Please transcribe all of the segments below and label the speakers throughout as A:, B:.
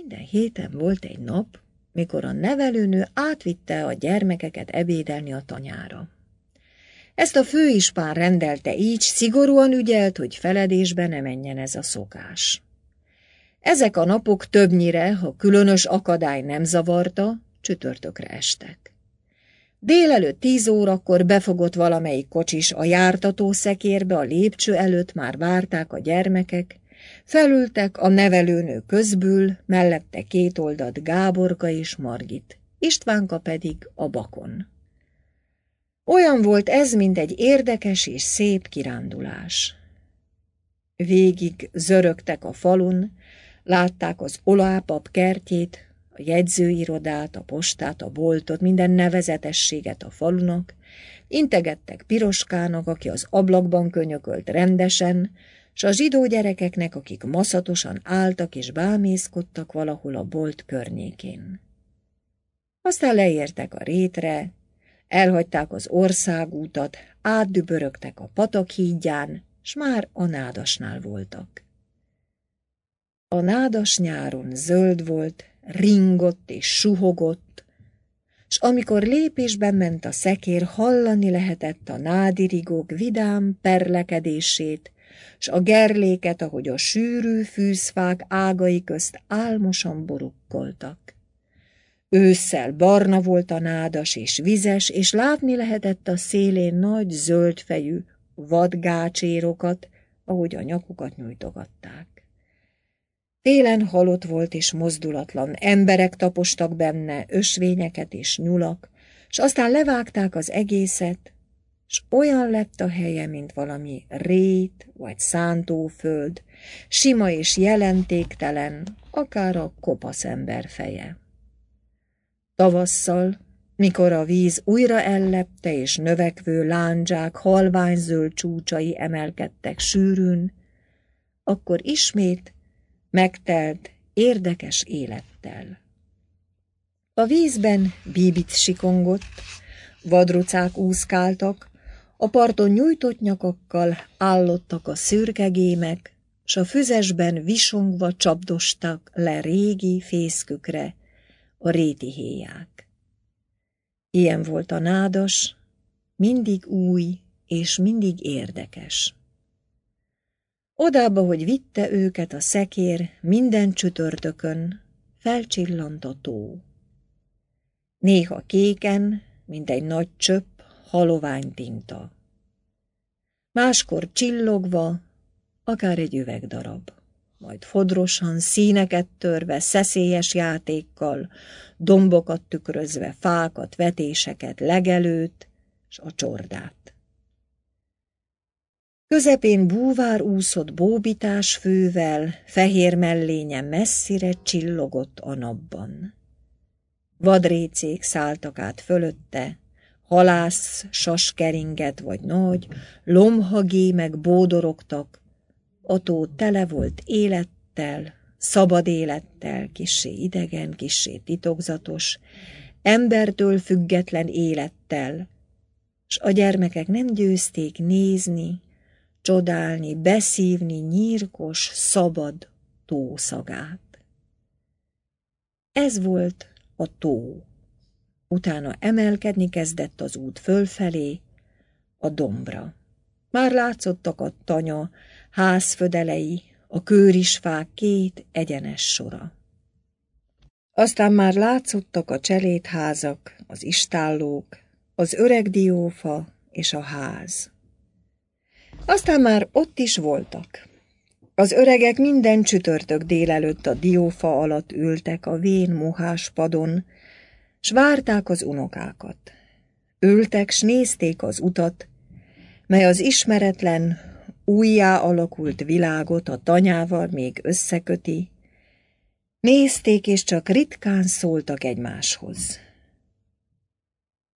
A: Minden héten volt egy nap, mikor a nevelőnő átvitte a gyermekeket ebédelni a tanyára. Ezt a főispán rendelte így, szigorúan ügyelt, hogy feledésbe ne menjen ez a szokás. Ezek a napok többnyire, ha különös akadály nem zavarta, csütörtökre estek. Délelőtt tíz órakor befogott valamelyik kocsis a jártató szekérbe, a lépcső előtt már várták a gyermekek, Felültek a nevelőnő közbül, mellette két oldalt Gáborka és Margit, Istvánka pedig a bakon. Olyan volt ez, mint egy érdekes és szép kirándulás. Végig zörögtek a falun, látták az olápap kertjét, a jegyzőirodát, a postát, a boltot, minden nevezetességet a falunak, integettek Piroskának, aki az ablakban könyökölt rendesen, s a zsidó gyerekeknek, akik maszatosan álltak és bámészkodtak valahol a bolt környékén. Aztán leértek a rétre, elhagyták az országútat, átdübörögtek a patak hídján, s már a nádasnál voltak. A nádas nyáron zöld volt, ringott és suhogott, s amikor lépésben ment a szekér, hallani lehetett a nádirigók vidám perlekedését, s a gerléket, ahogy a sűrű fűszfák ágai közt álmosan borukkoltak. Ősszel barna volt a nádas és vizes, és látni lehetett a szélén nagy zöldfejű vadgácsérokat, ahogy a nyakukat nyújtogatták. Télen halott volt és mozdulatlan, emberek tapostak benne, ösvényeket és nyulak, s aztán levágták az egészet, és olyan lett a helye, mint valami rét vagy szántóföld, sima és jelentéktelen, akár a kopasz ember feje. Tavasszal, mikor a víz újra ellepte és növekvő láncsák halványzöld csúcsai emelkedtek sűrűn, akkor ismét megtelt érdekes élettel. A vízben bíbit sikongott, vadrucák úszkáltak, a parton nyújtott nyakakkal állottak a szürkegémek, s a füzesben visongva csapdostak le régi fészkükre a réti héják. Ilyen volt a nádas, mindig új és mindig érdekes. Odába, hogy vitte őket a szekér minden csütörtökön, felcsillant a tó. Néha kéken, mint egy nagy csöpp, halovány tinta. Máskor csillogva, akár egy üvegdarab, majd fodrosan, színeket törve, szeszélyes játékkal, dombokat tükrözve, fákat, vetéseket, legelőt s a csordát. Közepén búvár úszott bóbitás fővel, fehér mellénye messzire csillogott a napban. Vadrécék szálltak át fölötte, halász sas keringet vagy nagy, lomhagémek bódorogtak, a tó tele volt élettel, szabad élettel, kissé idegen, kissé titokzatos, embertől független élettel, s a gyermekek nem győzték nézni, csodálni, beszívni nyírkos, szabad tószagát. Ez volt a tó. Utána emelkedni kezdett az út fölfelé, a dombra. Már látszottak a tanya, házfödelei, a kőrisfák két egyenes sora. Aztán már látszottak a cselétházak, az istállók, az öreg diófa és a ház. Aztán már ott is voltak. Az öregek minden csütörtök délelőtt a diófa alatt ültek a vén muhás padon, s várták az unokákat. Ültek, s nézték az utat, mely az ismeretlen, újjá alakult világot a tanyával még összeköti, Nézték, és csak ritkán szóltak egymáshoz.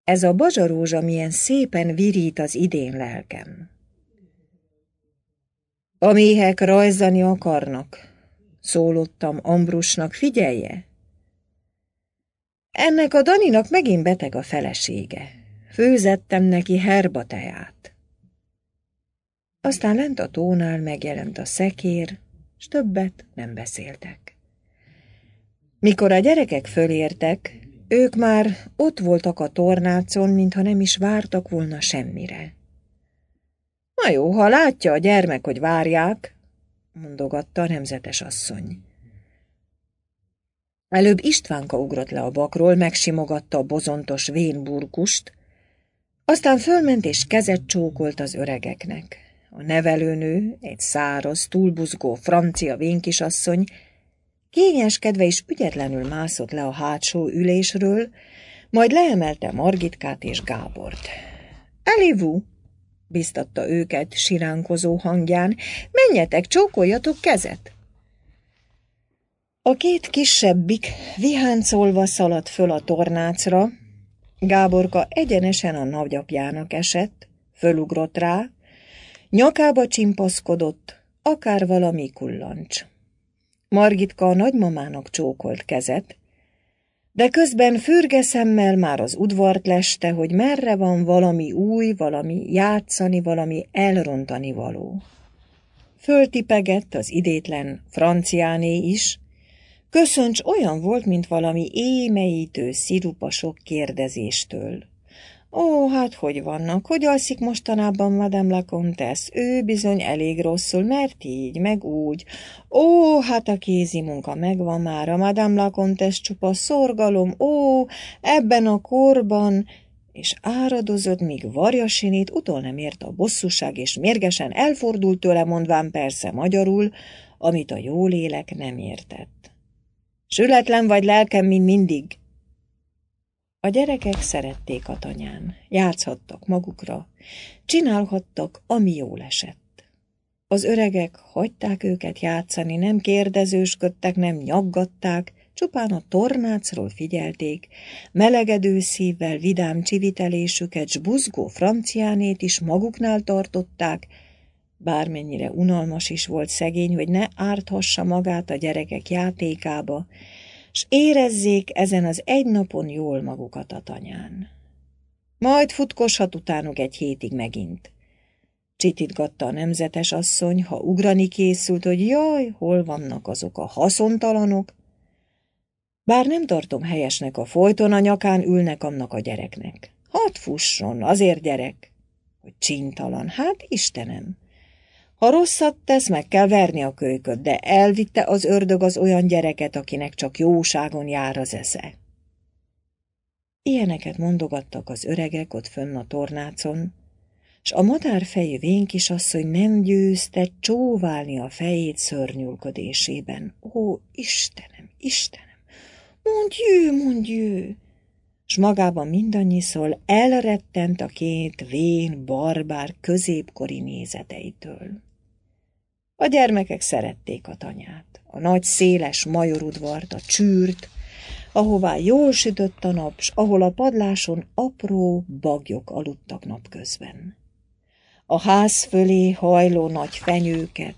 A: Ez a bazsarózsa milyen szépen virít az idén lelkem. A méhek rajzani akarnak, szólottam Ambrusnak, figyelje! Ennek a Daninak megint beteg a felesége. Főzettem neki herbateját. Aztán lent a tónál megjelent a szekér, s többet nem beszéltek. Mikor a gyerekek fölértek, ők már ott voltak a tornácon, mintha nem is vártak volna semmire. Na jó, ha látja a gyermek, hogy várják, mondogatta a nemzetes asszony. Előbb Istvánka ugrott le a bakról, megsimogatta a bozontos vénburkust, aztán fölment és kezet csókolt az öregeknek. A nevelőnő, egy száraz, túlbuzgó francia vénkisasszony, kényeskedve és ügyetlenül mászott le a hátsó ülésről, majd leemelte Margitkát és Gábort. – Elivú! – biztatta őket siránkozó hangján. – Menjetek, csókoljatok kezet! A két kisebbik viháncolva szaladt föl a tornácra, Gáborka egyenesen a nagyapjának esett, fölugrott rá, nyakába csimpaszkodott, akár valami kullancs. Margitka a nagymamának csókolt kezet, de közben fürge szemmel már az udvart leste, hogy merre van valami új, valami játszani, valami elrontani való. Föltipegett az idétlen franciáné is, Köszöncs olyan volt, mint valami émeítő szirupasok kérdezéstől. Ó, hát hogy vannak, hogy alszik mostanában Madame la Comtesse? Ő bizony elég rosszul, mert így, meg úgy. Ó, hát a kézi munka megvan már, a Madame la Comtesse csupa szorgalom, ó, ebben a korban és áradozott, míg varjasinét utol nem ért a bosszúság, és mérgesen elfordult tőle, mondván persze magyarul, amit a jólélek nem értett. Sületlen vagy lelkem, mint mindig. A gyerekek szerették a tanyán, játszhattak magukra, csinálhattak, ami jól esett. Az öregek hagyták őket játszani, nem kérdezősködtek, nem nyaggatták, csupán a tornácról figyelték, melegedő szívvel vidám csivitelésüket, s buzgó franciánét is maguknál tartották, bármennyire unalmas is volt szegény, hogy ne árthassa magát a gyerekek játékába, s érezzék ezen az egy napon jól magukat a tanyán. Majd futkoshat utánuk egy hétig megint. Csitítgatta a nemzetes asszony, ha ugrani készült, hogy jaj, hol vannak azok a haszontalanok. Bár nem tartom helyesnek a folyton a nyakán ülnek annak a gyereknek. Hadd fusson, azért gyerek, hogy csintalan, hát Istenem. Ha rosszat tesz, meg kell verni a kölyköt, de elvitte az ördög az olyan gyereket, akinek csak jóságon jár az esze. Ilyeneket mondogattak az öregek ott fönn a tornácon, s a madárfejű vénkisasszony nem győzte csóválni a fejét szörnyülködésében. Ó, Istenem, Istenem, mondj ő, mondj ő! S magában mindannyiszor elrettent a két vén barbár középkori nézeteitől. A gyermekek szerették a tanyát, a nagy széles majorudvart, a csűrt, ahová jól sütött a nap, s ahol a padláson apró bagyok aludtak napközben. A ház fölé hajló nagy fenyőket,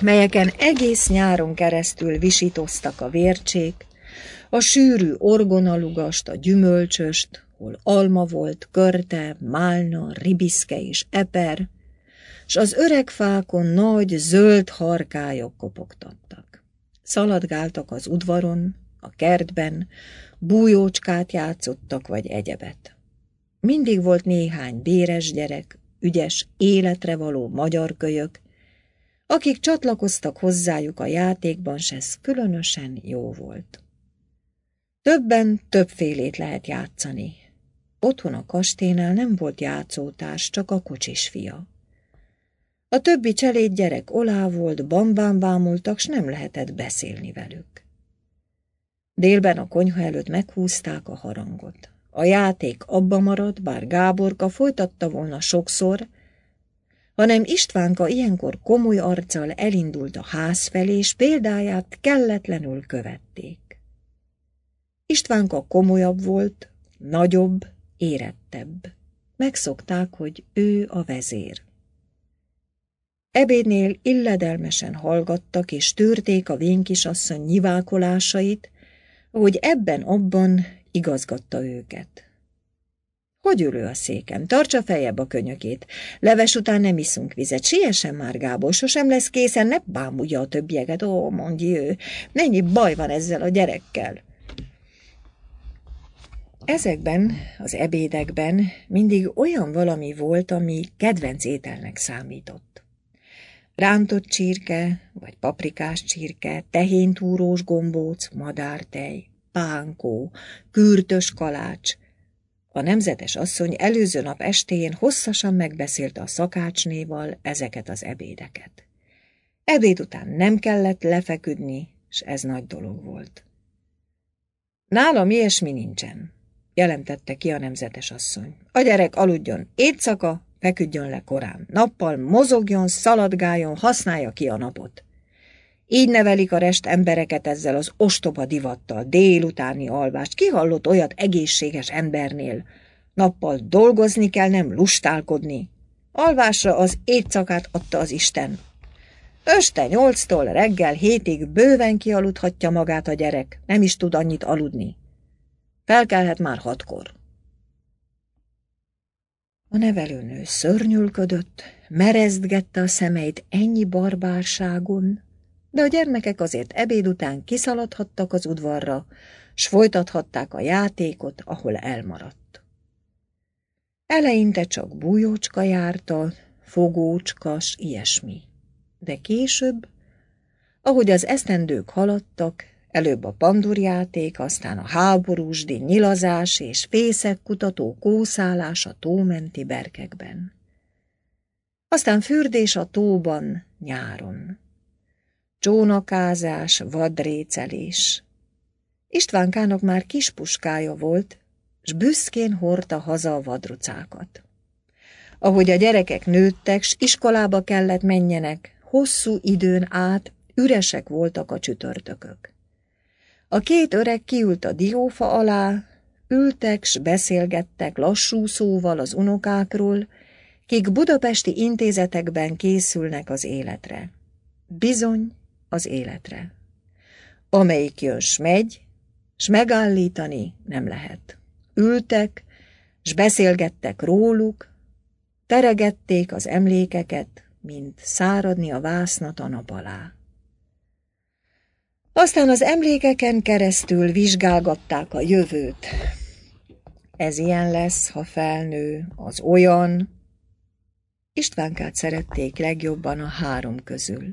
A: melyeken egész nyáron keresztül visítoztak a vércsék, a sűrű orgonalugast, a gyümölcsöst, hol alma volt, körte, málna, ribiszke és eper, s az öreg fákon nagy, zöld harkályok kopogtattak. Szaladgáltak az udvaron, a kertben, bújócskát játszottak, vagy egyebet. Mindig volt néhány béres gyerek, ügyes, életre való magyar kölyök, akik csatlakoztak hozzájuk a játékban, s ez különösen jó volt. Többen többfélét lehet játszani. Otthon a kastélynál nem volt játszótárs, csak a kocsis fia. A többi cseléd gyerek olá volt, bambán bámultak, s nem lehetett beszélni velük. Délben a konyha előtt meghúzták a harangot. A játék abba maradt, bár Gáborka folytatta volna sokszor, hanem Istvánka ilyenkor komoly arccal elindult a ház felé, és példáját kelletlenül követték. Istvánka komolyabb volt, nagyobb, érettebb. Megszokták, hogy ő a vezér. Ebédnél illedelmesen hallgattak és tűrték a vénkisasszony nyivákolásait, hogy ebben-abban igazgatta őket. Hogy ülő a székem? Tartsa fejebb a könyökét. Leves után nem iszunk vizet. Siessen már, Gábor, sosem lesz készen, ne bámulja a többieket. Ó, mondja ő, mennyi baj van ezzel a gyerekkel. Ezekben az ebédekben mindig olyan valami volt, ami kedvenc ételnek számított. Rántott csirke, vagy paprikás csirke, tehéntúrós gombóc, madártej, pánkó, kürtös kalács. A nemzetes asszony előző nap estéjén hosszasan megbeszélte a szakácsnéval ezeket az ebédeket. Ebéd után nem kellett lefeküdni, s ez nagy dolog volt. Nálam ilyesmi nincsen, jelentette ki a nemzetes asszony. A gyerek aludjon étszaka, feküdjön le korán, nappal mozogjon, szaladgáljon, használja ki a napot. Így nevelik a rest embereket ezzel az ostoba divattal, délutáni alvást. Kihallott olyat egészséges embernél. Nappal dolgozni kell, nem lustálkodni. Alvásra az éjszakát adta az Isten. Öste nyolctól reggel hétig bőven kialudhatja magát a gyerek, nem is tud annyit aludni. Felkelhet már hatkor. A nevelőnő szörnyülködött, merezdgette a szemeit ennyi barbárságon, de a gyermekek azért ebéd után kiszaladhattak az udvarra, s folytathatták a játékot, ahol elmaradt. Eleinte csak bújócska járta, fogócska, s ilyesmi. De később, ahogy az esztendők haladtak, Előbb a pandurjáték, aztán a háborúsdi nyilazás és kutató kószálás a tómenti berkekben. Aztán fürdés a tóban nyáron. Csónakázás, vadrécelés. Istvánkának már kis puskája volt, s büszkén hordta haza a vadrucákat. Ahogy a gyerekek nőttek, s iskolába kellett menjenek, hosszú időn át üresek voltak a csütörtökök. A két öreg kiült a diófa alá, ültek s beszélgettek lassú szóval az unokákról, kik budapesti intézetekben készülnek az életre. Bizony az életre. Amelyik jön s megy, s megállítani nem lehet. Ültek, s beszélgettek róluk, teregették az emlékeket, mint száradni a vásznat a nap alá. Aztán az emlékeken keresztül vizsgálgatták a jövőt. Ez ilyen lesz, ha felnő, az olyan. Istvánkát szerették legjobban a három közül.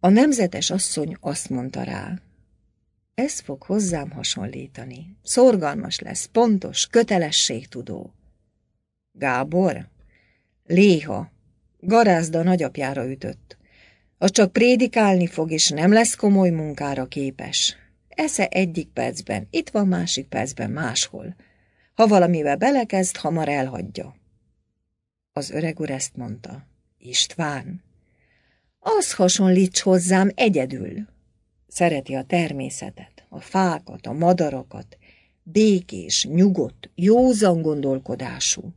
A: A nemzetes asszony azt mondta rá, ez fog hozzám hasonlítani. Szorgalmas lesz, pontos, kötelességtudó. Gábor? Léha. Garázda nagyapjára ütött. Az csak prédikálni fog, és nem lesz komoly munkára képes. Esze egyik percben, itt van másik percben, máshol. Ha valamivel belekezd, hamar elhagyja. Az öreg úr ezt mondta. István, az hasonlíts hozzám egyedül. Szereti a természetet, a fákat, a madarakat, békés, nyugodt, józan gondolkodású.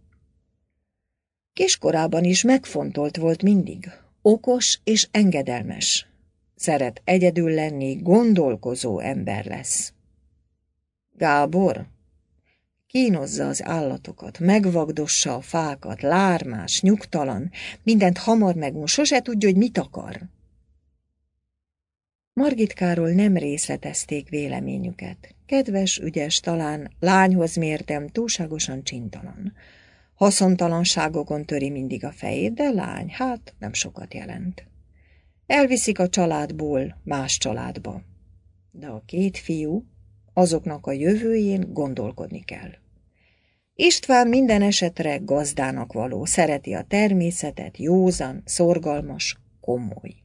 A: Kiskorában is megfontolt volt mindig, Okos és engedelmes. Szeret egyedül lenni, gondolkozó ember lesz. Gábor kínozza az állatokat, megvagdossa a fákat, lármás, nyugtalan, mindent hamar megun, sose tudja, hogy mit akar. Margitkáról nem részletezték véleményüket. Kedves, ügyes, talán lányhoz mértem, túlságosan csintalan. Haszontalanságokon töri mindig a fejét, de lány, hát nem sokat jelent. Elviszik a családból más családba. De a két fiú, azoknak a jövőjén gondolkodni kell. István minden esetre gazdának való, szereti a természetet, józan, szorgalmas, komoly.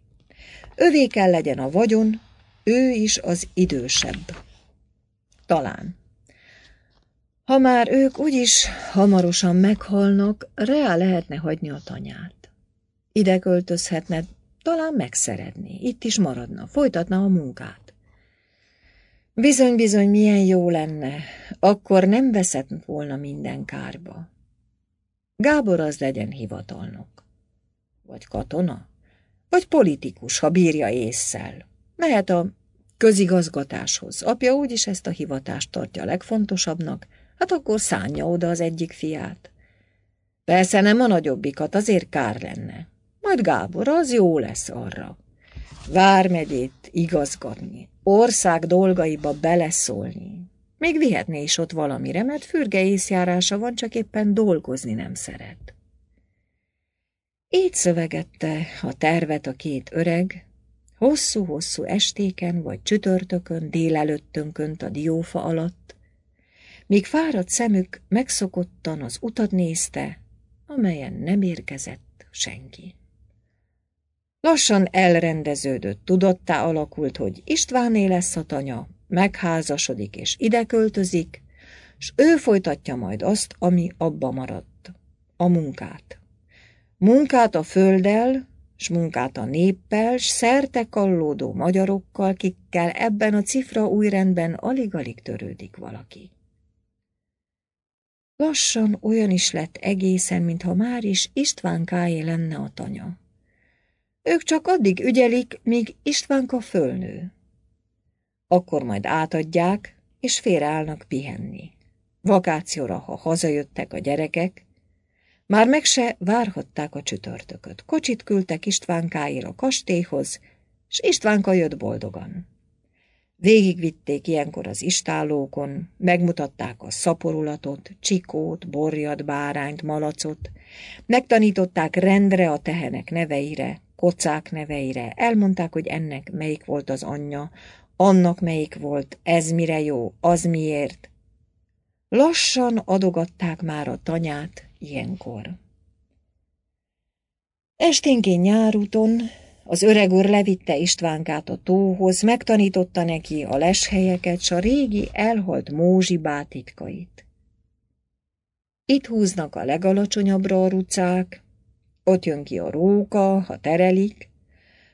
A: Övé kell legyen a vagyon, ő is az idősebb. Talán. Ha már ők úgyis hamarosan meghalnak, reá lehetne hagyni a tanyát. Ide költözhetne, talán megszeretné, itt is maradna, folytatna a munkát. Bizony-bizony milyen jó lenne, akkor nem veszett volna minden kárba. Gábor az legyen hivatalnok. Vagy katona, vagy politikus, ha bírja észszel? Mehet a közigazgatáshoz. Apja úgyis ezt a hivatást tartja legfontosabbnak, hát akkor szánja oda az egyik fiát. Persze nem a nagyobbikat, azért kár lenne. Majd Gábor, az jó lesz arra. Vármegyét igazgatni, ország dolgaiba beleszólni. Még vihetné is ott valamire, mert fürge észjárása van, csak éppen dolgozni nem szeret. Így szövegette a tervet a két öreg, hosszú-hosszú estéken vagy csütörtökön, délelőttönkönt a diófa alatt, Míg fáradt szemük megszokottan az utat nézte, amelyen nem érkezett senki. Lassan elrendeződött, tudattá alakult, hogy Istváné lesz a tanya, megházasodik és ide költözik, s ő folytatja majd azt, ami abba maradt, a munkát. Munkát a földdel, s munkát a néppel, s szerte kallódó magyarokkal, kikkel ebben a cifra újrendben alig-alig törődik valaki. Lassan olyan is lett egészen, mintha már is István Káé lenne a tanya. Ők csak addig ügyelik, míg Istvánka fölnő. Akkor majd átadják, és félreállnak pihenni. Vakációra, ha hazajöttek a gyerekek, már meg se várhatták a csütörtököt. Kocsit küldtek Istvánkáért a kastélyhoz, s Istvánka jött boldogan. Végigvitték ilyenkor az istálókon, megmutatták a szaporulatot, csikót, borjat, bárányt, malacot, megtanították rendre a tehenek neveire, kocák neveire, elmondták, hogy ennek melyik volt az anyja, annak melyik volt, ez mire jó, az miért. Lassan adogatták már a tanyát ilyenkor. Esténként nyárúton az öreg úr levitte Istvánkát a tóhoz, megtanította neki a leshelyeket, s a régi elhalt Mózsi bátitkait. Itt húznak a legalacsonyabbra a rucák, ott jön ki a róka, ha terelik,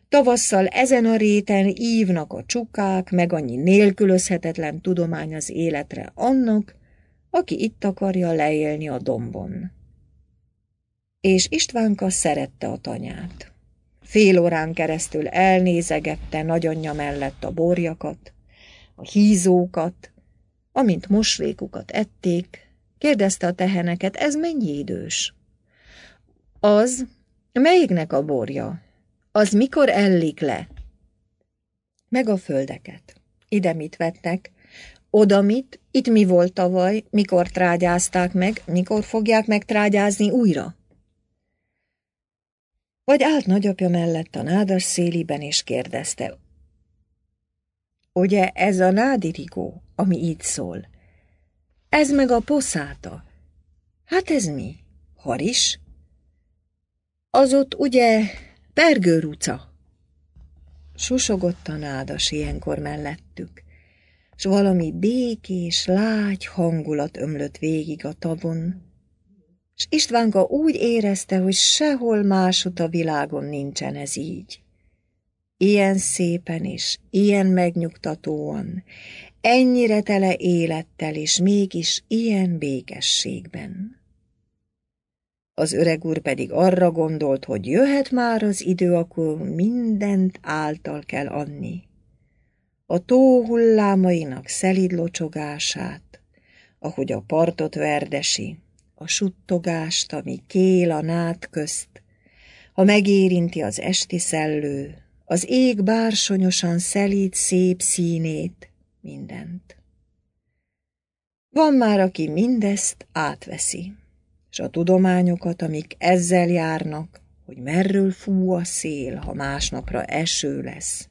A: Tavasszal ezen a réten ívnak a csukák, meg annyi nélkülözhetetlen tudomány az életre annak, aki itt akarja leélni a dombon. És Istvánka szerette a tanyát. Fél órán keresztül elnézegette nagyanyja mellett a borjakat, a hízókat, amint mosvékukat ették, kérdezte a teheneket, ez mennyi idős? Az, melyiknek a borja? Az mikor ellik le? Meg a földeket. Ide mit vetnek? Oda mit? Itt mi volt tavaly? Mikor trágyázták meg? Mikor fogják megtrágyázni újra? vagy állt nagyapja mellett a nádas széliben, és kérdezte. Ugye ez a nádirigó, ami így szól? Ez meg a poszáta. Hát ez mi? Haris? Az ott ugye pergőruca. Susogott a nádas ilyenkor mellettük, s valami békés, lágy hangulat ömlött végig a tavon, és Istvánka úgy érezte, hogy sehol másut a világon nincsen ez így. Ilyen szépen és ilyen megnyugtatóan, ennyire tele élettel és mégis ilyen békességben. Az öreg úr pedig arra gondolt, hogy jöhet már az idő, akkor mindent által kell adni. A tó hullámainak szelid locsogását, ahogy a partot verdesi, a suttogást, ami kél a nád közt, ha megérinti az esti szellő, az ég bársonyosan szelít szép színét, mindent. Van már, aki mindezt átveszi, és a tudományokat, amik ezzel járnak, hogy merről fú a szél, ha másnapra eső lesz,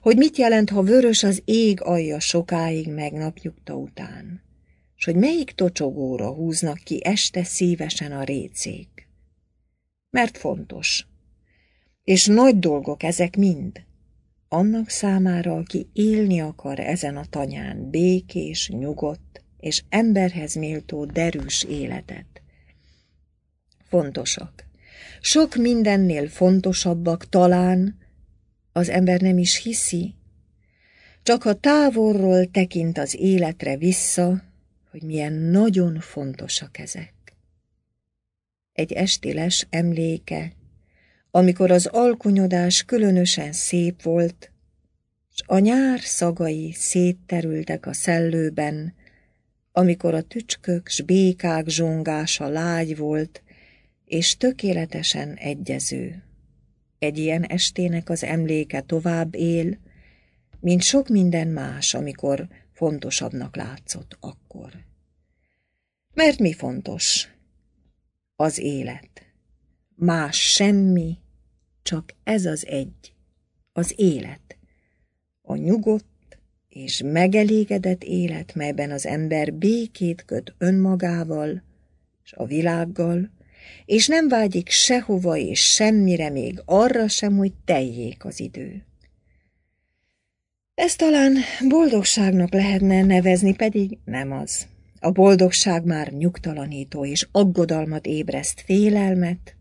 A: hogy mit jelent, ha vörös az ég alja sokáig megnapjukta után, s hogy melyik tocsogóra húznak ki este szívesen a récék. Mert fontos. És nagy dolgok ezek mind. Annak számára, aki élni akar ezen a tanyán békés, nyugodt és emberhez méltó derűs életet. Fontosak. Sok mindennél fontosabbak talán, az ember nem is hiszi, csak ha távolról tekint az életre vissza, hogy milyen nagyon fontosak ezek. Egy estiles emléke, amikor az alkonyodás különösen szép volt, s a nyár szagai szétterültek a szellőben, amikor a tücskök s békák zsongása lágy volt, és tökéletesen egyező. Egy ilyen estének az emléke tovább él, mint sok minden más, amikor fontosabbnak látszott akkor. Mert mi fontos? Az élet. Más semmi, csak ez az egy, az élet. A nyugodt és megelégedett élet, melyben az ember békét köt önmagával és a világgal, és nem vágyik sehova és semmire, még arra sem, hogy teljék az idő. Ez talán boldogságnak lehetne nevezni, pedig nem az. A boldogság már nyugtalanító és aggodalmat ébreszt, félelmet,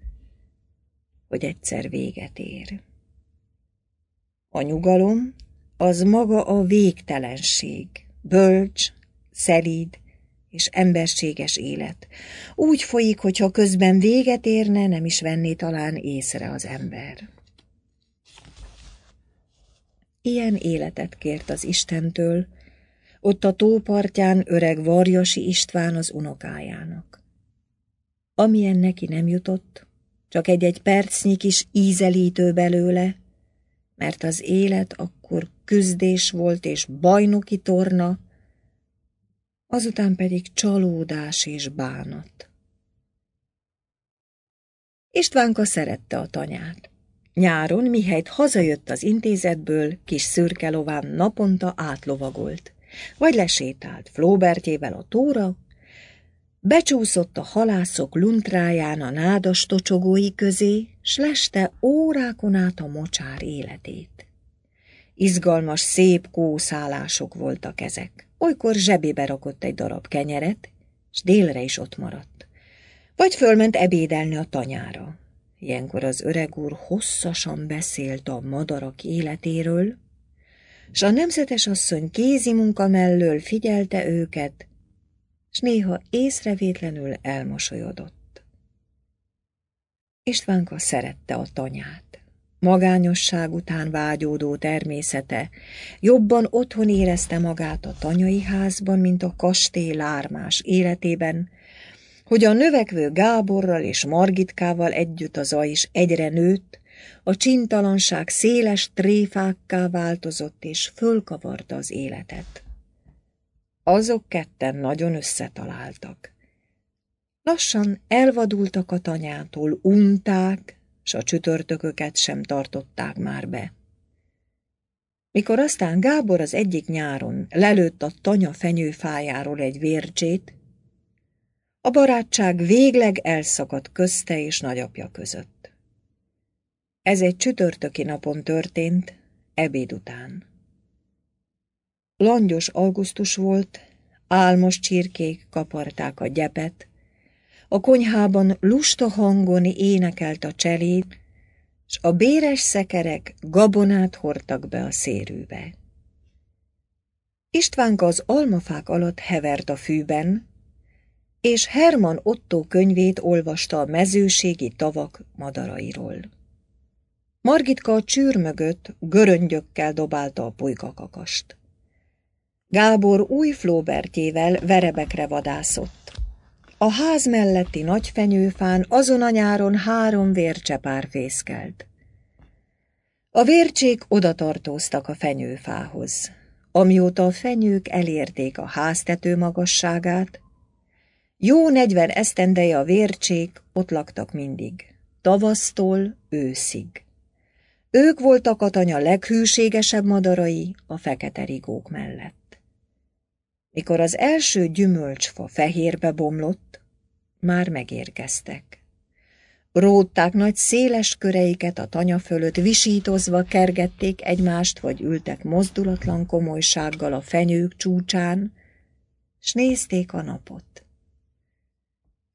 A: hogy egyszer véget ér. A nyugalom az maga a végtelenség, bölcs, szelíd és emberséges élet. Úgy folyik, hogyha közben véget érne, nem is venné talán észre az ember. Ilyen életet kért az Istentől, ott a tópartján öreg Varjasi István az unokájának. Amilyen neki nem jutott, csak egy-egy percnyi kis ízelítő belőle, mert az élet akkor küzdés volt és bajnoki torna, azután pedig csalódás és bánat. Istvánka szerette a tanyát. Nyáron, mihelyt hazajött az intézetből, kis szürke lován naponta átlovagolt, vagy lesétált flóbertjével a tóra, becsúszott a halászok luntráján a nádas tocsogói közé, s leste órákon át a mocsár életét. Izgalmas, szép kószálások voltak ezek. Olykor zsebébe rakott egy darab kenyeret, s délre is ott maradt. Vagy fölment ebédelni a tanyára. Ilyenkor az öreg úr hosszasan beszélt a madarak életéről, s a nemzetes asszony kézi munka mellől figyelte őket, s néha észrevétlenül elmosolyodott. Istvánka szerette a tanyát. Magányosság után vágyódó természete jobban otthon érezte magát a tanyai házban, mint a kastély lármás életében, hogy a növekvő Gáborral és Margitkával együtt az a is egyre nőtt, a csintalanság széles tréfákká változott és fölkavarta az életet. Azok ketten nagyon összetaláltak. Lassan elvadultak a tanyától, unták, s a csütörtököket sem tartották már be. Mikor aztán Gábor az egyik nyáron lelőtt a tanya fenyőfájáról egy vércsét, a barátság végleg elszakadt közte és nagyapja között. Ez egy csütörtöki napon történt, ebéd után. Langyos augusztus volt, álmos csirkék kaparták a gyepet, a konyhában lusta hangon énekelt a cseléd, s a béres szekerek gabonát hordtak be a szérűbe. Istvánka az almafák alatt hevert a fűben, és Herman Otto könyvét olvasta a mezőségi tavak madarairól. Margitka a csűr mögött göröngyökkel dobálta a pulykakakast. Gábor új flóbertjével verebekre vadászott. A ház melletti nagy fenyőfán azon a nyáron három vércsepár fészkelt. A vércsék odatartóztak a fenyőfához. Amióta a fenyők elérték a háztető magasságát, jó negyven esztendeje a vércsék ott laktak mindig, tavasztól őszig. Ők voltak a tanya leghűségesebb madarai a fekete rigók mellett. Mikor az első gyümölcsfa fehérbe bomlott, már megérkeztek. Rótták nagy széles köreiket a tanya fölött, visítozva kergették egymást, vagy ültek mozdulatlan komolysággal a fenyők csúcsán, s nézték a napot.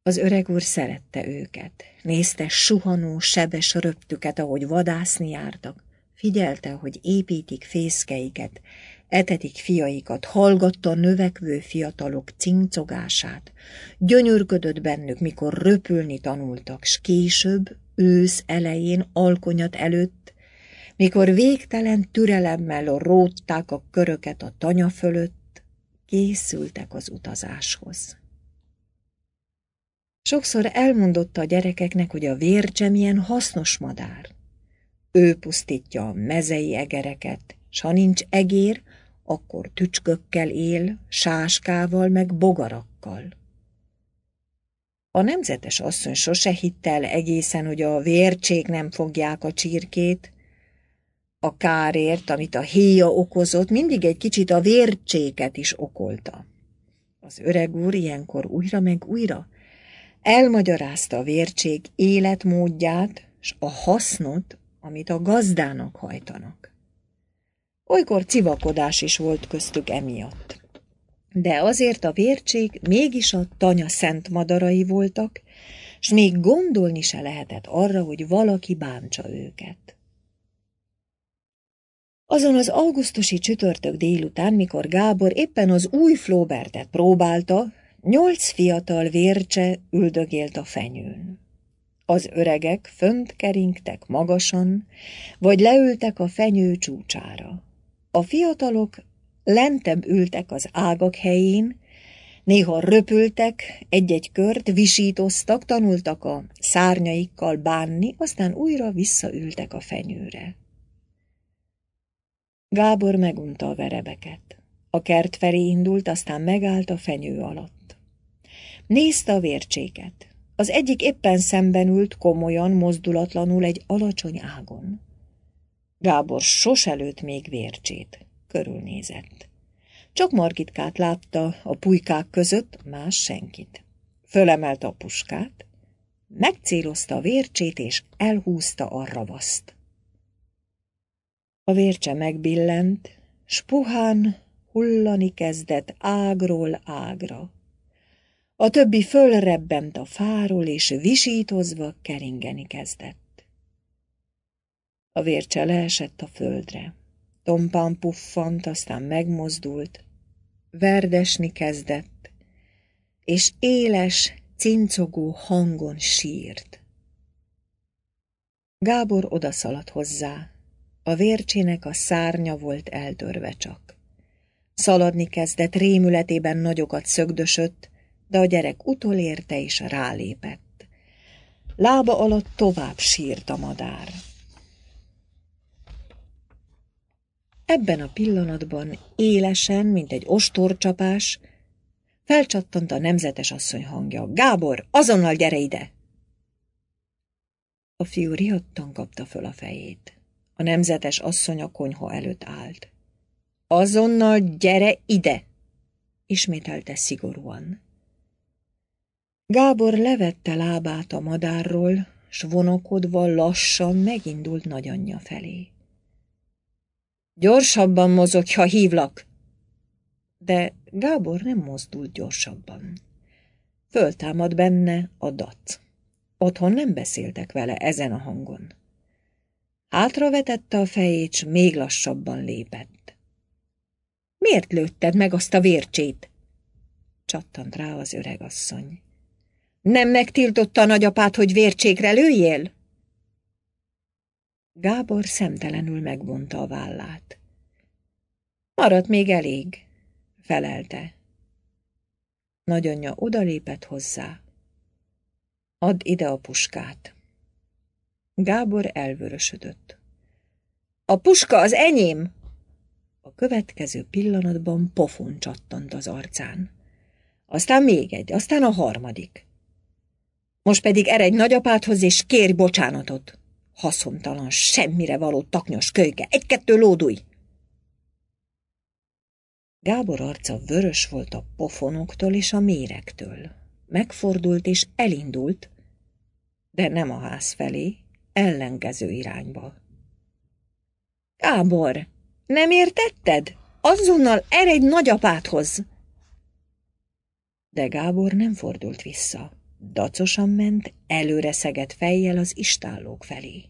A: Az öreg úr szerette őket. Nézte suhanó, sebes röptüket, ahogy vadászni jártak. Figyelte, hogy építik fészkeiket, etetik fiaikat, hallgatta a növekvő fiatalok cincogását. Gyönyörködött bennük, mikor röpülni tanultak, s később, ősz elején, alkonyat előtt, mikor végtelen türelemmel rótták a köröket a tanya fölött, készültek az utazáshoz. Sokszor elmondotta a gyerekeknek, hogy a vércse milyen hasznos madár. Ő pusztítja a mezei egereket, s ha nincs egér, akkor tücskökkel él, sáskával meg bogarakkal. A nemzetes asszony sose hitte el egészen, hogy a vércsék nem fogják a csirkét. A kárért, amit a héja okozott, mindig egy kicsit a vércséket is okolta. Az öreg úr ilyenkor újra meg újra elmagyarázta a vértség életmódját és a hasznot, amit a gazdának hajtanak. Olykor civakodás is volt köztük emiatt. De azért a vértség mégis a tanya szent madarai voltak, s még gondolni se lehetett arra, hogy valaki bántsa őket. Azon az augusztusi csütörtök délután, mikor Gábor éppen az új flóbertet próbálta, Nyolc fiatal vércse üldögélt a fenyőn. Az öregek fönt keringtek magasan, vagy leültek a fenyő csúcsára. A fiatalok lentebb ültek az ágak helyén, néha röpültek, egy-egy kört visítoztak, tanultak a szárnyaikkal bánni, aztán újra visszaültek a fenyőre. Gábor megunta a verebeket. A kert felé indult, aztán megállt a fenyő alatt. Nézte a vércséket. Az egyik éppen szemben ült komolyan, mozdulatlanul egy alacsony ágon. Gábor sos előtt még vércsét. Körülnézett. Csak Margitkát látta a pulykák között, más senkit. Fölemelte a puskát, megcélozta a vércsét és elhúzta a ravaszt. A vércse megbillent, spuhán hullani kezdett ágról ágra. A többi fölrebbent a fáról, és visítozva keringeni kezdett. A vércse leesett a földre. Tompán puffant, aztán megmozdult, verdesni kezdett, és éles, cincogó hangon sírt. Gábor odaszaladt hozzá. A vércsének a szárnya volt eltörve csak. Szaladni kezdett, rémületében nagyokat szögdösött, de a gyerek utolérte és rálépett. Lába alatt tovább sírt a madár. Ebben a pillanatban élesen, mint egy ostorcsapás, felcsattant a nemzetes asszony hangja. Gábor, azonnal gyere ide! A fiú riadtan kapta föl a fejét. A nemzetes asszony a konyha előtt állt. Azonnal gyere ide! Ismételte szigorúan. Gábor levette lábát a madárról, s vonakodva lassan megindult nagyanyja felé. Gyorsabban mozogj, ha hívlak! De Gábor nem mozdult gyorsabban. Föltámad benne a dac. Otthon nem beszéltek vele ezen a hangon. Hátravetette a fejét, s még lassabban lépett. Miért lőtted meg azt a vércsét? Csattant rá az öregasszony. Nem megtiltotta a nagyapát, hogy vértségre lőjél? Gábor szemtelenül megvonta a vállát. Maradt még elég, felelte. Nagyanyja odalépett hozzá. Add ide a puskát. Gábor elvörösödött. A puska az enyém! A következő pillanatban pofon csattant az arcán. Aztán még egy, aztán a harmadik. Most pedig eredj nagyapádhoz, és kérj bocsánatot. Haszontalan, semmire való taknyos kölyke. Egy-kettő lódulj! Gábor arca vörös volt a pofonoktól és a mérektől. Megfordult és elindult, de nem a ház felé, ellenkező irányba. Gábor, nem értetted? Azonnal eredj nagyapádhoz! De Gábor nem fordult vissza. Dacosan ment, előre szegett fejjel az istállók felé.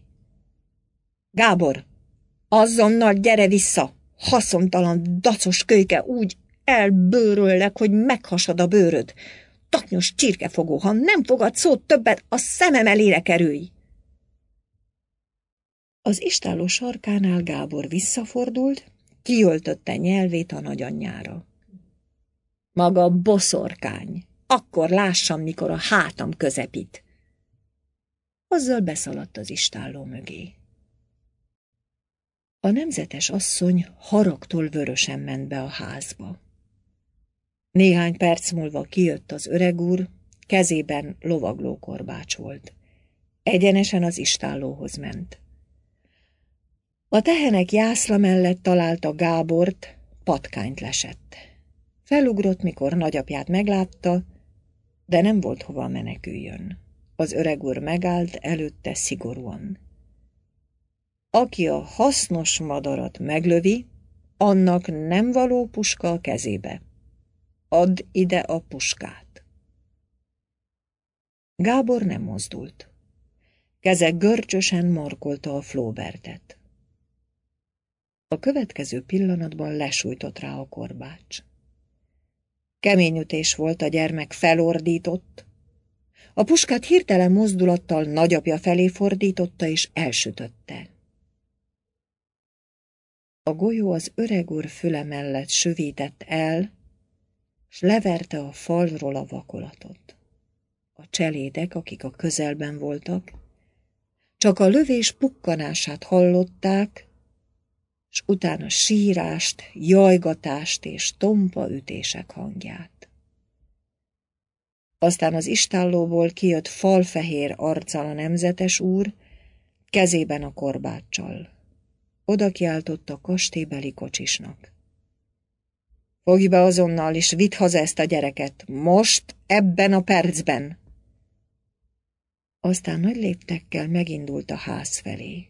A: Gábor, azonnal gyere vissza! Haszontalan, dacos kölyke, úgy elbőröllek, hogy meghasad a bőröd. Taknyos csirkefogó, ha nem fogad szót többet, a szemem elére kerülj! Az istálló sarkánál Gábor visszafordult, kiöltötte nyelvét a nagyanyjára. Maga boszorkány, akkor lássam, mikor a hátam közepít. Azzal beszaladt az istálló mögé. A nemzetes asszony haragtól vörösen ment be a házba. Néhány perc múlva kijött az öreg úr, kezében lovagló korbács volt. Egyenesen az istállóhoz ment. A tehenek jászla mellett találta Gábort, patkányt lesett. Felugrott, mikor nagyapját meglátta, de nem volt hova meneküljön. Az öreg úr megállt előtte szigorúan. Aki a hasznos madarat meglövi, annak nem való puska a kezébe. Add ide a puskát. Gábor nem mozdult. Keze görcsösen markolta a flóbertet. A következő pillanatban lesújtott rá a korbács. Kemény ütés volt a gyermek, felordított. A puskát hirtelen mozdulattal nagyapja felé fordította és elsütötte. A golyó az öreg úr füle mellett sövített el, s leverte a falról a vakolatot. A cselédek, akik a közelben voltak, csak a lövés pukkanását hallották, s utána sírást, jajgatást és tompa ütések hangját. Aztán az istállóból kijött falfehér arccal a nemzetes úr, kezében a korbáccsal. Oda kiáltott a kastélybeli kocsisnak. Fogj be azonnal, és vidd haza ezt a gyereket, most, ebben a percben! Aztán nagy léptekkel megindult a ház felé.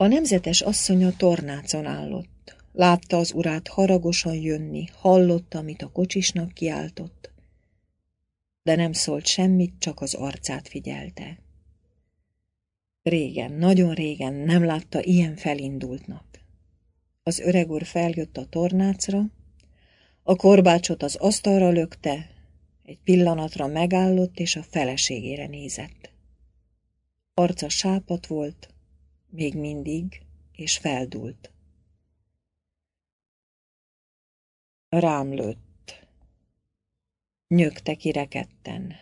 A: A nemzetes asszony a tornácon állott. Látta az urát haragosan jönni, hallotta, amit a kocsisnak kiáltott, de nem szólt semmit, csak az arcát figyelte. Régen, nagyon régen nem látta ilyen felindultnak. Az öreg úr feljött a tornácra, a korbácsot az asztalra lökte, egy pillanatra megállott és a feleségére nézett. Arca sápat volt, még mindig, és feldult. Rám lőtt. Nyögte ireketten.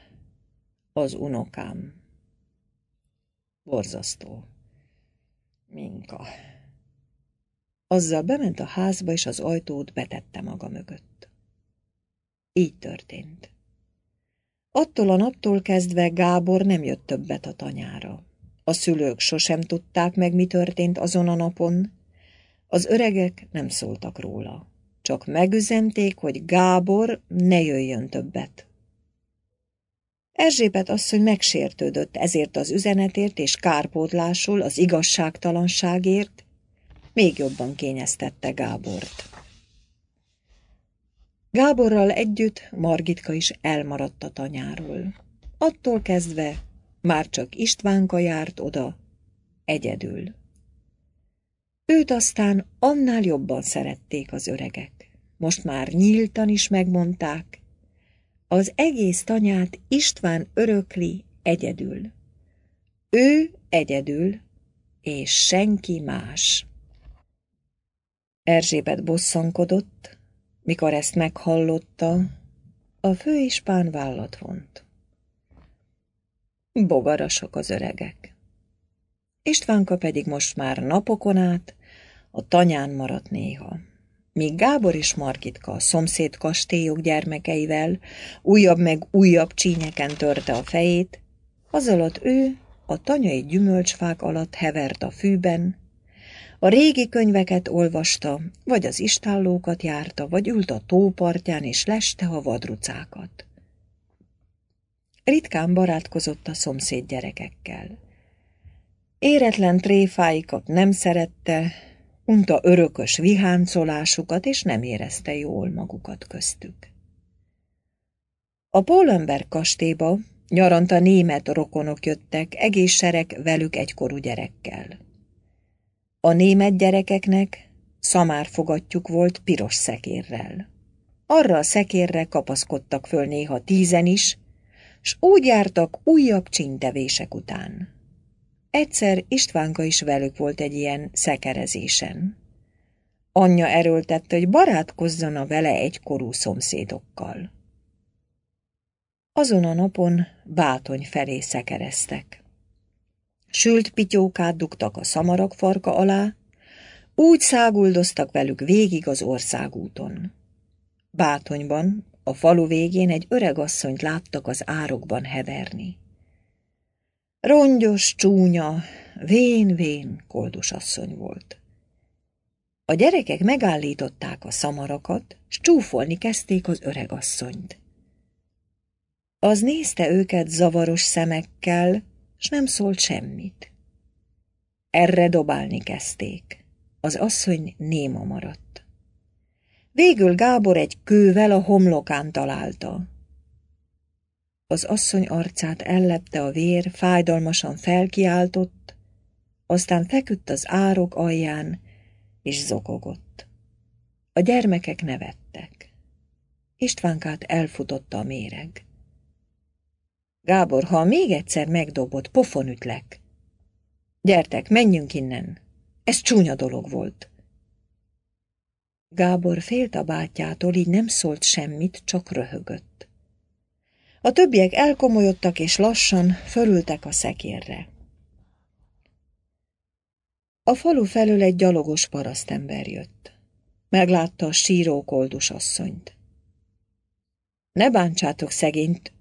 A: Az unokám. Borzasztó. Minka. Azzal bement a házba, és az ajtót betette maga mögött. Így történt. Attól a naptól kezdve Gábor nem jött többet a tanyára. A szülők sosem tudták meg, mi történt azon a napon. Az öregek nem szóltak róla. Csak megüzenték, hogy Gábor ne jöjjön többet. Erzsébet asszony megsértődött ezért az üzenetért és kárpótlásul az igazságtalanságért, még jobban kényeztette Gábort. Gáborral együtt Margitka is elmaradt a tanyáról. Attól kezdve már csak Istvánka járt oda, egyedül. Őt aztán annál jobban szerették az öregek. Most már nyíltan is megmondták. Az egész tanyát István örökli egyedül. Ő egyedül, és senki más. Erzsébet bosszankodott, mikor ezt meghallotta, a főispán vállat vont. Bogarasok az öregek. Istvánka pedig most már napokon át a tanyán maradt néha. Míg Gábor és Margitka a szomszéd kastélyok gyermekeivel újabb meg újabb csínyeken törte a fejét, az alatt ő a tanyai gyümölcsfák alatt hevert a fűben, a régi könyveket olvasta, vagy az istállókat járta, vagy ült a tópartján és leste a vadrucákat ritkán barátkozott a szomszéd gyerekekkel. Éretlen tréfáikat nem szerette, unta örökös viháncolásukat, és nem érezte jól magukat köztük. A Pólember kastélyba nyaranta német rokonok jöttek, egész sereg velük egykorú gyerekkel. A német gyerekeknek szamárfogatjuk volt piros szekérrel. Arra a szekérre kapaszkodtak föl néha tízen is, s úgy jártak újabb csintevések után. Egyszer Istvánka is velük volt egy ilyen szekerezésen. Anyja erőltette, hogy barátkozzana vele egykorú szomszédokkal. Azon a napon bátony felé szekereztek. Sült pityókát dugtak a szamarak farka alá, úgy száguldoztak velük végig az országúton. Bátonyban a falu végén egy öreg asszonyt láttak az árokban heverni. Rongyos, csúnya, vén-vén koldus asszony volt. A gyerekek megállították a szamarakat, s csúfolni kezdték az öreg asszonyt. Az nézte őket zavaros szemekkel, s nem szólt semmit. Erre dobálni kezdték. Az asszony néma maradt. Végül Gábor egy kővel a homlokán találta. Az asszony arcát ellepte a vér, fájdalmasan felkiáltott, aztán feküdt az árok alján, és zokogott. A gyermekek nevettek. Istvánkát elfutotta a méreg. Gábor, ha még egyszer megdobod, pofon ütlek. Gyertek, menjünk innen. Ez csúnya dolog volt. Gábor félt a bátyjától, így nem szólt semmit, csak röhögött. A többiek elkomolyodtak, és lassan fölültek a szekérre. A falu felől egy gyalogos parasztember jött. Meglátta a síró koldus asszonyt. Ne bántsátok szegényt,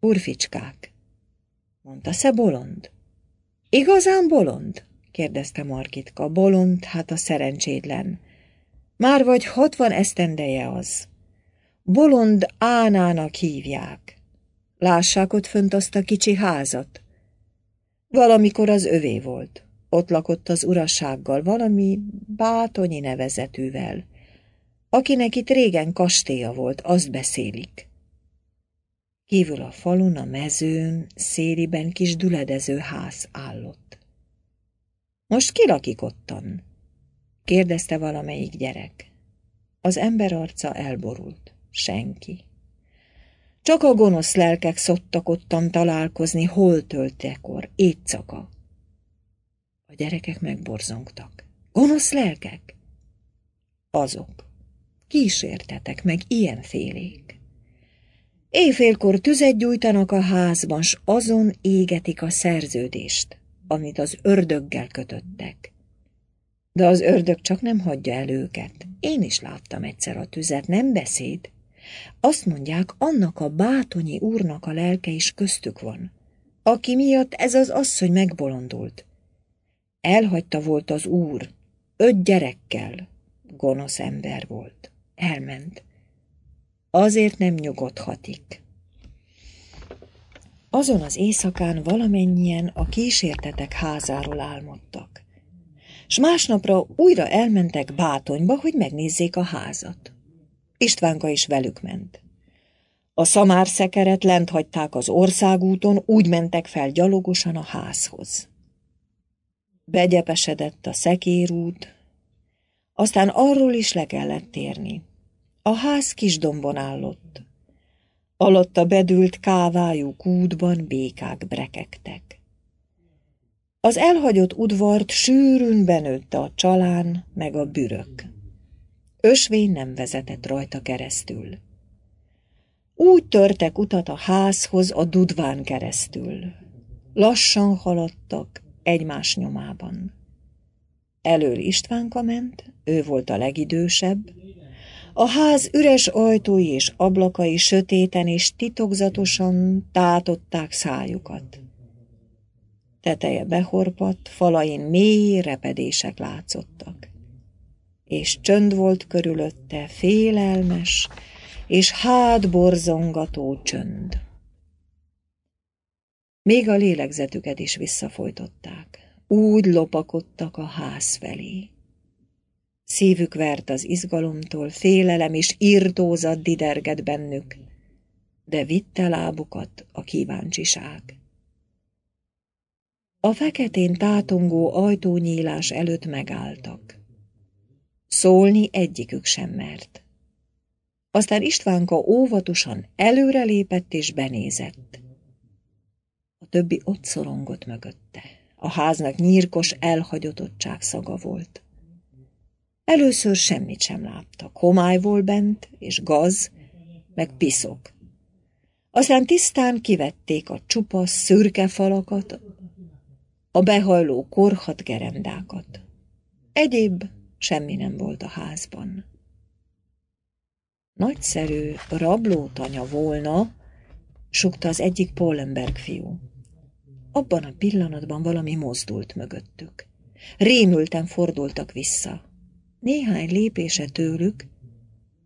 A: urficskák, mondta se bolond. Igazán bolond? kérdezte Margitka. Bolond, hát a szerencsétlen. Már vagy hatvan esztendeje az. Bolond Ánának hívják. Lássák ott fönt azt a kicsi házat. Valamikor az övé volt. Ott lakott az urasággal, valami bátonyi nevezetűvel. Akinek itt régen kastélya volt, azt beszélik. Kívül a falun, a mezőn, széliben kis düledező ház állott. Most ki lakik ottan? kérdezte valamelyik gyerek. Az ember arca elborult. Senki. Csak a gonosz lelkek ottan találkozni holtöltekor, éjszaka. A gyerekek megborzongtak. Gonosz lelkek? Azok. Kísértetek meg ilyen félék. Éjfélkor tüzet gyújtanak a házban, s azon égetik a szerződést, amit az ördöggel kötöttek. De az ördög csak nem hagyja el őket. Én is láttam egyszer a tüzet, nem beszéd. Azt mondják, annak a bátonyi úrnak a lelke is köztük van, aki miatt ez az asszony megbolondult. Elhagyta volt az úr, öt gyerekkel, gonosz ember volt. Elment. Azért nem nyugodhatik. Azon az éjszakán valamennyien a kísértetek házáról álmodtak s másnapra újra elmentek Bátonyba, hogy megnézzék a házat. Istvánka is velük ment. A szamár szekeret lent hagyták az országúton, úgy mentek fel gyalogosan a házhoz. Begyepesedett a szekérút, aztán arról is le kellett térni. A ház kis dombon állott. Alatta bedült kávájú kútban békák brekegtek. Az elhagyott udvart sűrűn benőtte a csalán meg a bürök. Ösvény nem vezetett rajta keresztül. Úgy törtek utat a házhoz a dudván keresztül. Lassan haladtak egymás nyomában. Elől Istvánka ment, ő volt a legidősebb. A ház üres ajtói és ablakai sötéten és titokzatosan tátották szájukat teteje behorpadt, falain mély repedések látszottak. És csönd volt körülötte, félelmes és hátborzongató csönd. Még a lélegzetüket is visszafojtották. Úgy lopakodtak a ház felé. Szívük vert az izgalomtól, félelem és irtózat didergett bennük, de vitte lábukat a kíváncsiság. A feketén tátongó ajtónyílás előtt megálltak. Szólni egyikük sem mert. Aztán Istvánka óvatosan előrelépett és benézett. A többi ott szorongott mögötte. A háznak nyírkos elhagyott szaga volt. Először semmit sem láttak. Homály volt bent, és gaz, meg piszok. Aztán tisztán kivették a csupasz, szürke falakat, a behajló korhat gerendákat. Egyéb semmi nem volt a házban. Nagyszerű rablótanya volna, sukta az egyik Pollenberg fiú. Abban a pillanatban valami mozdult mögöttük. Rémülten fordultak vissza. Néhány lépése tőlük,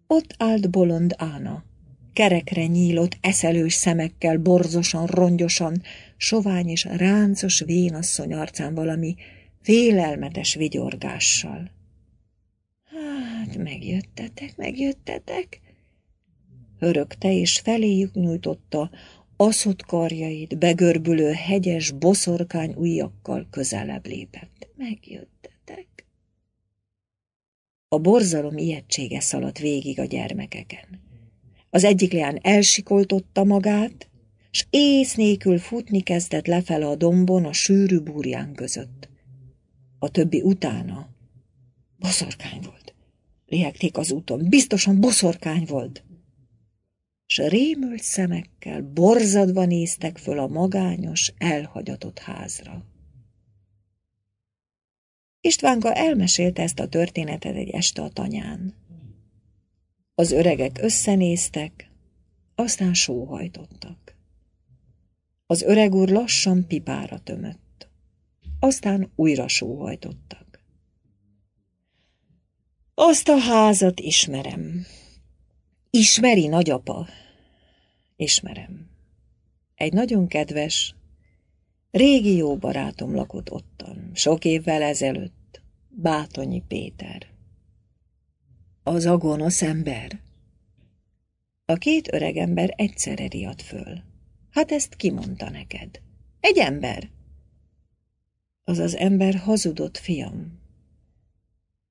A: ott állt bolond Ána. Kerekre nyílott, eszelős szemekkel, borzosan, rongyosan, sovány és ráncos vénasszony arcán valami félelmetes vigyorgással. Hát, megjöttetek, megjöttetek! Hörögte és feléjük nyújtotta aszott karjait, begörbülő hegyes boszorkány ujjakkal közelebb lépett. Megjöttetek! A borzalom ijegysége szaladt végig a gyermekeken. Az egyik leán elsikoltotta magát, s ész nélkül futni kezdett lefele a dombon a sűrű búrján között. A többi utána. Boszorkány volt. Liegték az úton. Biztosan boszorkány volt. S rémült szemekkel borzadva néztek föl a magányos, elhagyatott házra. Istvánka elmesélte ezt a történetet egy este a tanyán. Az öregek összenéztek, aztán sóhajtottak. Az öreg úr lassan pipára tömött. Aztán újra sóhajtottak. Azt a házat ismerem. Ismeri, nagyapa? Ismerem. Egy nagyon kedves, régi jó barátom lakott ottan, sok évvel ezelőtt, Bátonyi Péter. Az a ember? A két öreg ember egyszerre riadt föl. Hát ezt kimondta neked. Egy ember. Az az ember hazudott, fiam.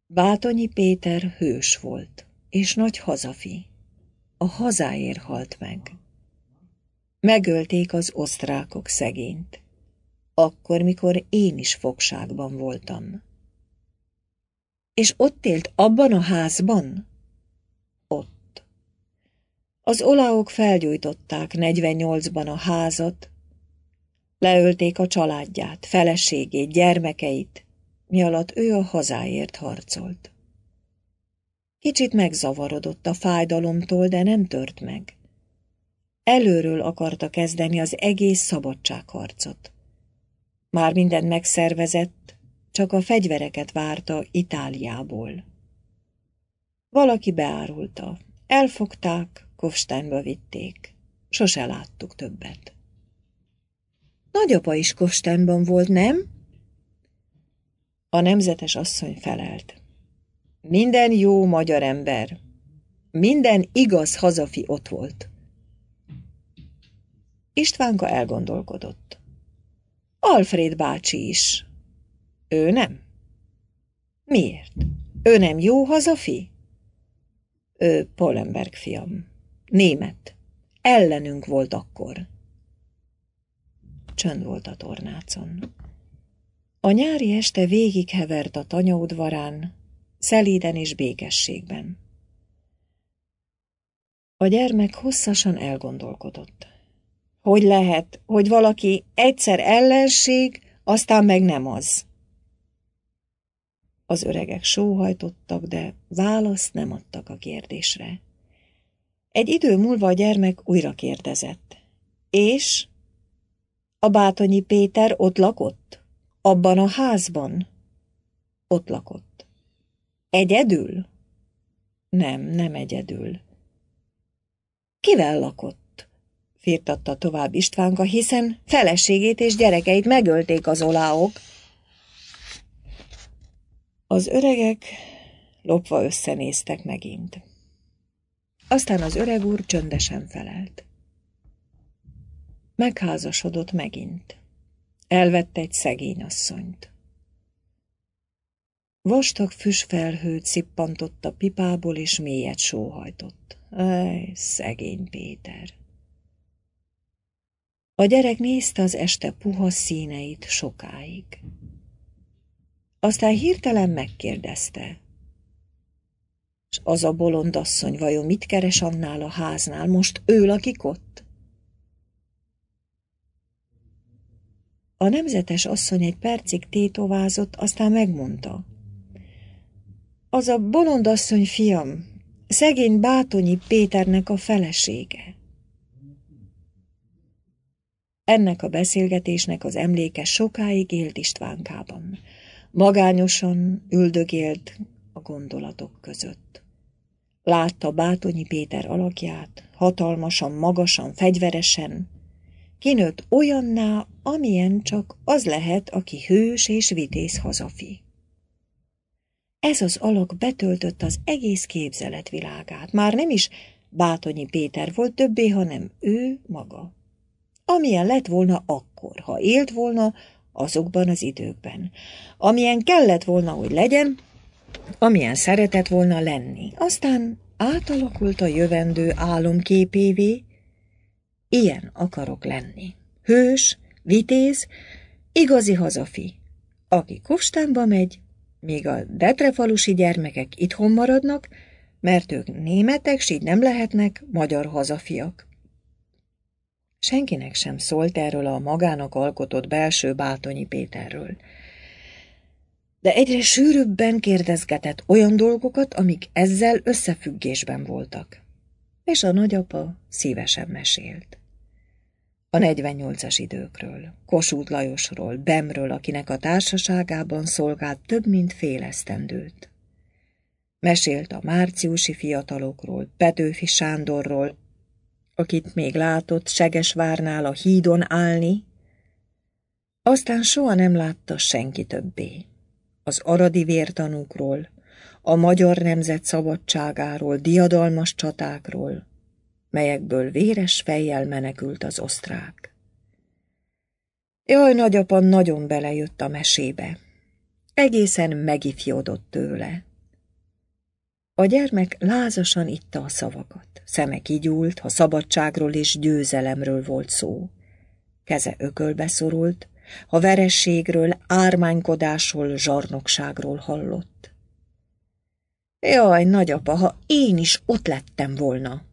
A: Bátonyi Péter hős volt, és nagy hazafi. A hazáért halt meg. Megölték az osztrákok szegényt. Akkor, mikor én is fogságban voltam. És ott élt abban a házban? Az olaok felgyújtották 48-ban a házat, leölték a családját, feleségét, gyermekeit, mi alatt ő a hazáért harcolt. Kicsit megzavarodott a fájdalomtól, de nem tört meg. Előről akarta kezdeni az egész szabadságharcot. Már mindent megszervezett, csak a fegyvereket várta Itáliából. Valaki beárulta. Elfogták, Kofsteinba vitték. Sose láttuk többet. Nagyapa is Kofsteinban volt, nem? A nemzetes asszony felelt. Minden jó magyar ember, minden igaz hazafi ott volt. Istvánka elgondolkodott. Alfred bácsi is. Ő nem. Miért? Ő nem jó hazafi? Ő Polenberg fiam. Német. Ellenünk volt akkor. Csönd volt a tornácon. A nyári este végighevert a tanyaudvarán, szelíden és békességben. A gyermek hosszasan elgondolkodott. Hogy lehet, hogy valaki egyszer ellenség, aztán meg nem az? Az öregek sóhajtottak, de választ nem adtak a kérdésre. Egy idő múlva a gyermek újra kérdezett. És? A bátonyi Péter ott lakott? Abban a házban? Ott lakott. Egyedül? Nem, nem egyedül. Kivel lakott? Firtatta tovább Istvánka, hiszen feleségét és gyerekeit megölték az oláok. Az öregek lopva összenéztek megint. Aztán az öreg úr csöndesen felelt. Megházasodott megint. Elvette egy szegény asszonyt. Vastag füstfelhőt szippantott a pipából, és mélyet sóhajtott. Ej, szegény Péter! A gyerek nézte az este puha színeit sokáig. Aztán hirtelen megkérdezte. S az a bolondasszony vajon mit keres annál a háznál? Most ő lakik ott? A nemzetes asszony egy percig tétovázott, aztán megmondta. Az a bolondasszony fiam, szegény Bátonyi Péternek a felesége. Ennek a beszélgetésnek az emléke sokáig élt Istvánkában. Magányosan üldögélt, a gondolatok között. Látta Bátonyi Péter alakját, hatalmasan, magasan, fegyveresen, kinőtt olyanná, amilyen csak az lehet, aki hős és vitéz hazafi. Ez az alak betöltött az egész képzeletvilágát, már nem is Bátonyi Péter volt többé, hanem ő maga. Amilyen lett volna akkor, ha élt volna azokban az időkben. Amilyen kellett volna, hogy legyen, amilyen szeretett volna lenni, aztán átalakult a jövendő álomképévé, ilyen akarok lenni. Hős, vitéz, igazi hazafi, aki Kostánba megy, míg a detrefalusi gyermekek itthon maradnak, mert ők németek, s így nem lehetnek magyar hazafiak. Senkinek sem szólt erről a magának alkotott belső Bátonyi Péterről – de egyre sűrűbben kérdezgetett olyan dolgokat, amik ezzel összefüggésben voltak. És a nagyapa szívesen mesélt. A 48-as időkről, Kossuth Lajosról, Bemről, akinek a társaságában szolgált több mint fél esztendőt. Mesélt a márciusi fiatalokról, Petőfi Sándorról, akit még látott Segesvárnál a hídon állni, aztán soha nem látta senki többé az aradi vértanúkról, a magyar nemzet szabadságáról, diadalmas csatákról, melyekből véres fejjel menekült az osztrák. Jaj, nagyapa nagyon belejött a mesébe. Egészen megifjodott tőle. A gyermek lázasan itta a szavakat. Szeme kigyúlt, ha szabadságról és győzelemről volt szó. Keze ökölbe szorult, ha vereségről, ármánykodásról, zsarnokságról hallott. Jaj, nagyapa, ha én is ott lettem volna!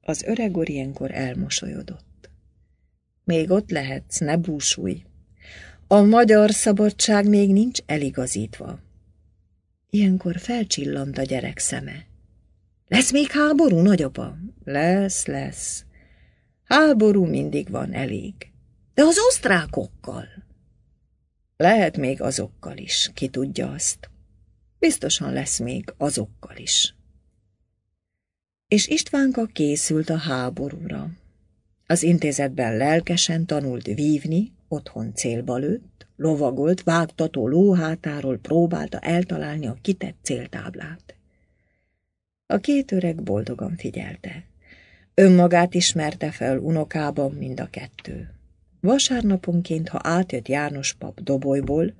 A: Az öreg úr ilyenkor elmosolyodott. Még ott lehetsz, ne búsulj! A magyar szabadság még nincs eligazítva. Ilyenkor felcsillant a gyerek szeme. Lesz még háború, nagyapa? Lesz, lesz. Háború mindig van elég. De az osztrákokkal. Lehet még azokkal is, ki tudja azt. Biztosan lesz még azokkal is. És Istvánka készült a háborúra. Az intézetben lelkesen tanult vívni, otthon célba lőtt, lovagolt, vágtató lóhátáról próbálta eltalálni a kitett céltáblát. A két öreg boldogan figyelte. Önmagát ismerte fel unokában mind a kettő. Vasárnaponként, ha átjött János pap dobolyból,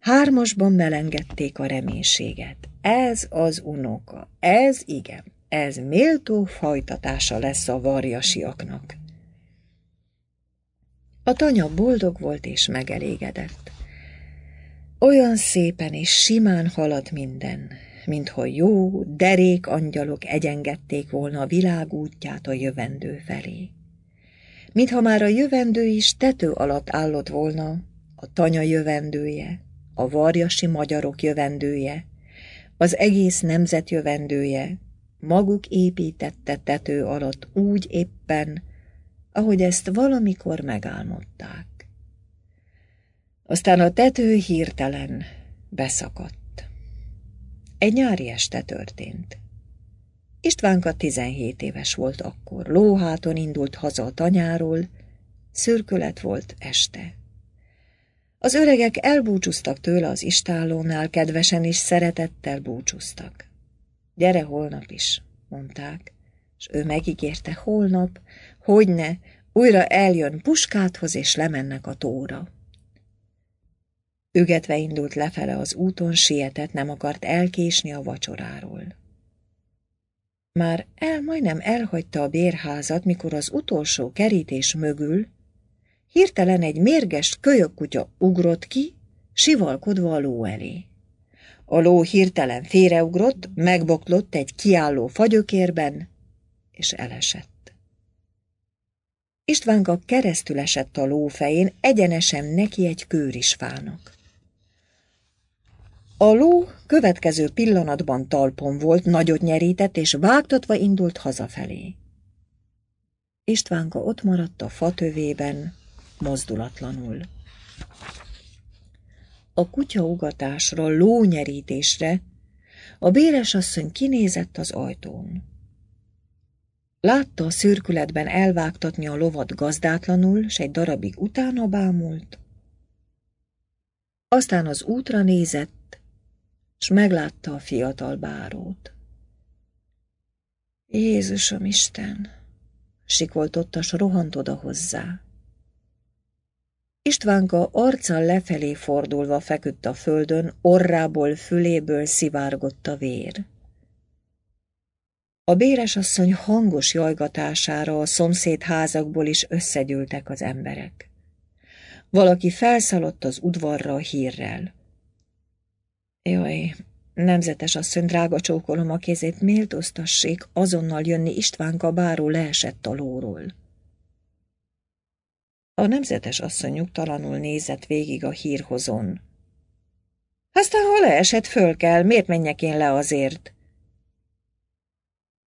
A: hármasban melengedték a reménységet. Ez az unoka, ez igen, ez méltó fajtatása lesz a varjasiaknak. A tanya boldog volt és megelégedett. Olyan szépen és simán halad minden, mintha jó, derék angyalok egyengedték volna a világ útját a jövendő felé mintha már a jövendő is tető alatt állott volna, a tanya jövendője, a varjasi magyarok jövendője, az egész nemzet jövendője, maguk építette tető alatt úgy éppen, ahogy ezt valamikor megálmodták. Aztán a tető hirtelen beszakadt. Egy nyári este történt. Istvánka 17 éves volt akkor, lóháton indult haza a tanyáról, szürkület volt este. Az öregek elbúcsúztak tőle az istállónál, kedvesen és szeretettel búcsúztak. Gyere holnap is, mondták, és ő megígérte holnap, hogy ne, újra eljön puskáthoz, és lemennek a tóra. Ügetve indult lefele az úton, sietett, nem akart elkésni a vacsoráról. Már el majdnem elhagyta a bérházat, mikor az utolsó kerítés mögül hirtelen egy mérges kölyökkutya ugrott ki, sivalkodva a ló elé. A ló hirtelen félreugrott, megboklott egy kiálló fagyökérben, és elesett. Istvánka keresztül esett a lófején, egyenesen neki egy kőrisfának. A ló következő pillanatban talpon volt, nagyot nyerített, és vágtatva indult hazafelé. Istvánka ott maradt a fatövében, mozdulatlanul. A kutyaugatásra, lónyerítésre a asszony kinézett az ajtón. Látta a szürkületben elvágtatni a lovat gazdátlanul, s egy darabig utána bámult. Aztán az útra nézett, és meglátta a fiatal bárót. Jézusom Isten! Sikoltottas rohant oda hozzá. Istvánka arccal lefelé fordulva feküdt a földön, orrából, füléből szivárgott a vér. A asszony hangos jajgatására a szomszéd házakból is összegyűltek az emberek. Valaki felszaladt az udvarra a hírrel. Jaj, nemzetes asszony drága csókolom a kezét, méltóztassék azonnal jönni Istvánka báró leesett a lóról. A nemzetes asszony nyugtalanul nézett végig a hírhozon. Aztán ha leesett, föl kell, miért menjek én le azért?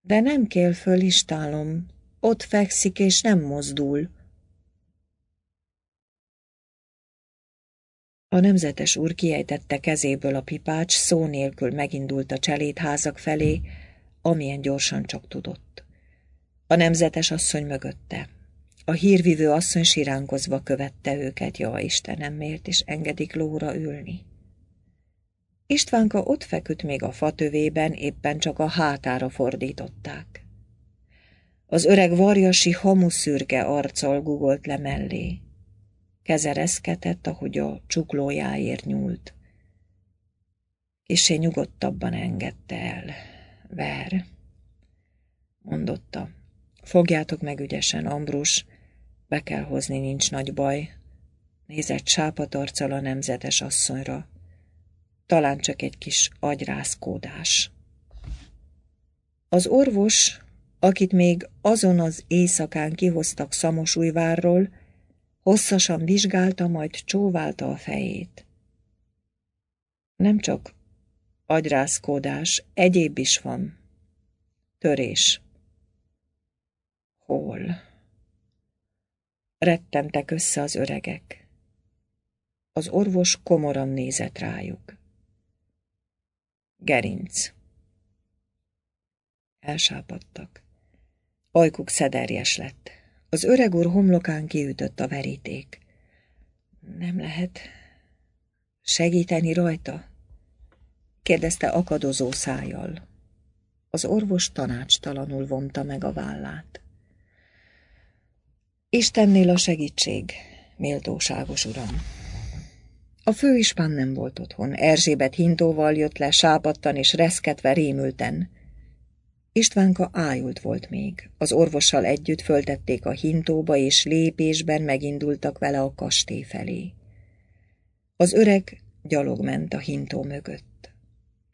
A: De nem kell föl, Istálom, ott fekszik és nem mozdul. A nemzetes úr kiejtette kezéből a pipács, szó nélkül megindult a cselédházak felé, amilyen gyorsan csak tudott. A nemzetes asszony mögötte. A hírvivő asszony siránkozva követte őket, ja Istenem, miért is engedik lóra ülni? Istvánka ott feküdt még a fatövében, éppen csak a hátára fordították. Az öreg varjasi hamuszürke arccal gugolt le mellé. Keze reszketett, ahogy a csuklójáért nyúlt. Kisé nyugodtabban engedte el. Ver, mondotta. Fogjátok meg ügyesen, Ambrus, be kell hozni, nincs nagy baj. Nézett sápatarccal a nemzetes asszonyra. Talán csak egy kis agyrázkódás. Az orvos, akit még azon az éjszakán kihoztak Szamosújvárról, Hosszasan vizsgálta, majd csóválta a fejét. Nem csak agyrázkódás, egyéb is van. Törés. Hol? Rettentek össze az öregek. Az orvos komoran nézett rájuk. Gerinc. Elsápadtak. Ajkuk szederjes lett. Az öreg úr homlokán kiütött a veríték. Nem lehet segíteni rajta? kérdezte akadozó szájjal. Az orvos tanácstalanul vonta meg a vállát. Istennél a segítség, méltóságos uram. A főispán nem volt otthon. Erzsébet hintóval jött le, sápadtan és reszketve rémülten. Istvánka ájult volt még. Az orvossal együtt föltették a hintóba, és lépésben megindultak vele a kastély felé. Az öreg gyalog ment a hintó mögött.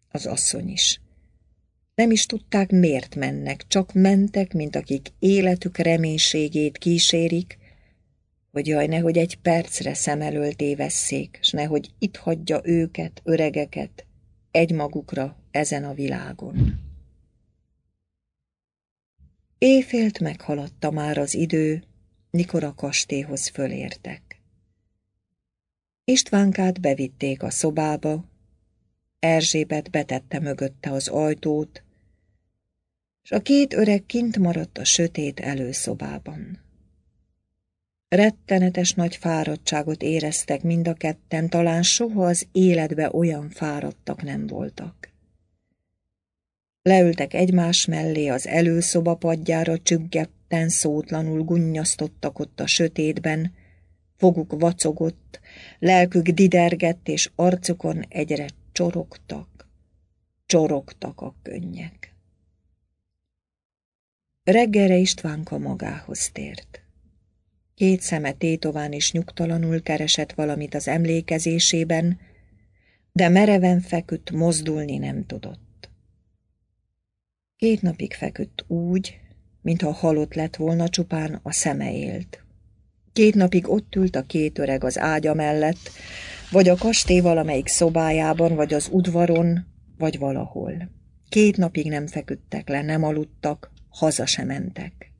A: Az asszony is. Nem is tudták, miért mennek, csak mentek, mint akik életük reménységét kísérik, hogy jaj, nehogy egy percre szem elől tévesszék, s nehogy itt hagyja őket, öregeket, egymagukra ezen a világon. Éjfélt meghaladta már az idő, mikor a kastélyhoz fölértek. Istvánkát bevitték a szobába, Erzsébet betette mögötte az ajtót, és a két öreg kint maradt a sötét előszobában. Rettenetes nagy fáradtságot éreztek mind a ketten, talán soha az életbe olyan fáradtak nem voltak. Leültek egymás mellé az előszoba padjára csüggetten, szótlanul gunnyasztottak ott a sötétben, foguk vacogott, lelkük didergett, és arcukon egyre csorogtak, csorogtak a könnyek. Reggelre Istvánka magához tért. Két szeme tétován is nyugtalanul keresett valamit az emlékezésében, de mereven feküdt, mozdulni nem tudott. Két napig feküdt úgy, mintha halott lett volna, csupán a szeme élt. Két napig ott ült a két öreg az ágya mellett, vagy a kastély valamelyik szobájában, vagy az udvaron, vagy valahol. Két napig nem feküdtek le, nem aludtak, haza sem mentek.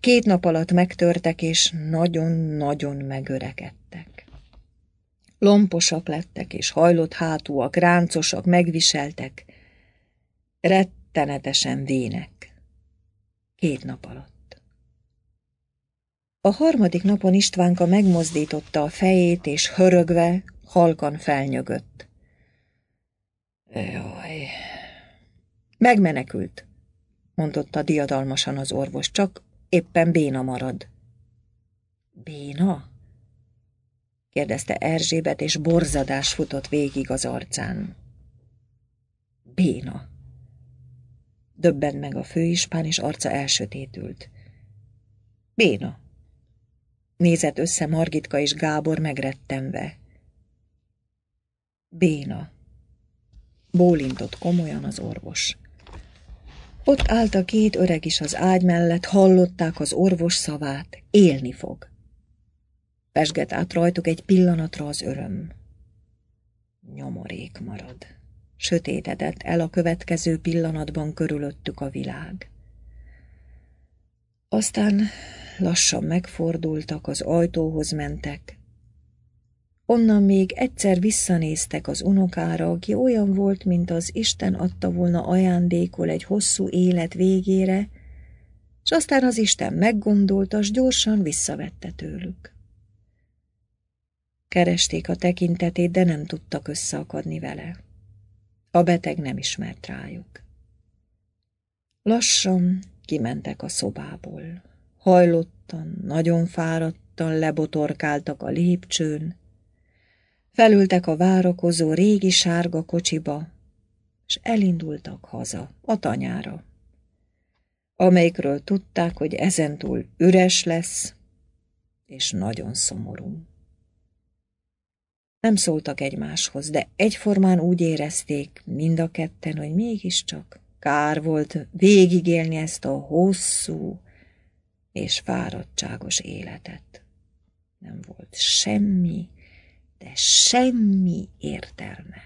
A: Két nap alatt megtörtek, és nagyon-nagyon megöregedtek. Lomposak lettek, és hajlott hátúak, ráncosak, megviseltek. Rett rettenetesen vének. Két nap alatt. A harmadik napon Istvánka megmozdította a fejét, és hörögve, halkan felnyögött. Jaj. Megmenekült, mondotta diadalmasan az orvos, csak éppen béna marad. Béna? kérdezte Erzsébet, és borzadás futott végig az arcán. Béna. Döbbent meg a főispán, és arca elsötétült. Béna. Nézett össze Margitka és Gábor megrettenve. Béna. Bólintott komolyan az orvos. Ott állt a két öreg is az ágy mellett, hallották az orvos szavát, élni fog. Pesget át rajtuk egy pillanatra az öröm. Nyomorék marad sötétedett el a következő pillanatban körülöttük a világ. Aztán lassan megfordultak, az ajtóhoz mentek. Onnan még egyszer visszanéztek az unokára, aki olyan volt, mint az Isten adta volna ajándékul egy hosszú élet végére, és aztán az Isten meggondolta, s gyorsan visszavette tőlük. Keresték a tekintetét, de nem tudtak összeakadni vele. A beteg nem ismert rájuk. Lassan kimentek a szobából. Hajlottan, nagyon fáradtan lebotorkáltak a lépcsőn, felültek a várakozó régi sárga kocsiba, és elindultak haza, a tanyára, amelyikről tudták, hogy ezentúl üres lesz, és nagyon szomorú. Nem szóltak egymáshoz, de egyformán úgy érezték, mind a ketten, hogy mégiscsak kár volt végigélni ezt a hosszú és fáradtságos életet. Nem volt semmi, de semmi értelme.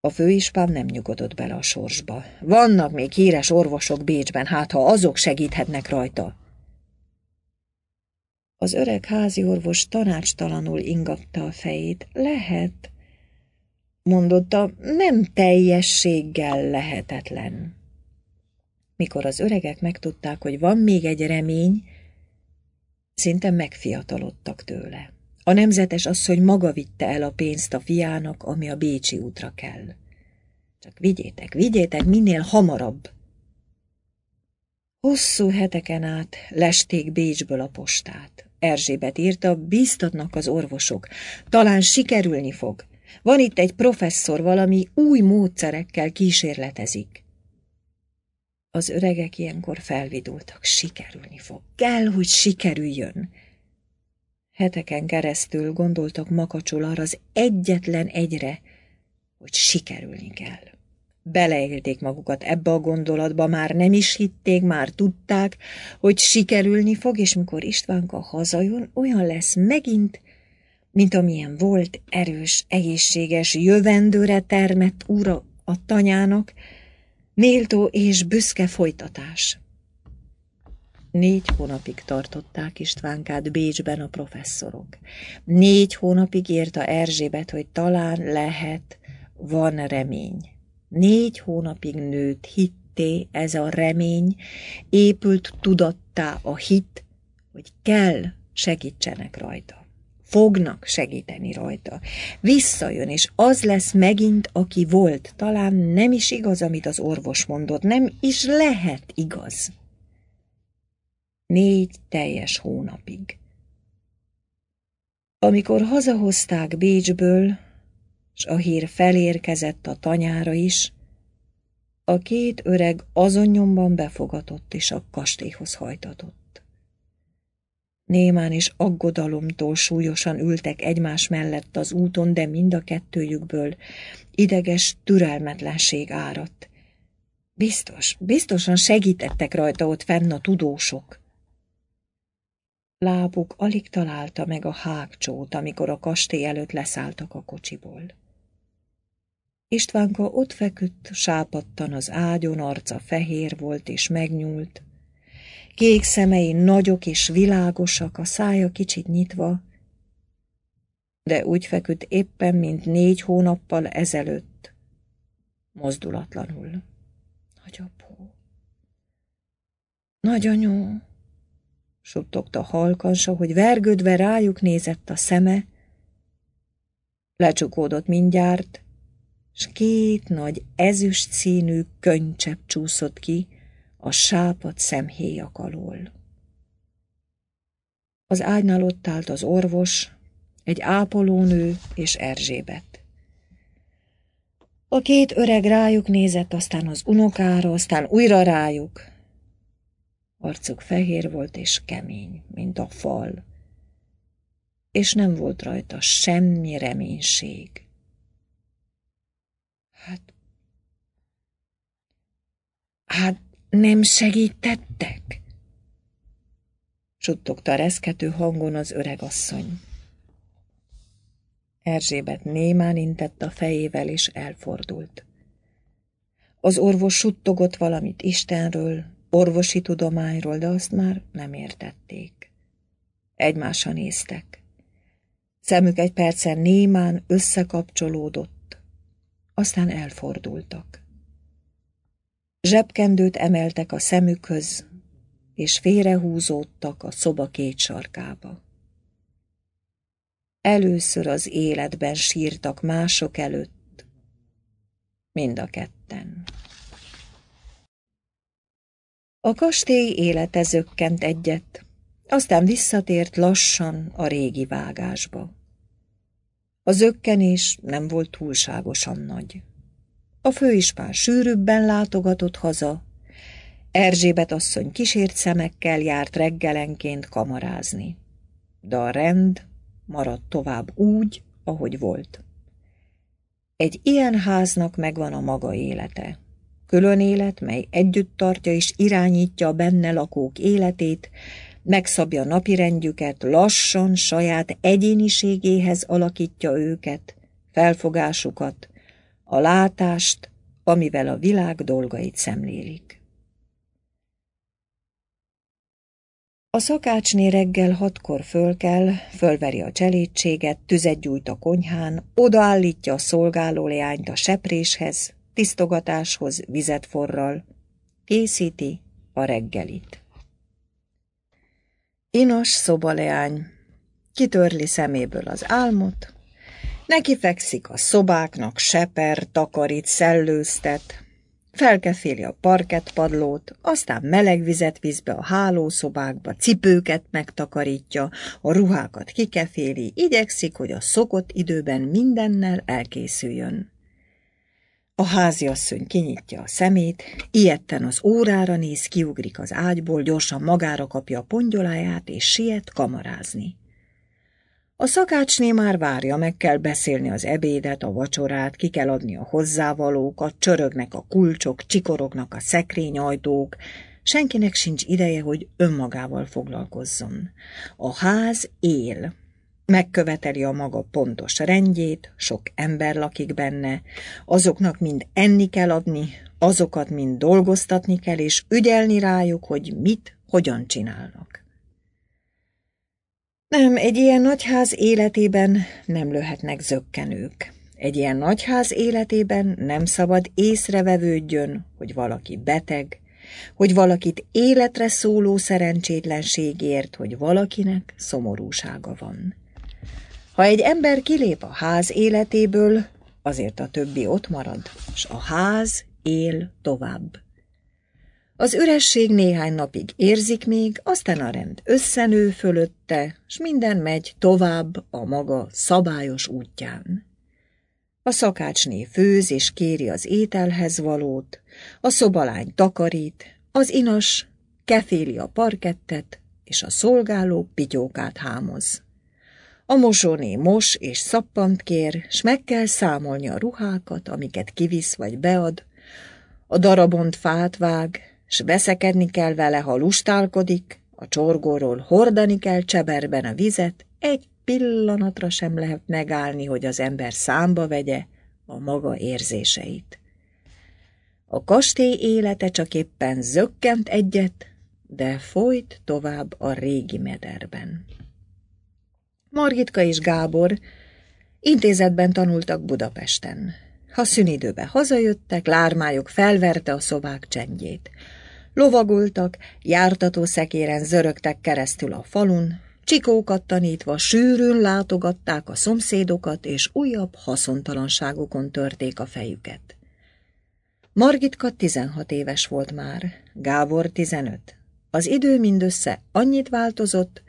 A: A főispán nem nyugodott bele a sorsba. Vannak még híres orvosok Bécsben, hát ha azok segíthetnek rajta. Az öreg háziorvos tanácstalanul ingatta a fejét. Lehet, mondotta, nem teljességgel lehetetlen. Mikor az öregek megtudták, hogy van még egy remény, szinte megfiatalodtak tőle. A nemzetes asszony maga vitte el a pénzt a fiának, ami a Bécsi útra kell. Csak vigyétek, vigyétek minél hamarabb. Hosszú heteken át lesték Bécsből a postát. Erzsébet írta, bíztatnak az orvosok. Talán sikerülni fog. Van itt egy professzor, valami új módszerekkel kísérletezik. Az öregek ilyenkor felvidultak, sikerülni fog. Kell, hogy sikerüljön. Heteken keresztül gondoltak makacsul arra az egyetlen egyre, hogy sikerülni kell. Beleélték magukat ebbe a gondolatba, már nem is hitték, már tudták, hogy sikerülni fog, és mikor Istvánka hazajön, olyan lesz megint, mint amilyen volt erős, egészséges, jövendőre termett úra a tanyának, méltó és büszke folytatás. Négy hónapig tartották Istvánkát Bécsben a professzorok. Négy hónapig írta Erzsébet, hogy talán lehet, van remény. Négy hónapig nőtt hitté ez a remény, épült tudattá a hit, hogy kell segítsenek rajta. Fognak segíteni rajta. Visszajön, és az lesz megint, aki volt. Talán nem is igaz, amit az orvos mondott, nem is lehet igaz. Négy teljes hónapig. Amikor hazahozták Bécsből, s a hír felérkezett a tanyára is, a két öreg azon nyomban befogatott és a kastélyhoz hajtatott. Némán és aggodalomtól súlyosan ültek egymás mellett az úton, de mind a kettőjükből ideges türelmetlenség áradt. Biztos, biztosan segítettek rajta ott fenn a tudósok. Lábuk alig találta meg a hágcsót, amikor a kastély előtt leszálltak a kocsiból. Istvánka ott feküdt, sápadtan az ágyon, arca fehér volt és megnyúlt. Kék szemei nagyok és világosak, a szája kicsit nyitva, de úgy feküdt éppen, mint négy hónappal ezelőtt. Mozdulatlanul. Nagyapó. Nagyanyó, suttogta halkansa, hogy vergődve rájuk nézett a szeme, lecsukódott mindjárt, s két nagy ezüst színű könycsepp csúszott ki a sápat szemhéjak alól. Az ágynál ott állt az orvos, egy ápolónő és Erzsébet. A két öreg rájuk nézett, aztán az unokára, aztán újra rájuk. Arcuk fehér volt és kemény, mint a fal, és nem volt rajta semmi reménység. Hát... Hát nem segítettek? Suttogta reszkető hangon az öreg asszony. Erzsébet némán intett a fejével, és elfordult. Az orvos suttogott valamit Istenről, orvosi tudományról, de azt már nem értették. Egymásra néztek. Szemük egy percen némán összekapcsolódott, aztán elfordultak. Zsebkendőt emeltek a szemükhöz, és félrehúzódtak a szoba két sarkába. Először az életben sírtak mások előtt, mind a ketten. A kastély élete zökkent egyet, aztán visszatért lassan a régi vágásba. A zökkenés nem volt túlságosan nagy. A főispán sűrűbben látogatott haza, Erzsébet asszony kísért szemekkel járt reggelenként kamarázni. De a rend maradt tovább úgy, ahogy volt. Egy ilyen háznak megvan a maga élete. Külön élet, mely együtt tartja és irányítja a benne lakók életét, megszabja napi rendjüket, lassan saját egyéniségéhez alakítja őket, felfogásukat, a látást, amivel a világ dolgait szemlélik. A szakácsné reggel hatkor föl kell, fölveri a cselédséget, tüzet gyújt a konyhán, odaállítja a szolgáló leányt a sepréshez, tisztogatáshoz, vizet forral. Készíti a reggelit. Inos szobaleány. Kitörli szeméből az álmot. Neki fekszik a szobáknak, seper, takarít, szellőztet. Felkeféli a parket padlót, aztán meleg vizet visz be a hálószobákba, cipőket megtakarítja, a ruhákat kikeféli, igyekszik, hogy a szokott időben mindennel elkészüljön. A háziasszony kinyitja a szemét, ilyetten az órára néz, kiugrik az ágyból, gyorsan magára kapja a pongyoláját, és siet kamarázni. A szakácsné már várja, meg kell beszélni az ebédet, a vacsorát, ki kell adni a hozzávalókat, csörögnek a kulcsok, csikorognak a szekrényajtók, senkinek sincs ideje, hogy önmagával foglalkozzon. A ház él. Megköveteli a maga pontos rendjét, sok ember lakik benne, azoknak mind enni kell adni, azokat mind dolgoztatni kell, és ügyelni rájuk, hogy mit, hogyan csinálnak. Nem, egy ilyen nagyház életében nem löhetnek zöggenők. Egy ilyen nagyház életében nem szabad észrevevődjön, hogy valaki beteg, hogy valakit életre szóló szerencsétlenségért, hogy valakinek szomorúsága van. Ha egy ember kilép a ház életéből, azért a többi ott marad, és a ház él tovább. Az üresség néhány napig érzik még, aztán a rend összenő fölötte, s minden megy tovább a maga szabályos útján. A szakácsné főz és kéri az ételhez valót, a szobalány takarít, az inas keféli a parkettet, és a szolgáló pityókát hámoz. A mosóné mos és szappant kér, s meg kell számolni a ruhákat, amiket kivisz vagy bead, a darabont fát vág, s veszekedni kell vele, ha lustálkodik, a csorgóról hordani kell cseberben a vizet, egy pillanatra sem lehet megállni, hogy az ember számba vegye a maga érzéseit. A kastély élete csak éppen zökkent egyet, de folyt tovább a régi mederben. Margitka és Gábor intézetben tanultak Budapesten. Ha szünidőbe hazajöttek, lármájuk felverte a szobák csendjét. Lovagoltak, jártató szekéren zörögtek keresztül a falun, csikókat tanítva sűrűn látogatták a szomszédokat, és újabb haszontalanságokon törték a fejüket. Margitka 16 éves volt már, Gábor 15. Az idő mindössze annyit változott,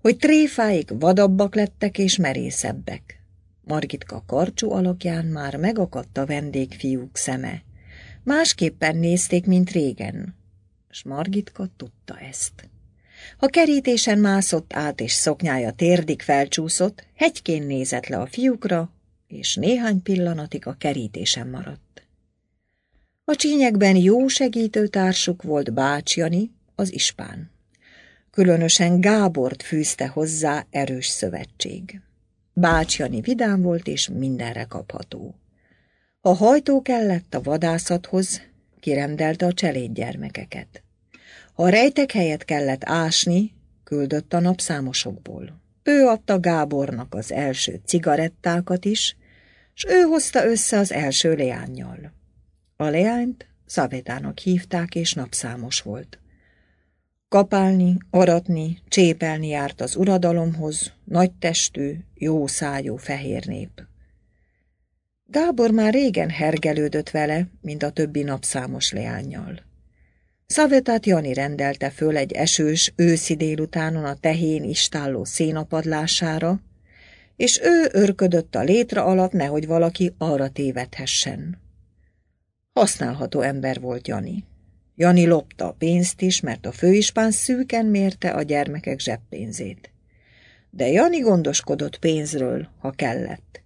A: hogy tréfáik vadabbak lettek és merészebbek. Margitka karcsú alakján már megakadt a vendégfiúk szeme. Másképpen nézték, mint régen, s Margitka tudta ezt. Ha kerítésen mászott át, és szoknyája térdig felcsúszott, hegykén nézett le a fiúkra, és néhány pillanatig a kerítésen maradt. A csínyekben jó segítő társuk volt Bácsjani, az ispán különösen Gábort fűzte hozzá erős szövetség. Bácsjani vidám volt és mindenre kapható. A hajtó kellett a vadászathoz, kirendelte a cselédgyermekeket. Ha rejtek helyet kellett ásni, küldött a napszámosokból. Ő adta Gábornak az első cigarettákat is, s ő hozta össze az első leányjal. A leányt Szavedának hívták, és napszámos volt. Kapálni, aratni, csépelni járt az uradalomhoz, nagy testű, jó szájú fehér nép. Gábor már régen hergelődött vele, mint a többi napszámos leányjal. Szavetát Jani rendelte föl egy esős, őszi délutánon a tehén istálló szénapadlására, és ő örködött a létre alatt, nehogy valaki arra tévedhessen. Használható ember volt Jani. Jani lopta a pénzt is, mert a főispán szűken mérte a gyermekek zseppénzét. De Jani gondoskodott pénzről, ha kellett.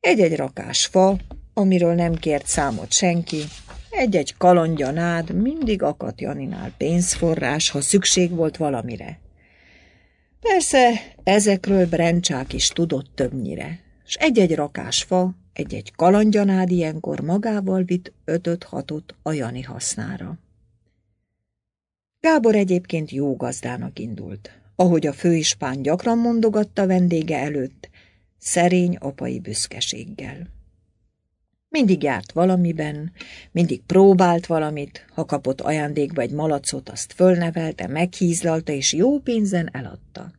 A: Egy-egy rakás fa, amiről nem kért számot senki, egy-egy kalongyanád mindig akadt Janinál pénzforrás, ha szükség volt valamire. Persze ezekről Brencsák is tudott többnyire, s egy-egy rakás fa, egy-egy kalandjanád ilyenkor magával vitt ötöt-hatot a Jani hasznára. Gábor egyébként jó gazdának indult. Ahogy a főispán gyakran mondogatta vendége előtt, szerény apai büszkeséggel. Mindig járt valamiben, mindig próbált valamit, ha kapott ajándékba egy malacot, azt fölnevelte, meghízlalta és jó pénzen eladta.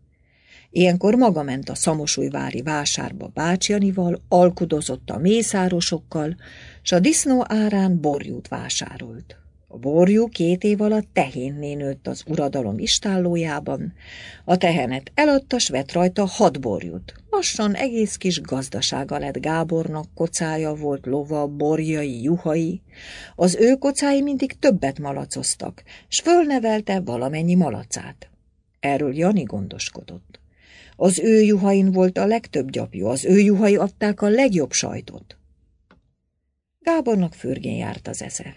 A: Ilyenkor maga ment a Szamosújvári vásárba Bácsianival, alkudozott a mészárosokkal, s a disznó árán borjút vásárolt. A borjú két év alatt tehénné nőtt az uradalom istállójában, a tehenet eladta, s vett rajta hat borjút. Lassan egész kis gazdasága lett Gábornak, kocája volt lova, borjai, juhai. Az ő kocái mindig többet malacoztak, s fölnevelte valamennyi malacát. Erről Jani gondoskodott. Az ő juhain volt a legtöbb gyapjú, az ő juhai adták a legjobb sajtot. Gábornak fürgén járt az esze.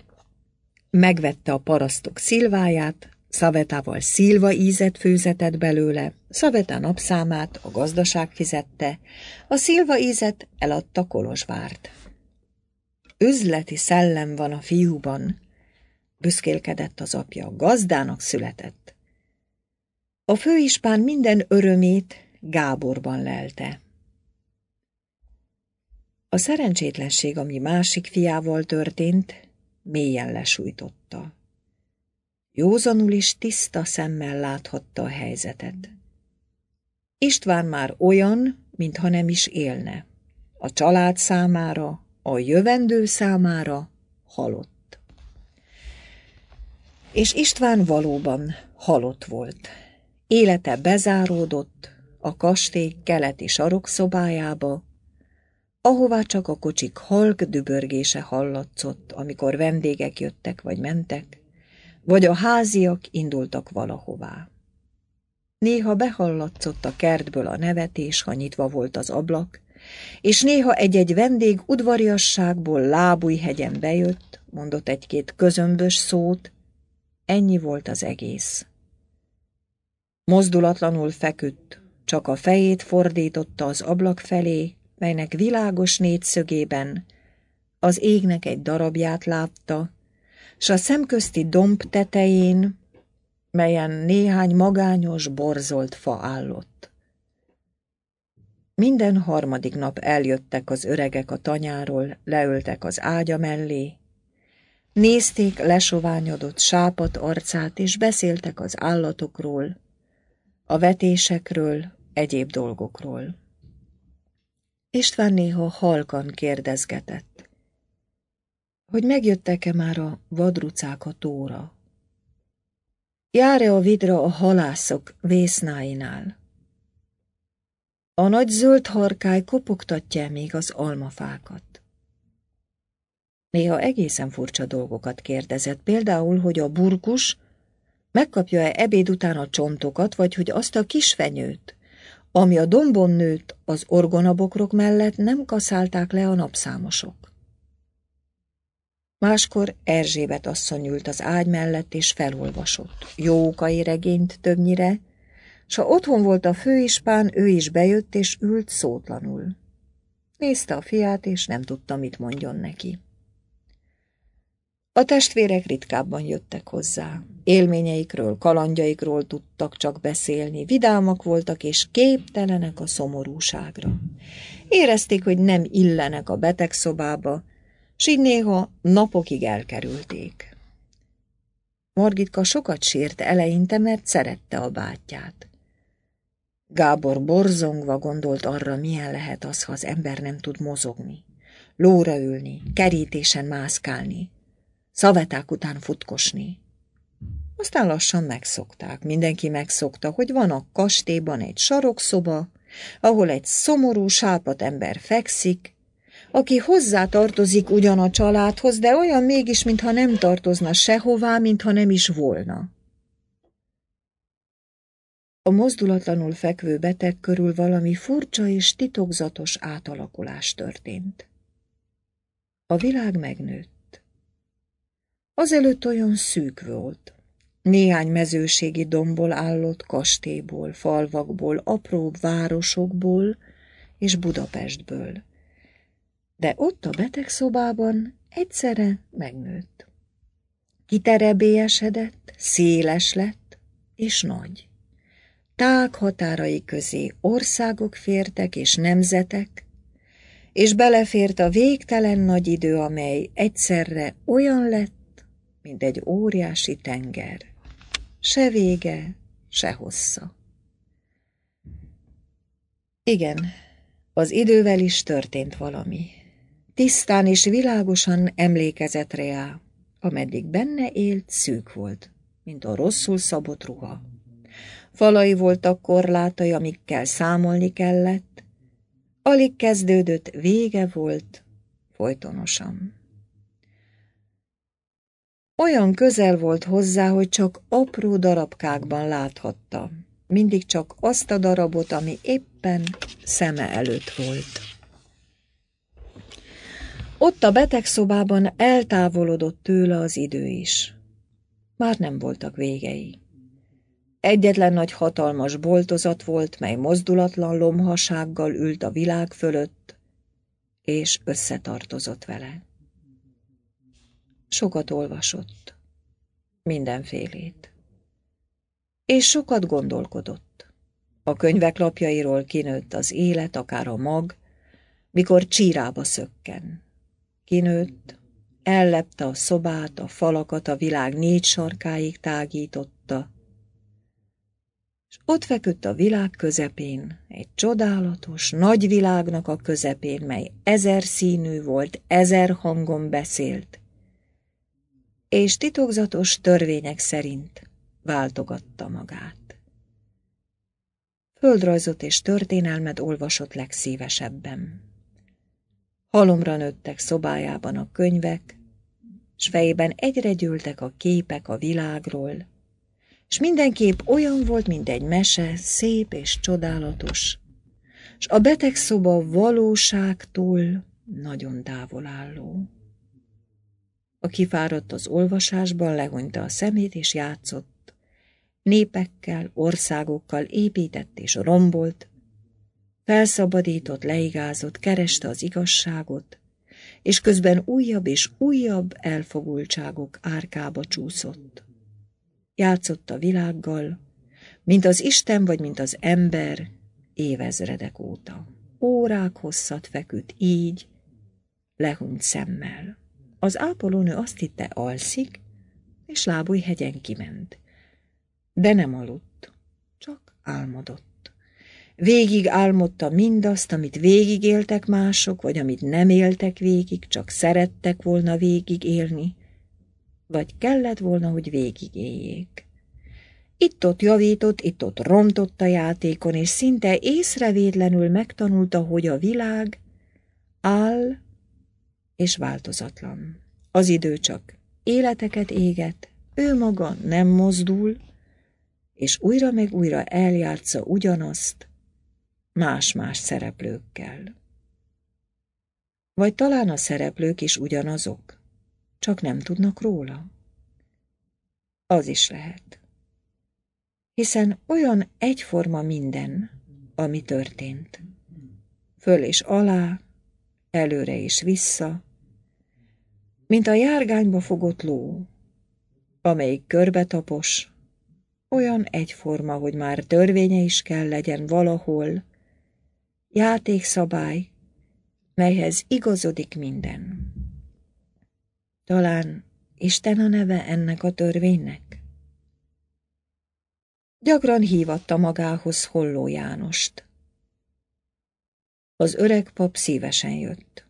A: Megvette a parasztok szilváját, Szavetával szilva ízet főzetett belőle, Szaveta napszámát a gazdaság fizette, a szilva ízet eladta Kolozsvárt. Üzleti szellem van a fiúban, büszkélkedett az apja, gazdának született. A főispán minden örömét Gáborban lelte. A szerencsétlenség, ami másik fiával történt, mélyen lesújtotta. Józanul is tiszta szemmel láthatta a helyzetet. István már olyan, mintha nem is élne. A család számára, a jövendő számára halott. És István valóban halott volt. Élete bezáródott a kastély keleti sarokszobájába, ahová csak a kocsik halk dübörgése hallatszott, amikor vendégek jöttek vagy mentek, vagy a háziak indultak valahová. Néha behallatszott a kertből a nevetés, ha nyitva volt az ablak, és néha egy-egy vendég udvariasságból lábújhegyen bejött, mondott egy-két közömbös szót, ennyi volt az egész. Mozdulatlanul feküdt, csak a fejét fordította az ablak felé, melynek világos négyszögében az égnek egy darabját látta, s a szemközti domb tetején, melyen néhány magányos, borzolt fa állott. Minden harmadik nap eljöttek az öregek a tanyáról, leültek az ágya mellé, nézték lesoványodott sápat arcát, és beszéltek az állatokról, a vetésekről, egyéb dolgokról. István néha halkan kérdezgetett. Hogy megjöttek-e már a vadrucák a tóra? Jár-e a vidra a halászok vésznáinál? A nagy zöld harkály kopogtatja még az almafákat. Néha egészen furcsa dolgokat kérdezett, például, hogy a burkus megkapja-e ebéd után a csontokat, vagy hogy azt a kisfenyőt, ami a dombon nőtt, az orgonabokrok mellett nem kaszálták le a napszámosok. Máskor Erzsébet asszony ült az ágy mellett és felolvasott. Jókai regényt többnyire, s ha otthon volt a főispán, ő is bejött és ült szótlanul. Nézte a fiát, és nem tudta, mit mondjon neki. A testvérek ritkábban jöttek hozzá. Élményeikről, kalandjaikról tudtak csak beszélni, vidámak voltak és képtelenek a szomorúságra. Érezték, hogy nem illenek a betegszobába, s így néha napokig elkerülték. Margitka sokat sírt eleinte, mert szerette a bátyját. Gábor borzongva gondolt arra, milyen lehet az, ha az ember nem tud mozogni, lóra ülni, kerítésen mászkálni, szaveták után futkosni. Aztán lassan megszokták, mindenki megszokta, hogy van a kastélyban egy sarokszoba, ahol egy szomorú sápat ember fekszik, aki hozzá tartozik ugyan a családhoz, de olyan mégis, mintha nem tartozna sehová, mintha nem is volna. A mozdulatlanul fekvő beteg körül valami furcsa és titokzatos átalakulás történt. A világ megnőtt. Azelőtt olyan szűk volt. Néhány mezőségi domból állott kastélyból, falvakból, apróbb városokból és Budapestből. De ott a betegszobában egyszerre megnőtt. Kiterebélyesedett, széles lett és nagy. Tág határai közé országok fértek és nemzetek, és belefért a végtelen nagy idő, amely egyszerre olyan lett, mint egy óriási tenger. Se vége, se hossza. Igen, az idővel is történt valami. Tisztán és világosan emlékezett rá, ameddig benne élt, szűk volt, mint a rosszul szabott ruha. Falai voltak korlátai, amikkel számolni kellett. Alig kezdődött, vége volt, folytonosan. Olyan közel volt hozzá, hogy csak apró darabkákban láthatta. Mindig csak azt a darabot, ami éppen szeme előtt volt. Ott a betegszobában eltávolodott tőle az idő is. Már nem voltak végei. Egyetlen nagy hatalmas boltozat volt, mely mozdulatlan lomhasággal ült a világ fölött, és összetartozott vele. Sokat olvasott. Mindenfélét. És sokat gondolkodott. A könyvek lapjairól kinőtt az élet, akár a mag, mikor csírába szökken. Kinőtt, ellepte a szobát, a falakat, a világ négy sarkáig tágította, és ott feküdt a világ közepén, egy csodálatos, nagy világnak a közepén, mely ezer színű volt, ezer hangon beszélt, és titokzatos törvények szerint váltogatta magát. Földrajzot és történelmet olvasott legszívesebben. Halomra nőttek szobájában a könyvek, s fejében egyre gyűltek a képek a világról, és minden kép olyan volt, mint egy mese, szép és csodálatos, s a beteg szoba valóságtól nagyon távol álló. Aki fáradt az olvasásban, lehonyta a szemét és játszott. Népekkel, országokkal épített és rombolt, felszabadított, leigázott, kereste az igazságot, és közben újabb és újabb elfogultságok árkába csúszott. Játszott a világgal, mint az Isten vagy mint az ember évezredek óta. Órák hosszat feküdt így, lehunyt szemmel. Az ápolónő azt hitte alszik, és hegyen kiment. De nem aludt, csak álmodott. Végig álmodta mindazt, amit végigéltek mások, vagy amit nem éltek végig, csak szerettek volna végig élni, vagy kellett volna, hogy végigéljék. Itt-ott javított, itt-ott rontott a játékon, és szinte észrevédlenül megtanulta, hogy a világ áll és változatlan. Az idő csak életeket éget, ő maga nem mozdul, és újra meg újra eljátsza ugyanazt más-más szereplőkkel. Vagy talán a szereplők is ugyanazok, csak nem tudnak róla. Az is lehet. Hiszen olyan egyforma minden, ami történt. Föl és alá, előre és vissza, mint a járgányba fogott ló, amelyik körbetapos, olyan egyforma, hogy már törvénye is kell legyen valahol, játékszabály, melyhez igazodik minden. Talán Isten a neve ennek a törvénynek? Gyakran hívatta magához Holló Jánost az öreg pap szívesen jött.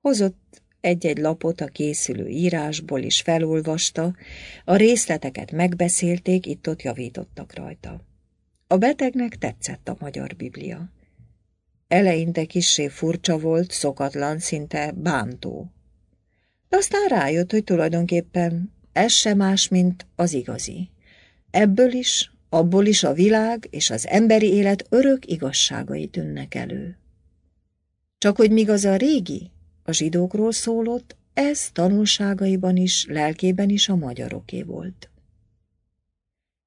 A: Hozott egy-egy lapot a készülő írásból is felolvasta, a részleteket megbeszélték, itt-ott javítottak rajta. A betegnek tetszett a magyar biblia. Eleinte kissé furcsa volt, szokatlan, szinte bántó. De aztán rájött, hogy tulajdonképpen ez se más, mint az igazi. Ebből is, abból is a világ és az emberi élet örök igazságai tűnnek elő. Csak hogy míg az a régi, a zsidókról szólott, ez tanulságaiban is, lelkében is a magyaroké volt.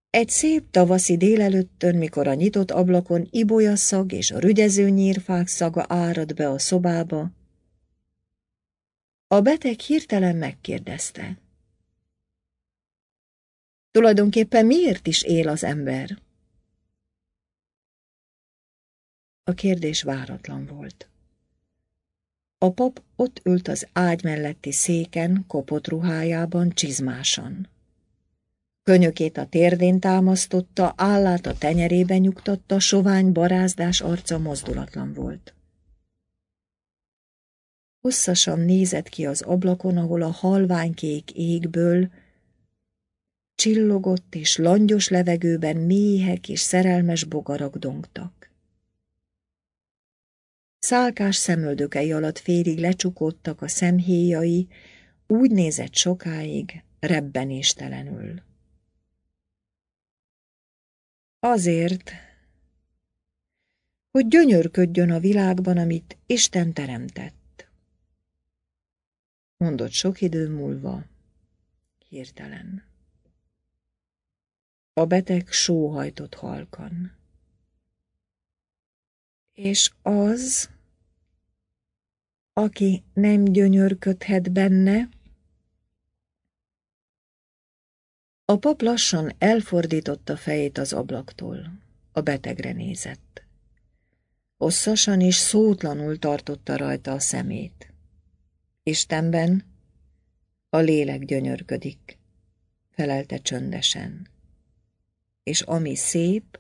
A: Egy szép tavaszi délelőttön, mikor a nyitott ablakon ibolyaszag és a rügyező nyírfák szaga árad be a szobába, a beteg hirtelen megkérdezte. Tulajdonképpen miért is él az ember? A kérdés váratlan volt. A pap ott ült az ágy melletti széken, kopott ruhájában, csizmásan. Könyökét a térdén támasztotta, állát a tenyerébe nyugtatta, sovány barázdás arca mozdulatlan volt. Hosszasan nézett ki az ablakon, ahol a halványkék égből csillogott és langyos levegőben méhek és szerelmes bogarak dongtak. Szálkás szemöldökei alatt félig lecsukódtak a szemhéjai, úgy nézett sokáig, rebbenéstelenül. Azért, hogy gyönyörködjön a világban, amit Isten teremtett. Mondott sok idő múlva, hirtelen. A beteg sóhajtott halkan és az, aki nem gyönyörködhet benne, a pap lassan elfordította fejét az ablaktól, a betegre nézett. Hosszasan és szótlanul tartotta rajta a szemét. Istenben a lélek gyönyörködik, felelte csöndesen. És ami szép,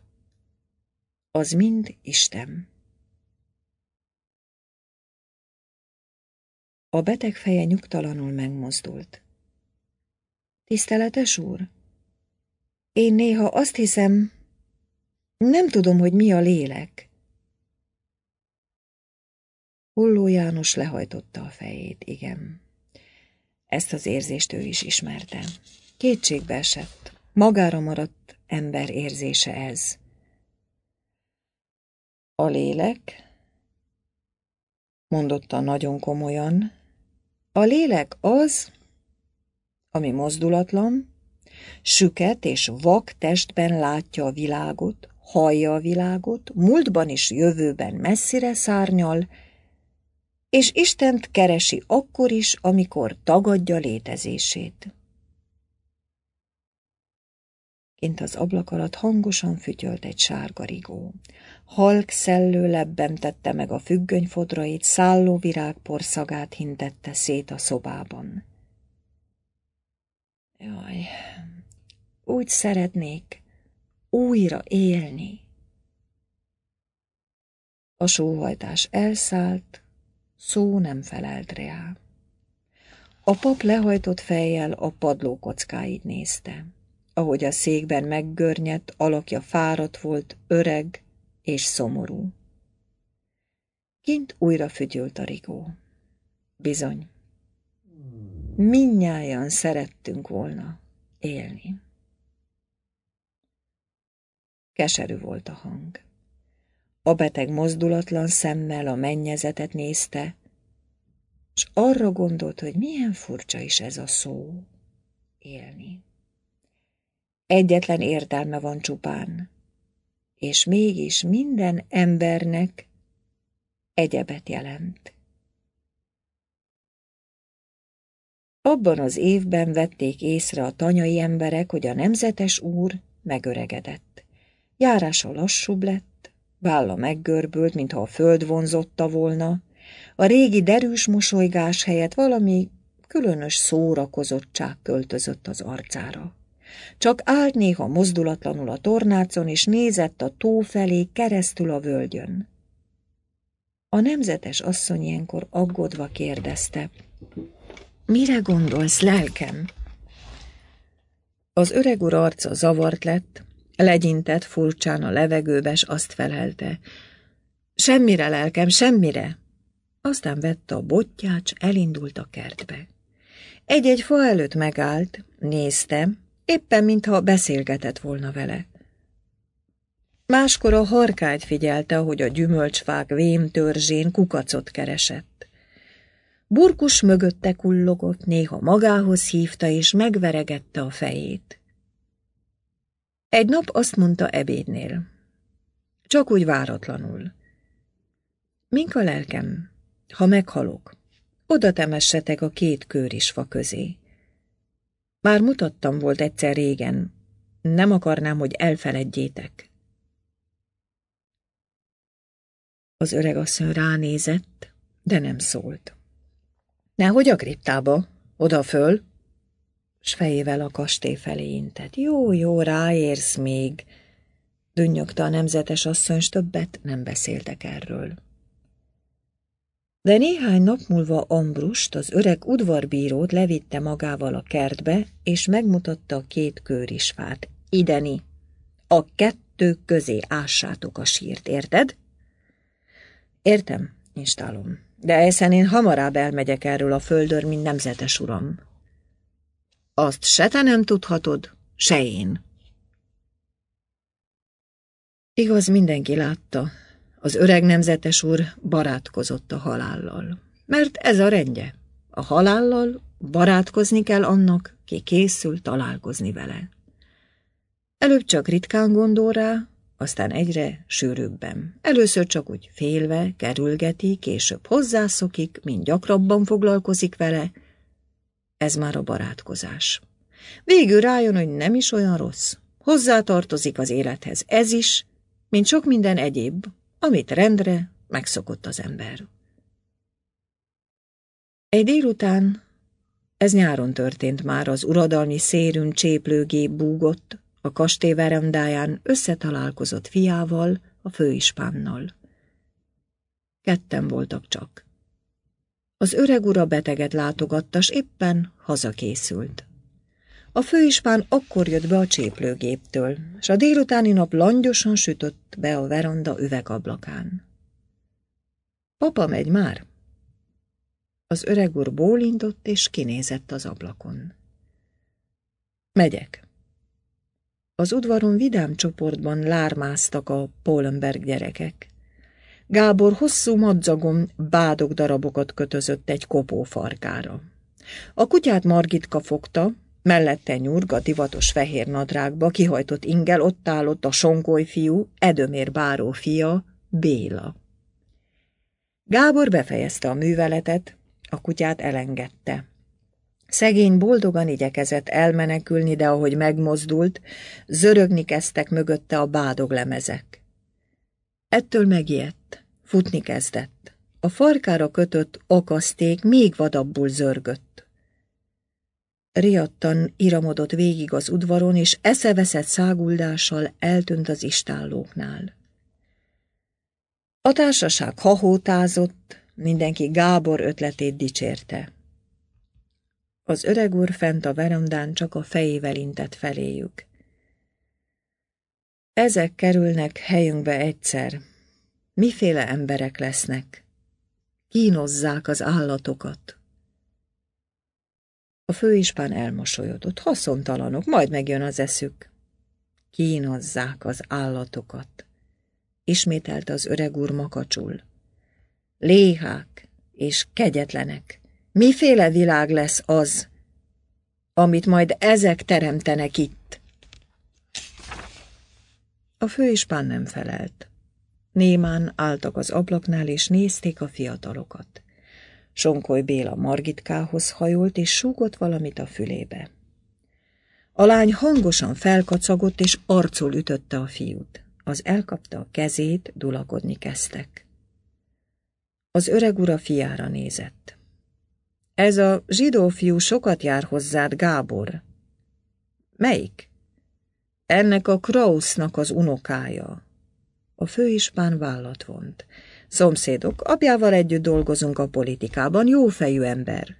A: az mind Isten. A beteg feje nyugtalanul megmozdult. Tiszteletes úr? Én néha azt hiszem, nem tudom, hogy mi a lélek. Holló János lehajtotta a fejét, igen. Ezt az érzést ő is ismerte. Kétségbe esett. Magára maradt ember érzése ez. A lélek? Mondotta nagyon komolyan, a lélek az, ami mozdulatlan, süket és vak testben látja a világot, hallja a világot, múltban és jövőben messzire szárnyal, és Istent keresi akkor is, amikor tagadja létezését. Kint az ablak alatt hangosan fütyölt egy sárga rigó halk szellő lebben tette meg a függönyfodrait, fodrait, szálló virágporszagát hintette szét a szobában. Jaj, úgy szeretnék újra élni. A sóhajtás elszállt, szó nem felelt rá. A pap lehajtott fejjel a padló kockáit nézte. Ahogy a székben meggörnyedt, alakja fáradt volt, öreg, és szomorú. Kint újra fügyült a rigó. Bizony, minnyáján szerettünk volna élni. Keserű volt a hang. A beteg mozdulatlan szemmel a mennyezetet nézte, és arra gondolt, hogy milyen furcsa is ez a szó, élni. Egyetlen értelme van csupán, és mégis minden embernek egyebet jelent. Abban az évben vették észre a tanyai emberek, hogy a nemzetes úr megöregedett. Járása lassúbb lett, válla meggörbült, mintha a föld vonzotta volna, a régi derűs mosolygás helyett valami különös szórakozottság költözött az arcára. Csak állt néha mozdulatlanul a tornácon, és nézett a tó felé keresztül a völgyön. A nemzetes asszony ilyenkor aggódva kérdezte. Mire gondolsz, lelkem? Az öreg úr arca zavart lett, legyintett furcsán a levegőbe, s azt felelte. Semmire, lelkem, semmire! Aztán vette a botját, s elindult a kertbe. Egy-egy fa előtt megállt, nézte, éppen mintha beszélgetett volna vele. Máskor a harkány figyelte, hogy a gyümölcsfák vém törzsén kukacot keresett. Burkus mögötte kullogott, néha magához hívta és megveregette a fejét. Egy nap azt mondta ebédnél. Csak úgy váratlanul. Mink a lelkem, ha meghalok, oda temessetek a két kőrisfa közé. Már mutattam volt egyszer régen. Nem akarnám, hogy elfeledjétek. Az öregasszony ránézett, de nem szólt. Nehogy a kriptába, oda föl, s fejével a kastély felé intett. Jó, jó, ráérsz még. Dünnyögte a nemzetes asszony, s többet nem beszéltek erről. De néhány nap múlva Ambrust, az öreg udvarbírót levitte magával a kertbe, és megmutatta a két kőrisfát. Ideni, a kettő közé ássátok a sírt, érted? Értem, instálom. De eszen én hamarabb elmegyek erről a földör, mint nemzetes uram. Azt se te nem tudhatod, se én. Igaz, mindenki látta, az öreg nemzetes úr barátkozott a halállal. Mert ez a rendje. A halállal barátkozni kell annak, ki készül találkozni vele. Előbb csak ritkán gondol rá, aztán egyre sűrűbben. Először csak úgy félve, kerülgeti, később hozzászokik, mint gyakrabban foglalkozik vele. Ez már a barátkozás. Végül rájön, hogy nem is olyan rossz. Hozzátartozik az élethez ez is, mint sok minden egyéb, amit rendre megszokott az ember. Egy délután, ez nyáron történt már, az uradalmi szérűn cséplőgép búgott, a kastély összetalálkozott fiával, a főispánnal. Ketten voltak csak. Az öreg ura beteget látogatta, s éppen hazakészült. A főispán akkor jött be a cséplőgéptől, és a délutáni nap langyosan sütött be a veranda üvegablakán. Papa megy már? Az öreg úr bólintott, és kinézett az ablakon. Megyek. Az udvaron vidám csoportban lármáztak a Polenberg gyerekek. Gábor hosszú madzagon bádog darabokat kötözött egy kopó farkára. A kutyát Margitka fogta, Mellette nyurga divatos fehér nadrágba kihajtott ingel ott állott a sonkói fiú, Edömér báró fia, Béla. Gábor befejezte a műveletet, a kutyát elengedte. Szegény boldogan igyekezett elmenekülni, de ahogy megmozdult, zörögni kezdtek mögötte a bádoglemezek. Ettől megijedt, futni kezdett. A farkára kötött akaszték még vadabbul zörgött riadtan iramodott végig az udvaron, és eszeveszett száguldással eltűnt az istállóknál. A társaság hahótázott, mindenki Gábor ötletét dicsérte. Az öreg úr fent a verandán csak a fejével intett feléjük. Ezek kerülnek helyünkbe egyszer. Miféle emberek lesznek? Kínozzák az állatokat, a főispán elmosolyodott. Haszontalanok, majd megjön az eszük. Kínozzák az állatokat. Ismételte az öreg úr makacsul. Léhák és kegyetlenek. Miféle világ lesz az, amit majd ezek teremtenek itt? A főispán nem felelt. Némán álltak az ablaknál, és nézték a fiatalokat. Sonkoly Béla Margitkához hajolt, és súgott valamit a fülébe. A lány hangosan felkacagott, és arcul ütötte a fiút. Az elkapta a kezét, dulakodni kezdtek. Az öreg ura fiára nézett. Ez a zsidó fiú sokat jár hozzád, Gábor. Melyik? Ennek a Krausznak az unokája. A főispán vállat vont. Szomszédok, apjával együtt dolgozunk a politikában, Jó fejű ember.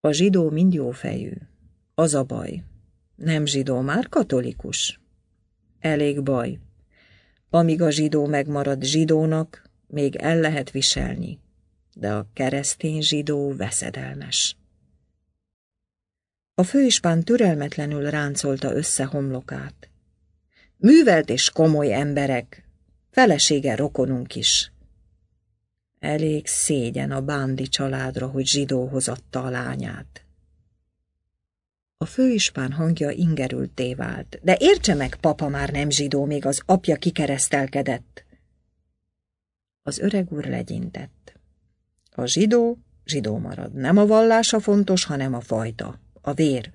A: A zsidó mind jó fejű. Az a baj. Nem zsidó már, katolikus. Elég baj. Amíg a zsidó megmarad zsidónak, még el lehet viselni, de a keresztény zsidó veszedelmes. A főispán türelmetlenül ráncolta össze homlokát. Művelt és komoly emberek, Felesége rokonunk is. Elég szégyen a bándi családra, hogy zsidóhoz adta a lányát. A főispán hangja ingerülté vált. De értse meg, papa már nem zsidó, még az apja kikeresztelkedett. Az öreg úr legyintett. A zsidó zsidó marad. Nem a vallása fontos, hanem a fajta, a vér.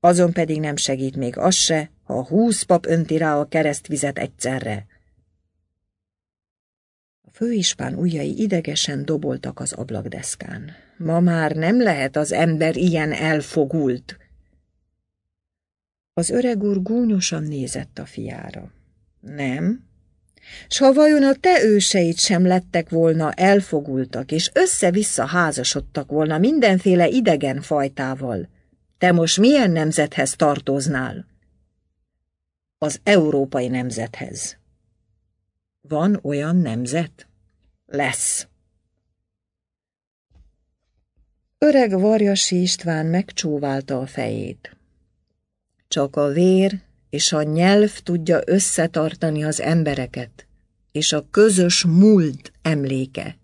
A: Azon pedig nem segít még az se, ha húsz pap önti rá a keresztvizet egyszerre főispán ujjai idegesen doboltak az ablakdeszkán. Ma már nem lehet az ember ilyen elfogult. Az öreg úr gúnyosan nézett a fiára. Nem? S ha vajon a te őseid sem lettek volna elfogultak, és össze-vissza házasodtak volna mindenféle idegen fajtával, te most milyen nemzethez tartoznál? Az európai nemzethez. Van olyan nemzet? Lesz. Öreg Varjasi István megcsóválta a fejét. Csak a vér és a nyelv tudja összetartani az embereket, és a közös múlt emléke.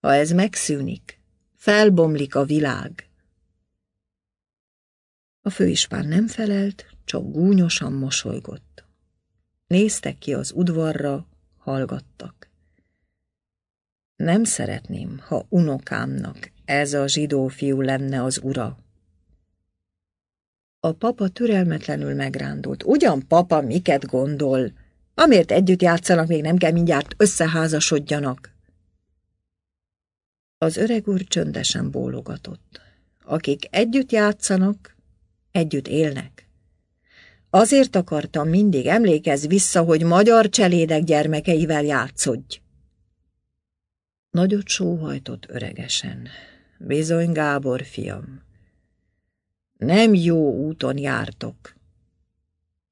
A: Ha ez megszűnik, felbomlik a világ. A főispán nem felelt, csak gúnyosan mosolygott. Néztek ki az udvarra, hallgattak. Nem szeretném, ha unokámnak ez a zsidó fiú lenne az ura. A papa türelmetlenül megrándult. Ugyan, papa, miket gondol? Amért együtt játszanak, még nem kell mindjárt összeházasodjanak. Az öreg úr csöndesen bólogatott. Akik együtt játszanak, együtt élnek. Azért akartam mindig emlékezz vissza, hogy magyar cselédek gyermekeivel játszodj. Nagyot sóhajtott öregesen. Bizony, Gábor fiam. Nem jó úton jártok.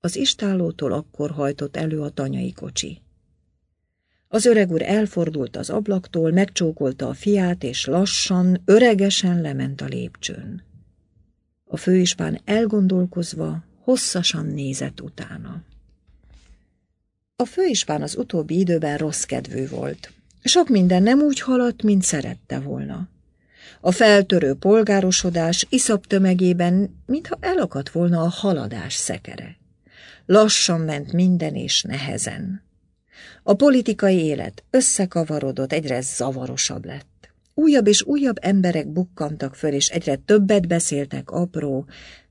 A: Az istálótól akkor hajtott elő a tanyai kocsi. Az öreg úr elfordult az ablaktól, megcsókolta a fiát, és lassan, öregesen lement a lépcsőn. A főispán elgondolkozva hosszasan nézett utána. A főispán az utóbbi időben rossz kedvű volt. Sok minden nem úgy haladt, mint szerette volna. A feltörő polgárosodás iszap tömegében, mintha elakadt volna a haladás szekere. Lassan ment minden és nehezen. A politikai élet összekavarodott, egyre zavarosabb lett. Újabb és újabb emberek bukkantak föl, és egyre többet beszéltek apró,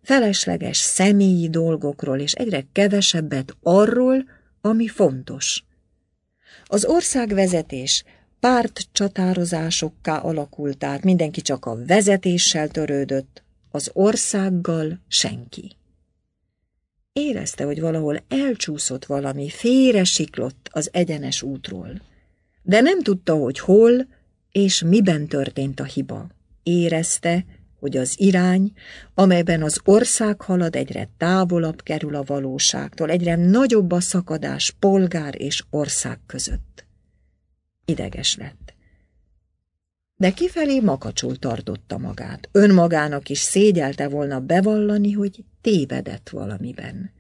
A: felesleges személyi dolgokról, és egyre kevesebbet arról, ami fontos. Az országvezetés csatározásokká alakult át, mindenki csak a vezetéssel törődött, az országgal senki. Érezte, hogy valahol elcsúszott valami, félre siklott az egyenes útról. De nem tudta, hogy hol és miben történt a hiba. Érezte, hogy az irány, amelyben az ország halad, egyre távolabb kerül a valóságtól, egyre nagyobb a szakadás polgár és ország között. Ideges lett. De kifelé makacsul tartotta magát. Önmagának is szégyelte volna bevallani, hogy tévedett valamiben.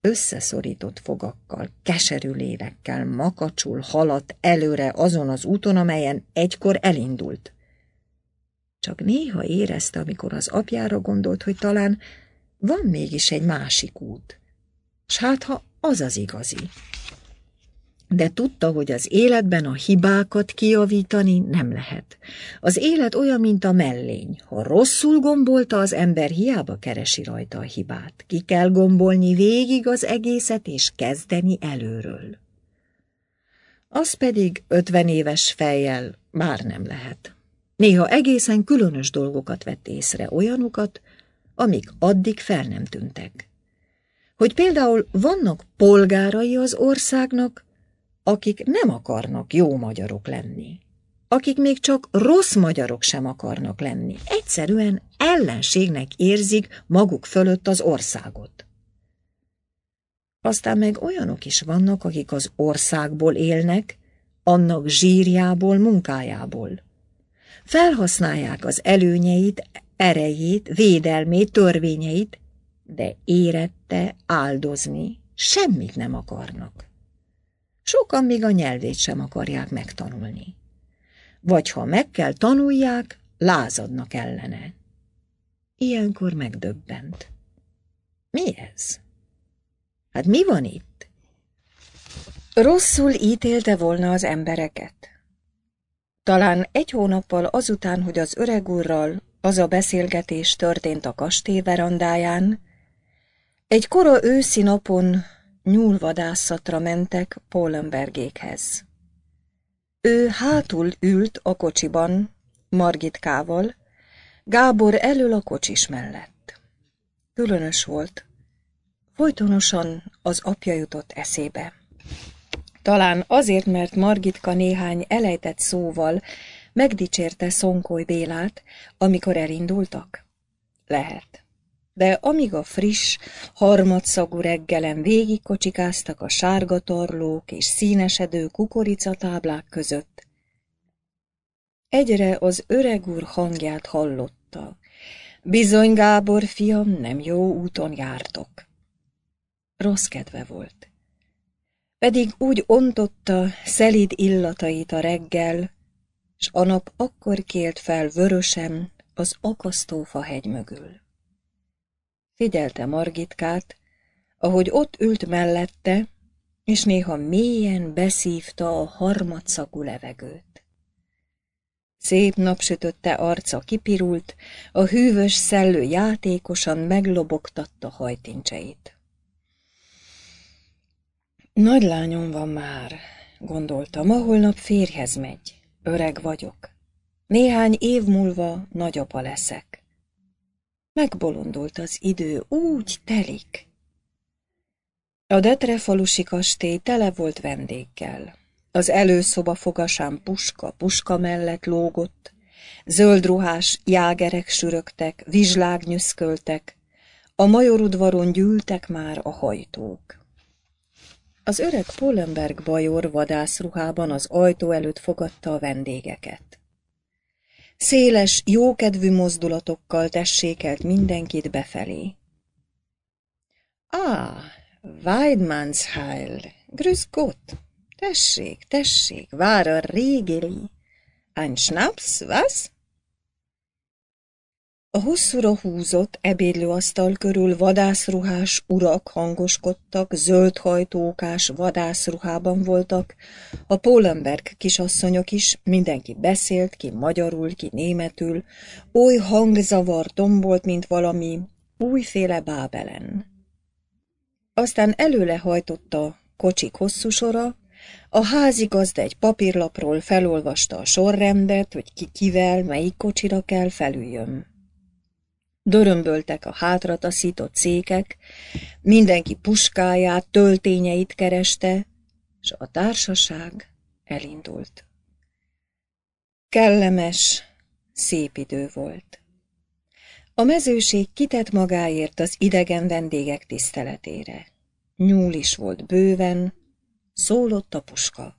A: Összeszorított fogakkal, keserű lélekkel makacsul haladt előre azon az úton, amelyen egykor elindult. Csak néha érezte, amikor az apjára gondolt, hogy talán van mégis egy másik út. S hát, ha az az igazi. De tudta, hogy az életben a hibákat kijavítani nem lehet. Az élet olyan, mint a mellény. Ha rosszul gombolta, az ember hiába keresi rajta a hibát. Ki kell gombolni végig az egészet, és kezdeni előről. Az pedig ötven éves fejjel már nem lehet. Néha egészen különös dolgokat vett észre, olyanokat, amik addig fel nem tűntek. Hogy például vannak polgárai az országnak, akik nem akarnak jó magyarok lenni, akik még csak rossz magyarok sem akarnak lenni, egyszerűen ellenségnek érzik maguk fölött az országot. Aztán meg olyanok is vannak, akik az országból élnek, annak zsírjából, munkájából. Felhasználják az előnyeit, erejét, védelmét, törvényeit, de érette áldozni semmit nem akarnak. Sokan még a nyelvét sem akarják megtanulni. Vagy ha meg kell tanulják, lázadnak ellene. Ilyenkor megdöbbent. Mi ez? Hát mi van itt? Rosszul ítélte volna az embereket. Talán egy hónappal azután, hogy az öreg úrral az a beszélgetés történt a kastély verandáján, egy kora őszi napon nyúlvadászatra mentek Pollenbergékhez. Ő hátul ült a kocsiban, Margitkával, Gábor elől a kocsis mellett. Különös volt. Folytonosan az apja jutott eszébe. Talán azért, mert Margitka néhány elejtett szóval megdicsérte Szonkoly Bélát, amikor elindultak? Lehet. De amíg a friss, harmadszagú reggelen végigkocsikáztak a sárga tarlók és színesedő kukoricatáblák között, egyre az öreg úr hangját hallotta. Bizony, Gábor fiam, nem jó úton jártok. Rossz kedve volt pedig úgy ontotta szelid illatait a reggel, s a nap akkor kélt fel vörösen az akasztófa hegy mögül. Figyelte Margitkát, ahogy ott ült mellette, és néha mélyen beszívta a harmadszagú levegőt. Szép napsütötte arca kipirult, a hűvös szellő játékosan meglobogtatta hajtincseit. Nagy lányom van már, gondolta, ma holnap férjhez megy, öreg vagyok. Néhány év múlva nagyapa leszek. Megbolondult az idő, úgy telik. A Detrefalusi kastély tele volt vendéggel. Az előszoba fogasán puska, puska mellett lógott, zöldruhás jágerek sürögtek, vizslág nyüszköltek, a majorudvaron gyűltek már a hajtók. Az öreg Polenberg bajor vadászruhában az ajtó előtt fogadta a vendégeket. Széles, jókedvű mozdulatokkal tessékelt mindenkit befelé. Á, ah, Weidmannsheil, grüß Gott! Tessék, tessék, vár a régéli! Ein Schnaps, was? A hosszúra húzott ebédlőasztal körül vadászruhás urak hangoskodtak, zöldhajtókás vadászruhában voltak, a Polenberg kisasszonyok is, mindenki beszélt, ki magyarul, ki németül, oly hangzavar tombolt, mint valami újféle bábelen. Aztán előlehajtotta kocsik hosszú sora, a házigazda egy papírlapról felolvasta a sorrendet, hogy ki kivel, melyik kocsira kell felüljön. Dörömböltek a hátra taszított székek, mindenki puskáját, töltényeit kereste, és a társaság elindult. Kellemes, szép idő volt. A mezőség kitett magáért az idegen vendégek tiszteletére. Nyúl is volt bőven, szólott a puska.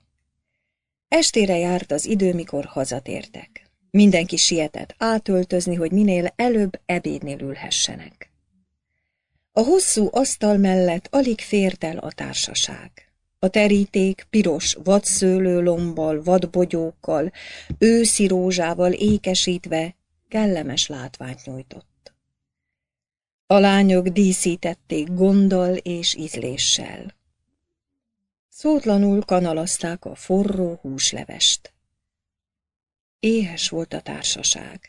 A: Estére járt az idő, mikor hazatértek. Mindenki sietett átöltözni, hogy minél előbb ebédnél ülhessenek. A hosszú asztal mellett alig fért el a társaság. A teríték piros vadszőlő lombbal, vadbogyókkal, őszi rózsával ékesítve kellemes látványt nyújtott. A lányok díszítették gonddal és ízléssel. Szótlanul kanalazták a forró húslevest. Éhes volt a társaság.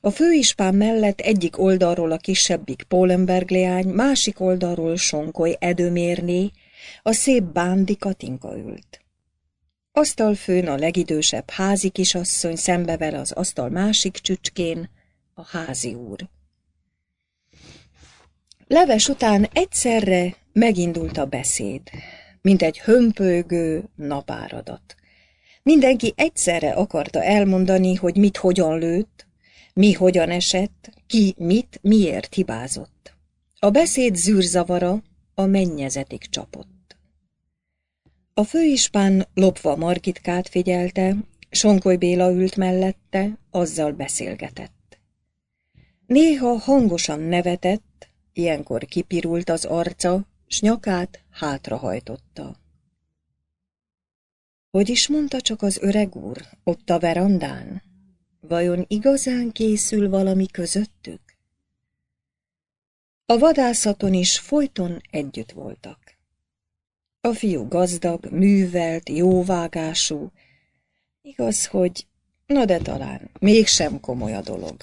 A: A főispán mellett egyik oldalról a kisebbik Pólenberg leány, másik oldalról Sonkoly Edömérné, a szép bándi Katinka ült. Asztalfőn a legidősebb házi kisasszony szembe vele az asztal másik csücskén, a házi úr. Leves után egyszerre megindult a beszéd, mint egy hömpölgő napáradat. Mindenki egyszerre akarta elmondani, hogy mit hogyan lőtt, mi hogyan esett, ki mit, miért hibázott. A beszéd zűrzavara a mennyezetig csapott. A főispán lopva Margitkát figyelte, Sonkoly Béla ült mellette, azzal beszélgetett. Néha hangosan nevetett, ilyenkor kipirult az arca, s nyakát hátrahajtotta. Hogy is mondta csak az öreg úr, ott a verandán? Vajon igazán készül valami közöttük? A vadászaton is folyton együtt voltak. A fiú gazdag, művelt, jóvágású. Igaz, hogy na de talán mégsem komoly a dolog.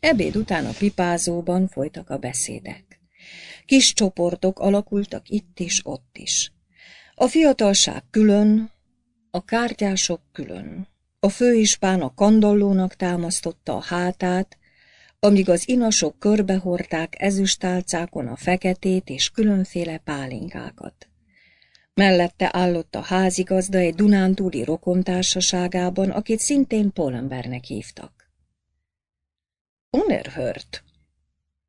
A: Ebéd után a pipázóban folytak a beszédek. Kis csoportok alakultak itt is ott is. A fiatalság külön, a kártyások külön. A főispán a kandallónak támasztotta a hátát, amíg az inasok körbehorták ezüstálcákon a feketét és különféle pálinkákat. Mellette állott a házigazda egy Dunántúli rokontársaságában, akit szintén Polembernek hívtak. Unerhört,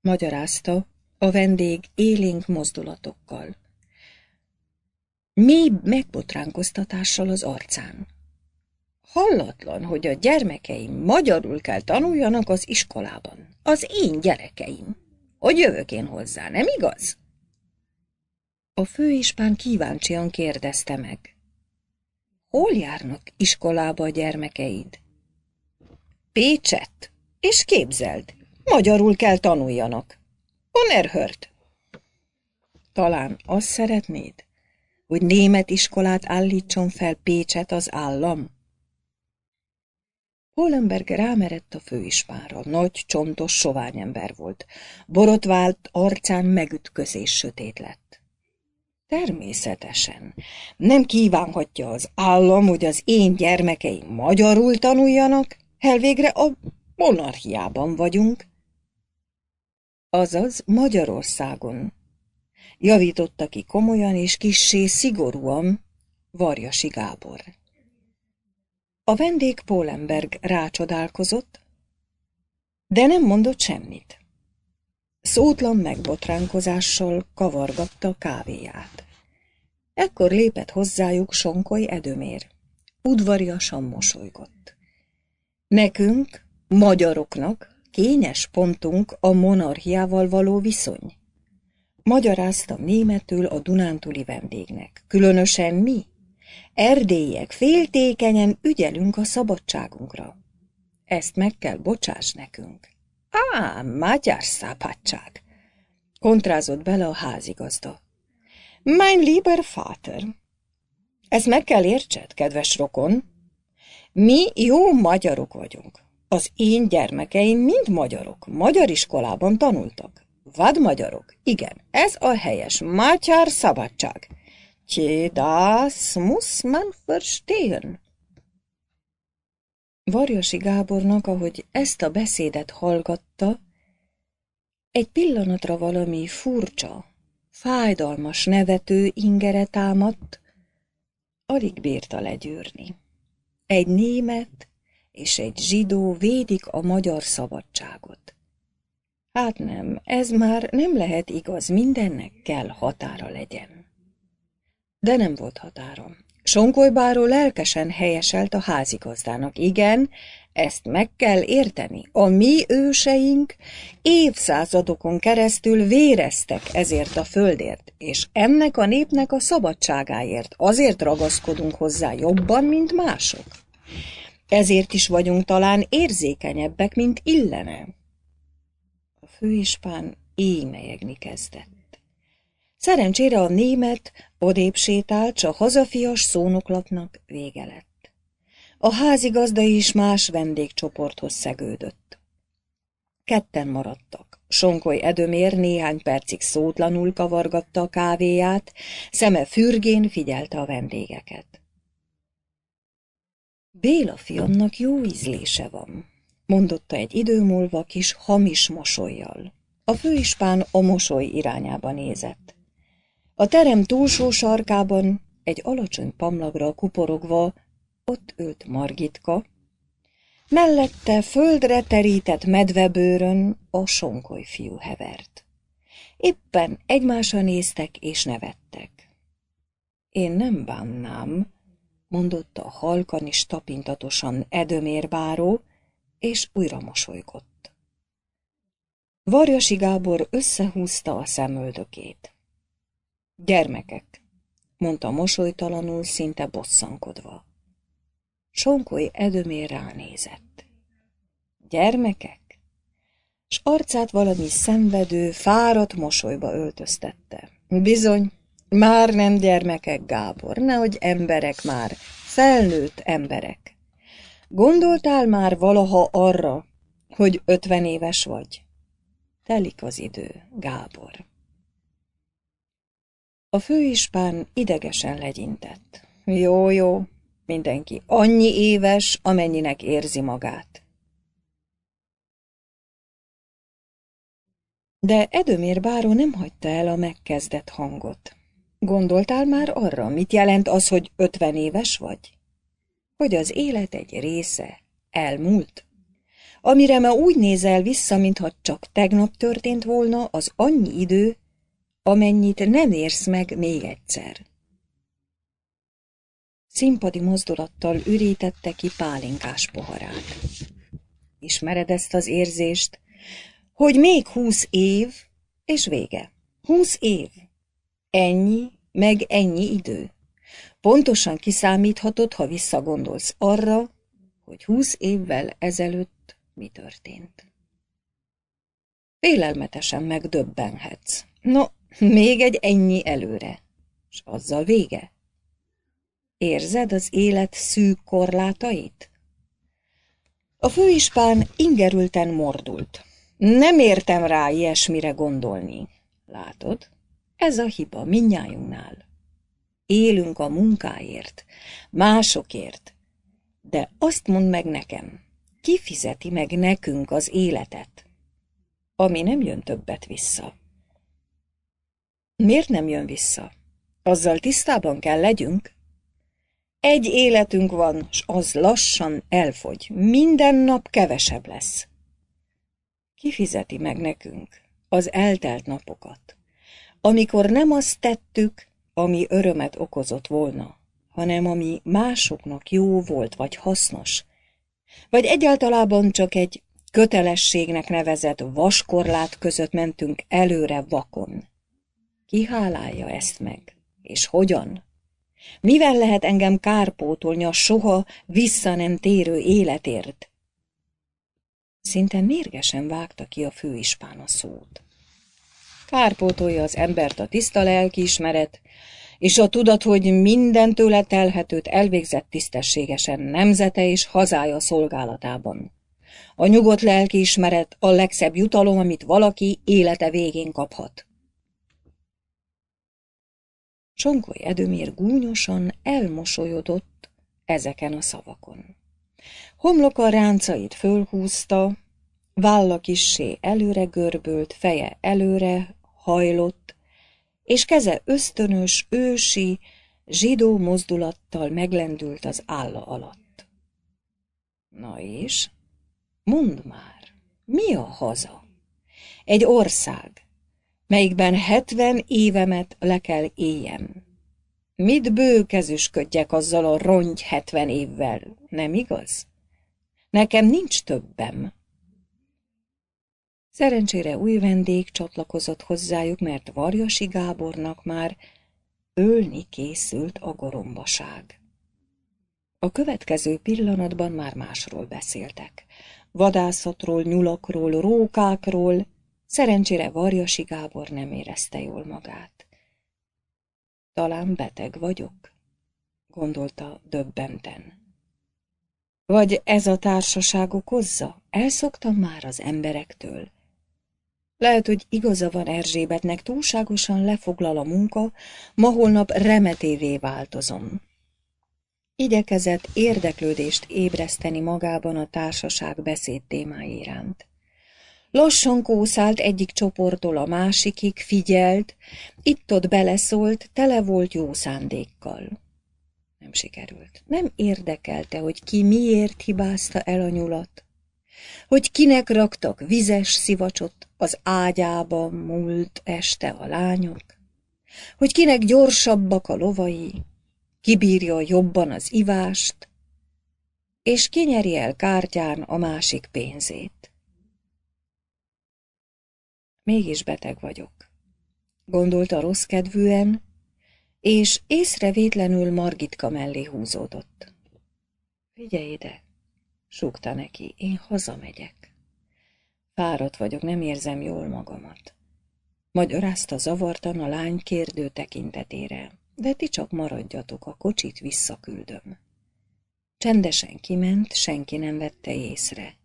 A: magyarázta a vendég élénk mozdulatokkal mély megbotránkoztatással az arcán. Hallatlan, hogy a gyermekeim magyarul kell tanuljanak az iskolában. Az én gyerekeim. Hogy jövök én hozzá, nem igaz? A főispán kíváncsian kérdezte meg. Hol járnak iskolába a gyermekeid? Pécset. És képzeld, magyarul kell tanuljanak. Van Talán azt szeretnéd, hogy német iskolát állítson fel Pécset az állam? Hollenberg rámerett a főispára, nagy, csontos, sovány ember volt. Borotvált arcán megütközés sötét lett. Természetesen. Nem kívánhatja az állam, hogy az én gyermekeim magyarul tanuljanak, elvégre a monarchiában vagyunk. Azaz Magyarországon, javította ki komolyan és kissé szigorúan Varjasi Gábor. A vendég Pólenberg rácsodálkozott, de nem mondott semmit. Szótlan megbotránkozással kavargatta a kávéját. Ekkor lépett hozzájuk Sonkoly Edömér. Udvariasan mosolygott. Nekünk, magyaroknak, kényes pontunk a monarchiával való viszony magyarázta németül a Dunántúli vendégnek. Különösen mi? Erdélyek féltékenyen ügyelünk a szabadságunkra. Ezt meg kell bocsáss nekünk. Á, magyar szabadság! Kontrázott bele a házigazda. Mein lieber Vater! Ezt meg kell értsed, kedves rokon. Mi jó magyarok vagyunk. Az én gyermekeim mind magyarok, magyar iskolában tanultak. Vadmagyarok, igen, ez a helyes, magyar szabadság. Tje, das muss man verstehen. Varjasi Gábornak, ahogy ezt a beszédet hallgatta, egy pillanatra valami furcsa, fájdalmas nevető ingere támadt, alig bírta legyűrni. Egy német és egy zsidó védik a magyar szabadságot. Hát nem, ez már nem lehet igaz, mindennek kell határa legyen. De nem volt határa. Sonkolybáró lelkesen helyeselt a házigazdának. Igen, ezt meg kell érteni. A mi őseink évszázadokon keresztül véreztek ezért a földért, és ennek a népnek a szabadságáért azért ragaszkodunk hozzá jobban, mint mások. Ezért is vagyunk talán érzékenyebbek, mint illene főispán ímelyegni kezdett. Szerencsére a német odébb sétált, s a hazafias szónoklatnak vége lett. A házigazda is más vendégcsoporthoz szegődött. Ketten maradtak. Sonkoly Edömér néhány percig szótlanul kavargatta a kávéját, szeme fürgén figyelte a vendégeket. Béla fiamnak jó ízlése van, mondotta egy idő múlva kis hamis mosolyjal. A főispán a mosoly irányába nézett. A terem túlsó sarkában, egy alacsony pamlagra kuporogva, ott ült Margitka, mellette földre terített medvebőrön a sonkoly fiú hevert. Éppen egymásra néztek és nevettek. Én nem bánnám, mondotta halkan is tapintatosan edömérbáró, és újra mosolygott. Varjasi Gábor összehúzta a szemöldökét. Gyermekek, mondta mosolytalanul, szinte bosszankodva. Sonkói edömér ránézett. Gyermekek? S arcát valami szenvedő, fáradt mosolyba öltöztette. Bizony, már nem gyermekek, Gábor, nehogy emberek már, felnőtt emberek. Gondoltál már valaha arra, hogy ötven éves vagy? Telik az idő, Gábor. A főispán idegesen legyintett. Jó, jó, mindenki annyi éves, amennyinek érzi magát. De Edömér báró nem hagyta el a megkezdett hangot. Gondoltál már arra, mit jelent az, hogy ötven éves vagy? hogy az élet egy része elmúlt. Amire ma úgy nézel vissza, mintha csak tegnap történt volna, az annyi idő, amennyit nem érsz meg még egyszer. Színpadi mozdulattal ürítette ki pálinkás poharát. Ismered ezt az érzést, hogy még húsz év, és vége. Húsz év. Ennyi, meg ennyi idő. Pontosan kiszámíthatod, ha visszagondolsz arra, hogy húsz évvel ezelőtt mi történt. Félelmetesen megdöbbenhetsz. No, még egy ennyi előre, és azzal vége. Érzed az élet szűk korlátait? A főispán ingerülten mordult. Nem értem rá ilyesmire gondolni. Látod, ez a hiba minnyájunknál. Élünk a munkáért, másokért. De azt mondd meg nekem, ki fizeti meg nekünk az életet, ami nem jön többet vissza? Miért nem jön vissza? Azzal tisztában kell legyünk. Egy életünk van, s az lassan elfogy. Minden nap kevesebb lesz. Ki fizeti meg nekünk az eltelt napokat, amikor nem azt tettük, ami örömet okozott volna, hanem ami másoknak jó volt vagy hasznos, vagy egyáltalában csak egy kötelességnek nevezett vaskorlát között mentünk előre vakon. Ki hálálja ezt meg? És hogyan? Mivel lehet engem kárpótolni a soha vissza nem térő életért? Szinte mérgesen vágta ki a főispán a szót. Kárpótolja az embert a tiszta lelkiismeret, és a tudat, hogy minden tőle telhetőt elvégzett tisztességesen nemzete és hazája szolgálatában. A nyugodt lelki ismeret a legszebb jutalom, amit valaki élete végén kaphat. Csonkoly Edőmér gúnyosan elmosolyodott ezeken a szavakon. Homloka ráncait fölhúzta, válla kissé előre görbült, feje előre hajlott, és keze ösztönös, ősi, zsidó mozdulattal meglendült az álla alatt. Na és? Mondd már, mi a haza? Egy ország, melyikben hetven évemet le kell éljem. Mit bőkezüsködjek azzal a rongy hetven évvel, nem igaz? Nekem nincs többem. Szerencsére új vendég csatlakozott hozzájuk, mert Varjasi Gábornak már ölni készült a gorombaság. A következő pillanatban már másról beszéltek. Vadászatról, nyulakról, rókákról. Szerencsére Varjasi Gábor nem érezte jól magát. Talán beteg vagyok, gondolta döbbenten. Vagy ez a társaság okozza? Elszoktam már az emberektől. Lehet, hogy igaza van Erzsébetnek, túlságosan lefoglal a munka, ma holnap remetévé változom. Igyekezett érdeklődést ébreszteni magában a társaság beszéd témái iránt. Lassan kószált egyik csoporttól a másikig, figyelt, itt-ott beleszólt, tele volt jó szándékkal. Nem sikerült. Nem érdekelte, hogy ki miért hibázta el a nyulat, hogy kinek raktak vizes szivacsot, az ágyába múlt este a lányok, hogy kinek gyorsabbak a lovai, kibírja jobban az ivást, és kinyeri el kártyán a másik pénzét. Mégis beteg vagyok, gondolta rossz kedvűen, és észrevétlenül Margitka mellé húzódott. Figyelj ide, súgta neki, én hazamegyek. Fáradt vagyok, nem érzem jól magamat. Magyarázta zavartan a lány kérdő tekintetére, de ti csak maradjatok, a kocsit visszaküldöm. Csendesen kiment, senki nem vette észre.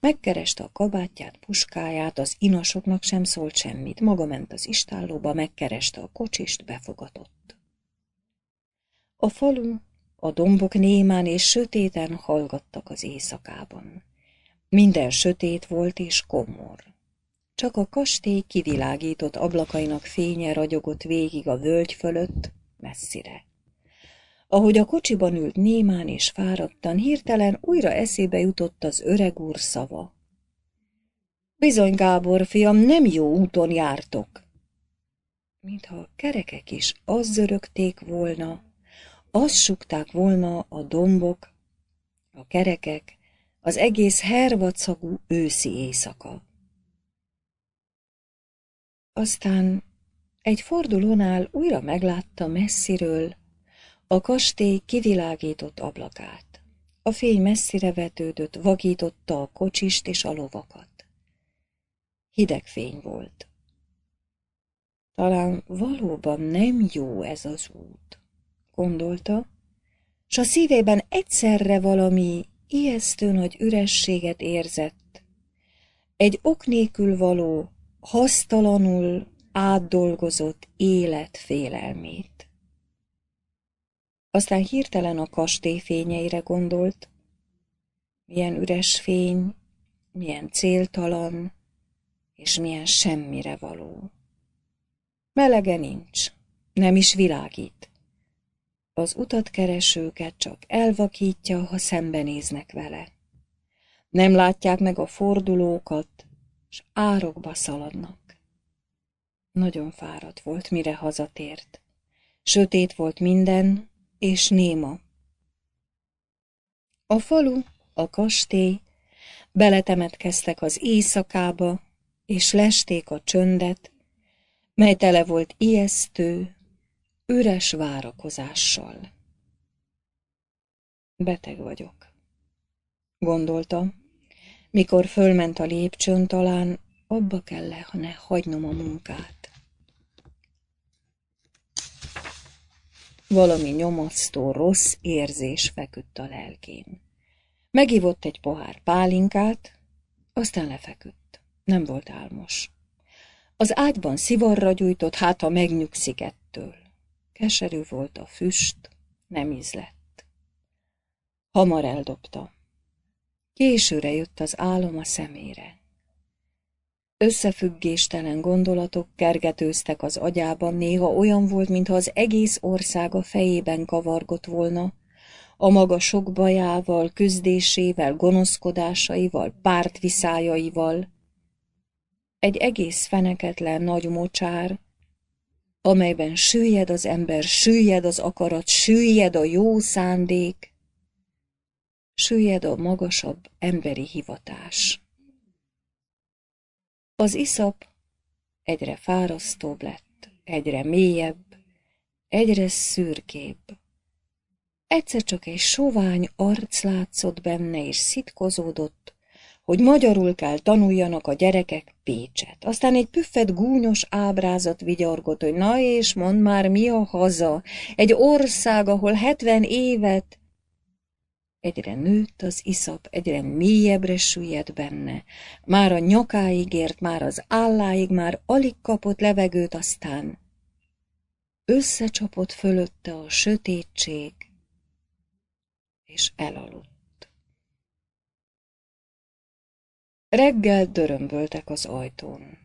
A: Megkereste a kabátját, puskáját, az inasoknak sem szólt semmit, maga ment az istállóba, megkereste a kocsist, befogatott. A falu, a dombok némán és sötéten hallgattak az éjszakában. Minden sötét volt és komor. Csak a kastély kivilágított ablakainak fénye ragyogott végig a völgy fölött, messzire. Ahogy a kocsiban ült némán és fáradtan, hirtelen újra eszébe jutott az öreg úr szava. Bizony, Gábor fiam, nem jó úton jártok. Mintha a kerekek is az zörögték volna, az sukták volna a dombok, a kerekek, az egész hervacagú őszi éjszaka. Aztán egy fordulónál újra meglátta messziről a kastély kivilágított ablakát. A fény messzire vetődött, vagította a kocsist és a lovakat. Hideg fény volt. Talán valóban nem jó ez az út, gondolta, s a szívében egyszerre valami ijesztő nagy ürességet érzett. Egy ok nélkül való, hasztalanul átdolgozott élet félelmét. Aztán hirtelen a kastély fényeire gondolt, milyen üres fény, milyen céltalan, és milyen semmire való. Melege nincs, nem is világít az utat keresőket csak elvakítja, ha szembenéznek vele. Nem látják meg a fordulókat, s árokba szaladnak. Nagyon fáradt volt, mire hazatért. Sötét volt minden, és néma. A falu, a kastély, beletemetkeztek az éjszakába, és lesték a csöndet, mely tele volt ijesztő, Üres várakozással. Beteg vagyok. Gondolta, mikor fölment a lépcsőn, talán abba kell ha ne hagynom a munkát. Valami nyomasztó, rossz érzés feküdt a lelkén. Megivott egy pohár pálinkát, aztán lefeküdt. Nem volt álmos. Az ágyban szivarra gyújtott, hát ha megnyugszik ettől. Keserű volt a füst, nem ízlett. Hamar eldobta. Későre jött az álom a szemére. Összefüggéstelen gondolatok kergetőztek az agyában, néha olyan volt, mintha az egész ország a fejében kavargott volna, a maga sok bajával, küzdésével, gonoszkodásaival, pártviszájaival. Egy egész feneketlen nagy mocsár, amelyben süllyed az ember, süllyed az akarat, süllyed a jó szándék, süllyed a magasabb emberi hivatás. Az iszap egyre fárasztóbb lett, egyre mélyebb, egyre szürkébb. Egyszer csak egy sovány arc látszott benne, és szitkozódott, hogy magyarul kell tanuljanak a gyerekek Pécset. Aztán egy püffet gúnyos ábrázat vigyorgott, hogy na és mond már mi a haza, egy ország, ahol hetven évet... Egyre nőtt az iszap, egyre mélyebbre süllyedt benne. Már a nyakáig ért, már az álláig, már alig kapott levegőt, aztán összecsapott fölötte a sötétség, és elaludt. Reggel dörömböltek az ajtón.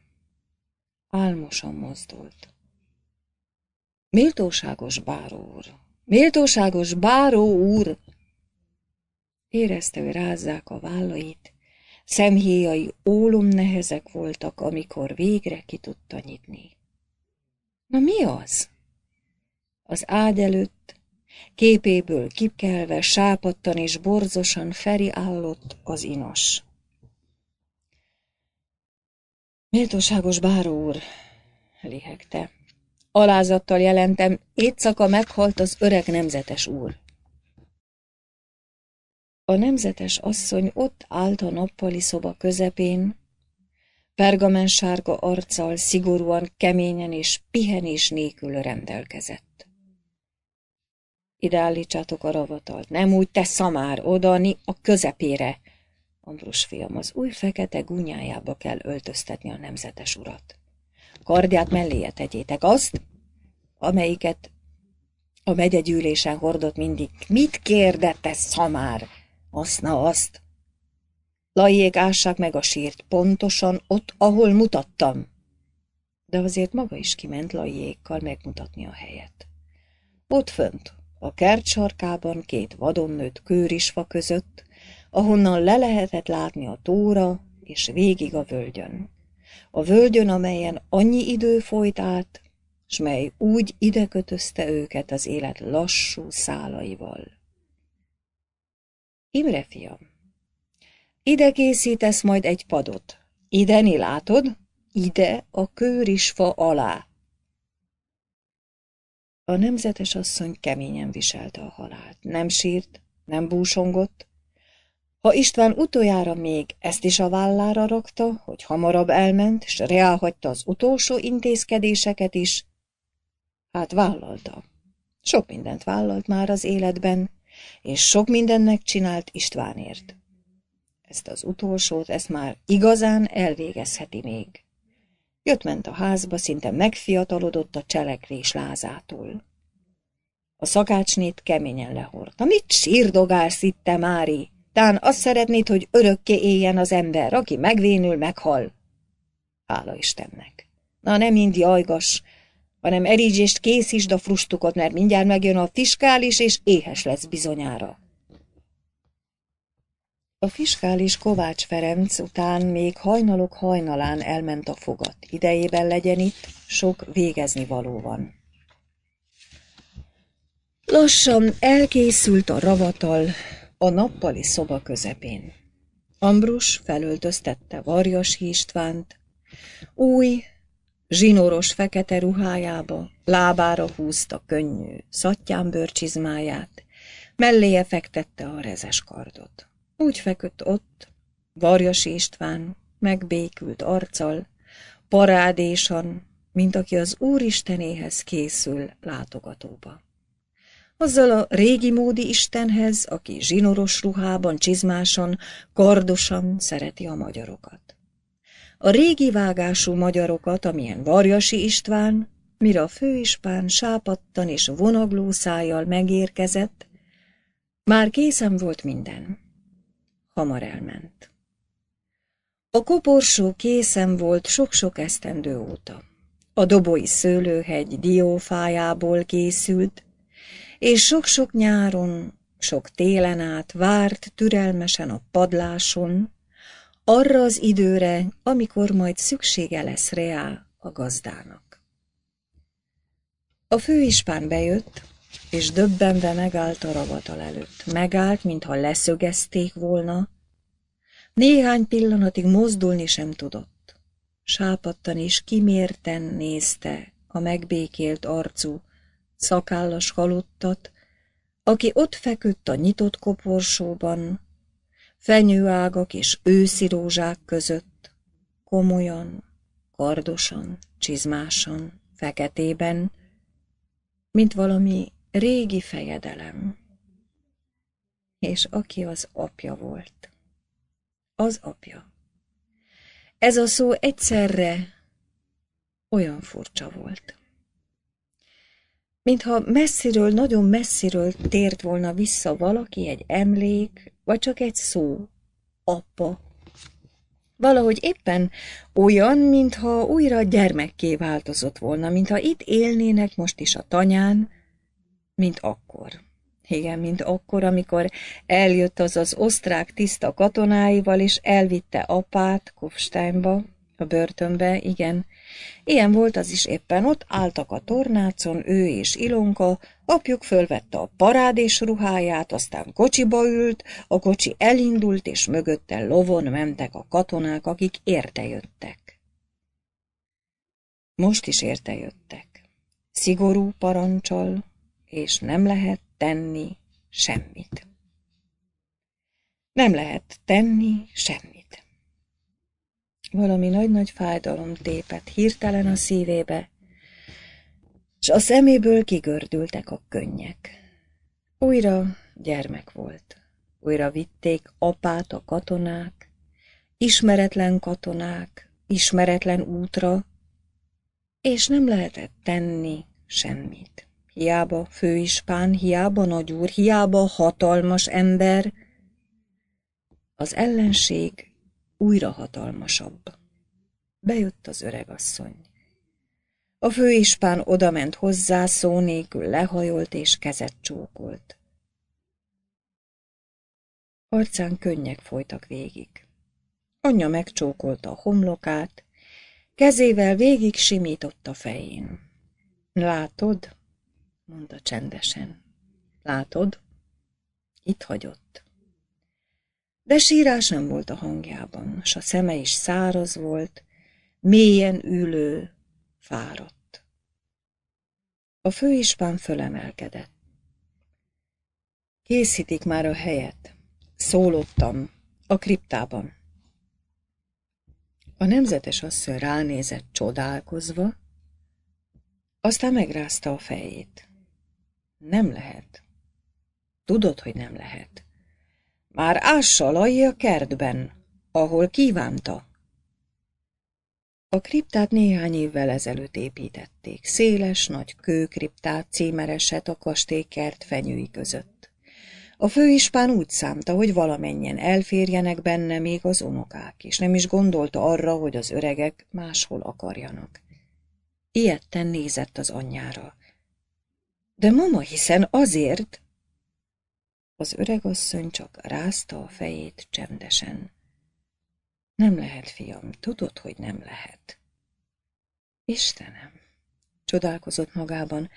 A: Álmosan mozdult. Méltóságos báró úr! Méltóságos báró úr! Érezte, hogy rázzák a vállait, szemhéjai ólom nehezek voltak, amikor végre ki tudta nyitni. Na mi az? Az ágy előtt, képéből kipkelve, sápadtan és borzosan Feri állott az inas. Méltóságos báró úr, lihegte. Alázattal jelentem, éjszaka meghalt az öreg nemzetes úr. A nemzetes asszony ott állt a nappali szoba közepén, pergamen sárga arccal szigorúan, keményen és pihenés nélkül rendelkezett. Ide állítsátok a ravatalt, nem úgy te szamár, odani a közepére, Andrus fiam, az új fekete gúnyájába kell öltöztetni a nemzetes urat. Kardját melléje tegyétek azt, amelyiket a megyegyűlésen hordott mindig. Mit kérdette szamár? Azt na azt. Lajjék ássák meg a sírt pontosan ott, ahol mutattam. De azért maga is kiment Lajjékkal megmutatni a helyet. Ott fönt, a kert sarkában két vadonnőtt kőrisfa között, ahonnan le lehetett látni a tóra és végig a völgyön. A völgyön, amelyen annyi idő folyt át, s mely úgy idekötözte őket az élet lassú szálaival. Imre fiam, ide készítesz majd egy padot. Ide látod? Ide a kőrisfa alá. A nemzetes asszony keményen viselte a halált. Nem sírt, nem búsongott, ha István utoljára még ezt is a vállára rakta, hogy hamarabb elment, és reálhagyta az utolsó intézkedéseket is, hát vállalta. Sok mindent vállalt már az életben, és sok mindennek csinált Istvánért. Ezt az utolsót, ezt már igazán elvégezheti még. Jött-ment a házba, szinte megfiatalodott a cselekvés lázától. A szakácsnét keményen lehordta. Mit sírdogálsz itt, te Mári? Tán azt szeretnéd, hogy örökké éljen az ember, aki megvénül, meghal. Hála Istennek. Na nem mind jajgas, hanem erígyést készítsd a frustukot, mert mindjárt megjön a fiskális, és éhes lesz bizonyára. A fiskális Kovács Ferenc után még hajnalok hajnalán elment a fogat. Idejében legyen itt, sok végezni való van. Lassan elkészült a ravatal, a nappali szoba közepén. Ambrus felöltöztette Varjas Istvánt, új, zsinóros fekete ruhájába, lábára húzta könnyű, szattyán bőrcsizmáját, melléje fektette a rezes kardot. Úgy feküdt ott, Varjas István, megbékült arccal, parádésan, mint aki az Úristenéhez készül látogatóba azzal a régi módi Istenhez, aki zsinoros ruhában, csizmásan, kardosan szereti a magyarokat. A régi vágású magyarokat, amilyen Varjasi István, mire a főispán sápattan és vonagló szájjal megérkezett, már készen volt minden. Hamar elment. A koporsó készen volt sok-sok esztendő óta. A dobói szőlőhegy diófájából készült, és sok-sok nyáron, sok télen át várt türelmesen a padláson, arra az időre, amikor majd szüksége lesz reá a gazdának. A főispán bejött, és döbbenve megállt a ravatal előtt. Megállt, mintha leszögezték volna. Néhány pillanatig mozdulni sem tudott. Sápadtan és kimérten nézte a megbékélt arcú, szakállas halottat, aki ott feküdt a nyitott koporsóban, fenyőágak és őszi rózsák között, komolyan, kardosan, csizmásan, feketében, mint valami régi fejedelem. És aki az apja volt. Az apja. Ez a szó egyszerre olyan furcsa volt. Mintha messziről, nagyon messziről tért volna vissza valaki, egy emlék, vagy csak egy szó. Apa. Valahogy éppen olyan, mintha újra gyermekké változott volna, mintha itt élnének most is a tanyán, mint akkor. Igen, mint akkor, amikor eljött az az osztrák tiszta katonáival, és elvitte apát Kofsteinba, a börtönbe, igen, Ilyen volt az is éppen ott álltak a tornácon ő és Ilonka, apjuk fölvette a parádés ruháját, aztán kocsiba ült, a kocsi elindult, és mögötte lovon mentek a katonák, akik érte jöttek. Most is érte jöttek. Szigorú parancsal, és nem lehet tenni semmit. Nem lehet tenni semmit. Valami nagy-nagy fájdalom tépett hirtelen a szívébe, s a szeméből kigördültek a könnyek. Újra gyermek volt. Újra vitték apát a katonák, ismeretlen katonák, ismeretlen útra, és nem lehetett tenni semmit. Hiába főispán, hiába nagyúr, hiába hatalmas ember. Az ellenség újra hatalmasabb. Bejött az öregasszony. A főispán odament hozzá, szó nélkül lehajolt és kezet csókolt. Arcán könnyek folytak végig. Anyja megcsókolta a homlokát, kezével végig simított a fején. Látod? mondta csendesen. Látod? Itt hagyott. De sírás nem volt a hangjában, s a szeme is száraz volt, mélyen ülő, fáradt. A főispán fölemelkedett. Készítik már a helyet. Szólottam. A kriptában. A nemzetes asszony ránézett csodálkozva, aztán megrázta a fejét. Nem lehet. Tudod, hogy nem lehet. Már ássa a kertben, ahol kívánta. A kriptát néhány évvel ezelőtt építették. Széles, nagy kőkriptát címeresett a kastélykert fenyői között. A főispán úgy számta, hogy valamennyien elférjenek benne még az unokák, és nem is gondolta arra, hogy az öregek máshol akarjanak. Ilyetten nézett az anyjára. De mama, hiszen azért, az öregasszony csak rázta a fejét csendesen. Nem lehet, fiam, tudod, hogy nem lehet. Istenem, csodálkozott magában,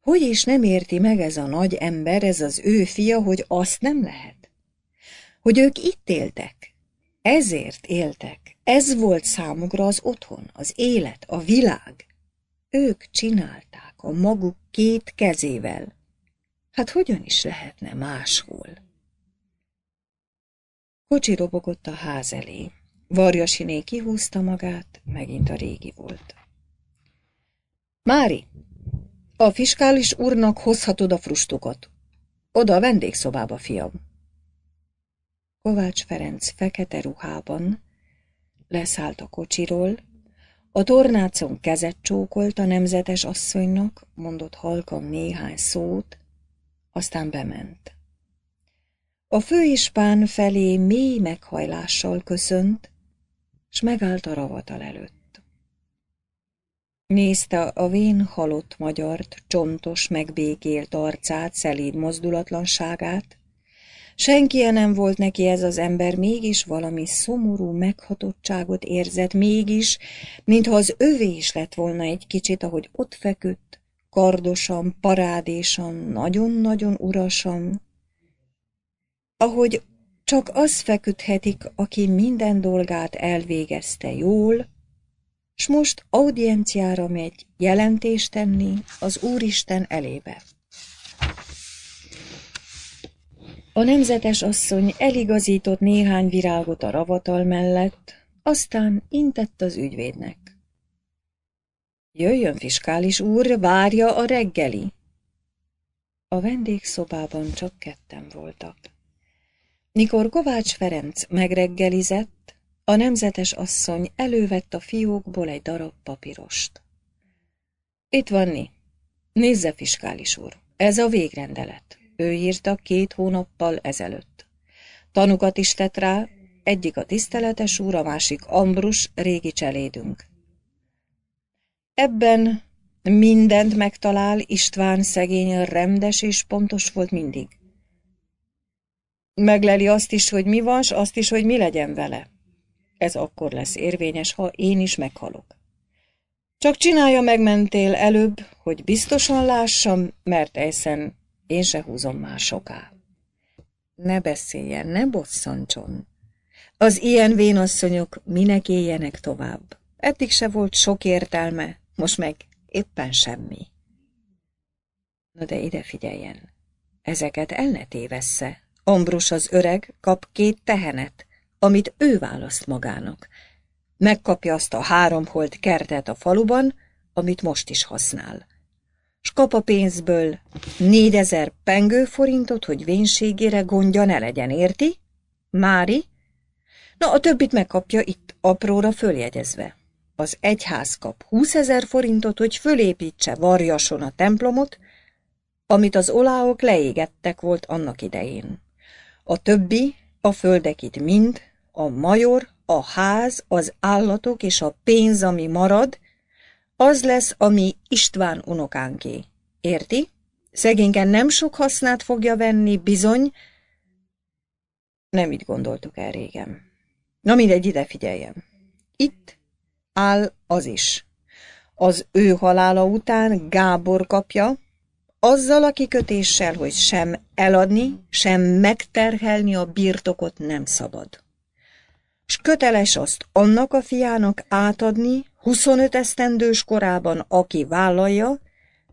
A: hogy is nem érti meg ez a nagy ember, ez az ő fia, hogy azt nem lehet? Hogy ők itt éltek, ezért éltek, ez volt számukra az otthon, az élet, a világ. Ők csinálták a maguk két kezével. Hát hogyan is lehetne máshol? Kocsi robogott a ház elé. Varjasiné kihúzta magát, megint a régi volt. Mári, a fiskális úrnak hozhatod a frustukat. Oda a vendégszobába, fiam. Kovács Ferenc fekete ruhában leszállt a kocsiról, a tornácon kezet csókolt a nemzetes asszonynak, mondott halkan néhány szót, aztán bement. A főispán felé mély meghajlással köszönt, s megállt a ravatal előtt. Nézte a vén halott magyart, csontos, megbékélt arcát, szelíd mozdulatlanságát. Senki nem volt neki ez az ember, mégis valami szomorú meghatottságot érzett, mégis, mintha az övé is lett volna egy kicsit, ahogy ott feküdt, kardosan, parádésan, nagyon-nagyon urasan, ahogy csak az feküdhetik, aki minden dolgát elvégezte jól, s most audienciára megy jelentést tenni az Úristen elébe. A nemzetes asszony eligazított néhány virágot a ravatal mellett, aztán intett az ügyvédnek. Jöjjön, fiskális úr, várja a reggeli! A vendégszobában csak ketten voltak. Mikor Kovács Ferenc megreggelizett, a nemzetes asszony elővett a fiókból egy darab papírost. Itt van Ni. Nézze, fiskális úr, ez a végrendelet. Ő írta két hónappal ezelőtt. Tanukat is tett rá, egyik a tiszteletes úr, a másik Ambrus, régi cselédünk. Ebben mindent megtalál, István szegény rendes és pontos volt mindig. Megleli azt is, hogy mi van, s azt is, hogy mi legyen vele. Ez akkor lesz érvényes, ha én is meghalok. Csak csinálja megmentél előbb, hogy biztosan lássam, mert eszen én se húzom már soká. Ne beszéljen, ne bosszancson. Az ilyen vénasszonyok minek éljenek tovább? Eddig se volt sok értelme, most meg éppen semmi. Na de ide figyeljen, ezeket el ne tévessze. Ambrus az öreg kap két tehenet, amit ő választ magának. Megkapja azt a háromhold kertet a faluban, amit most is használ. S kap a pénzből négyezer pengő forintot, hogy vénségére gondja ne legyen, érti? Mári? Na, a többit megkapja itt apróra följegyezve az egyház kap 20 ezer forintot, hogy fölépítse varjason a templomot, amit az oláok leégettek volt annak idején. A többi, a földek itt mind, a major, a ház, az állatok és a pénz, ami marad, az lesz, ami István unokánké. Érti? Szegényken nem sok hasznát fogja venni, bizony. Nem itt gondoltuk el régen. Na mindegy, ide figyeljem. Itt áll az is. Az ő halála után Gábor kapja, azzal a kikötéssel, hogy sem eladni, sem megterhelni a birtokot nem szabad. S köteles azt annak a fiának átadni, 25 esztendős korában, aki vállalja,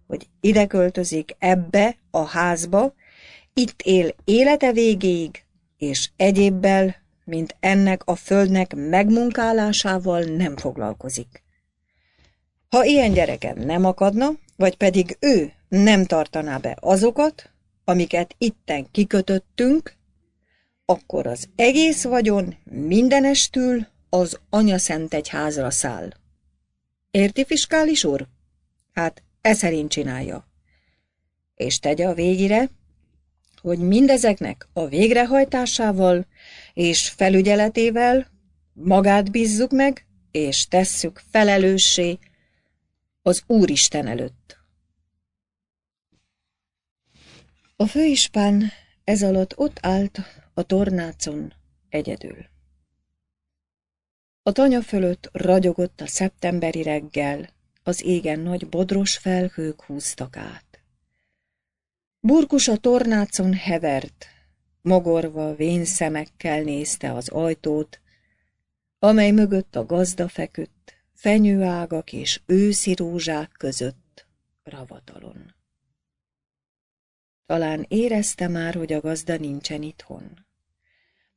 A: hogy ide költözik ebbe a házba, itt él élete végéig, és egyébbel mint ennek a földnek megmunkálásával nem foglalkozik. Ha ilyen gyerekem nem akadna, vagy pedig ő nem tartaná be azokat, amiket itten kikötöttünk, akkor az egész vagyon mindenestül az házra száll. Érti, fiskális úr? Hát e szerint csinálja. És tegye a végére, hogy mindezeknek a végrehajtásával és felügyeletével magát bízzuk meg, és tesszük felelőssé az Úristen előtt. A főispán ez alatt ott állt a tornácon egyedül. A tanya fölött ragyogott a szeptemberi reggel, az égen nagy bodros felhők húztak át. Burkus a tornácon hevert, mogorva, vén szemekkel nézte az ajtót, amely mögött a gazda feküdt, fenyőágak és őszi rózsák között, ravatalon. Talán érezte már, hogy a gazda nincsen itthon.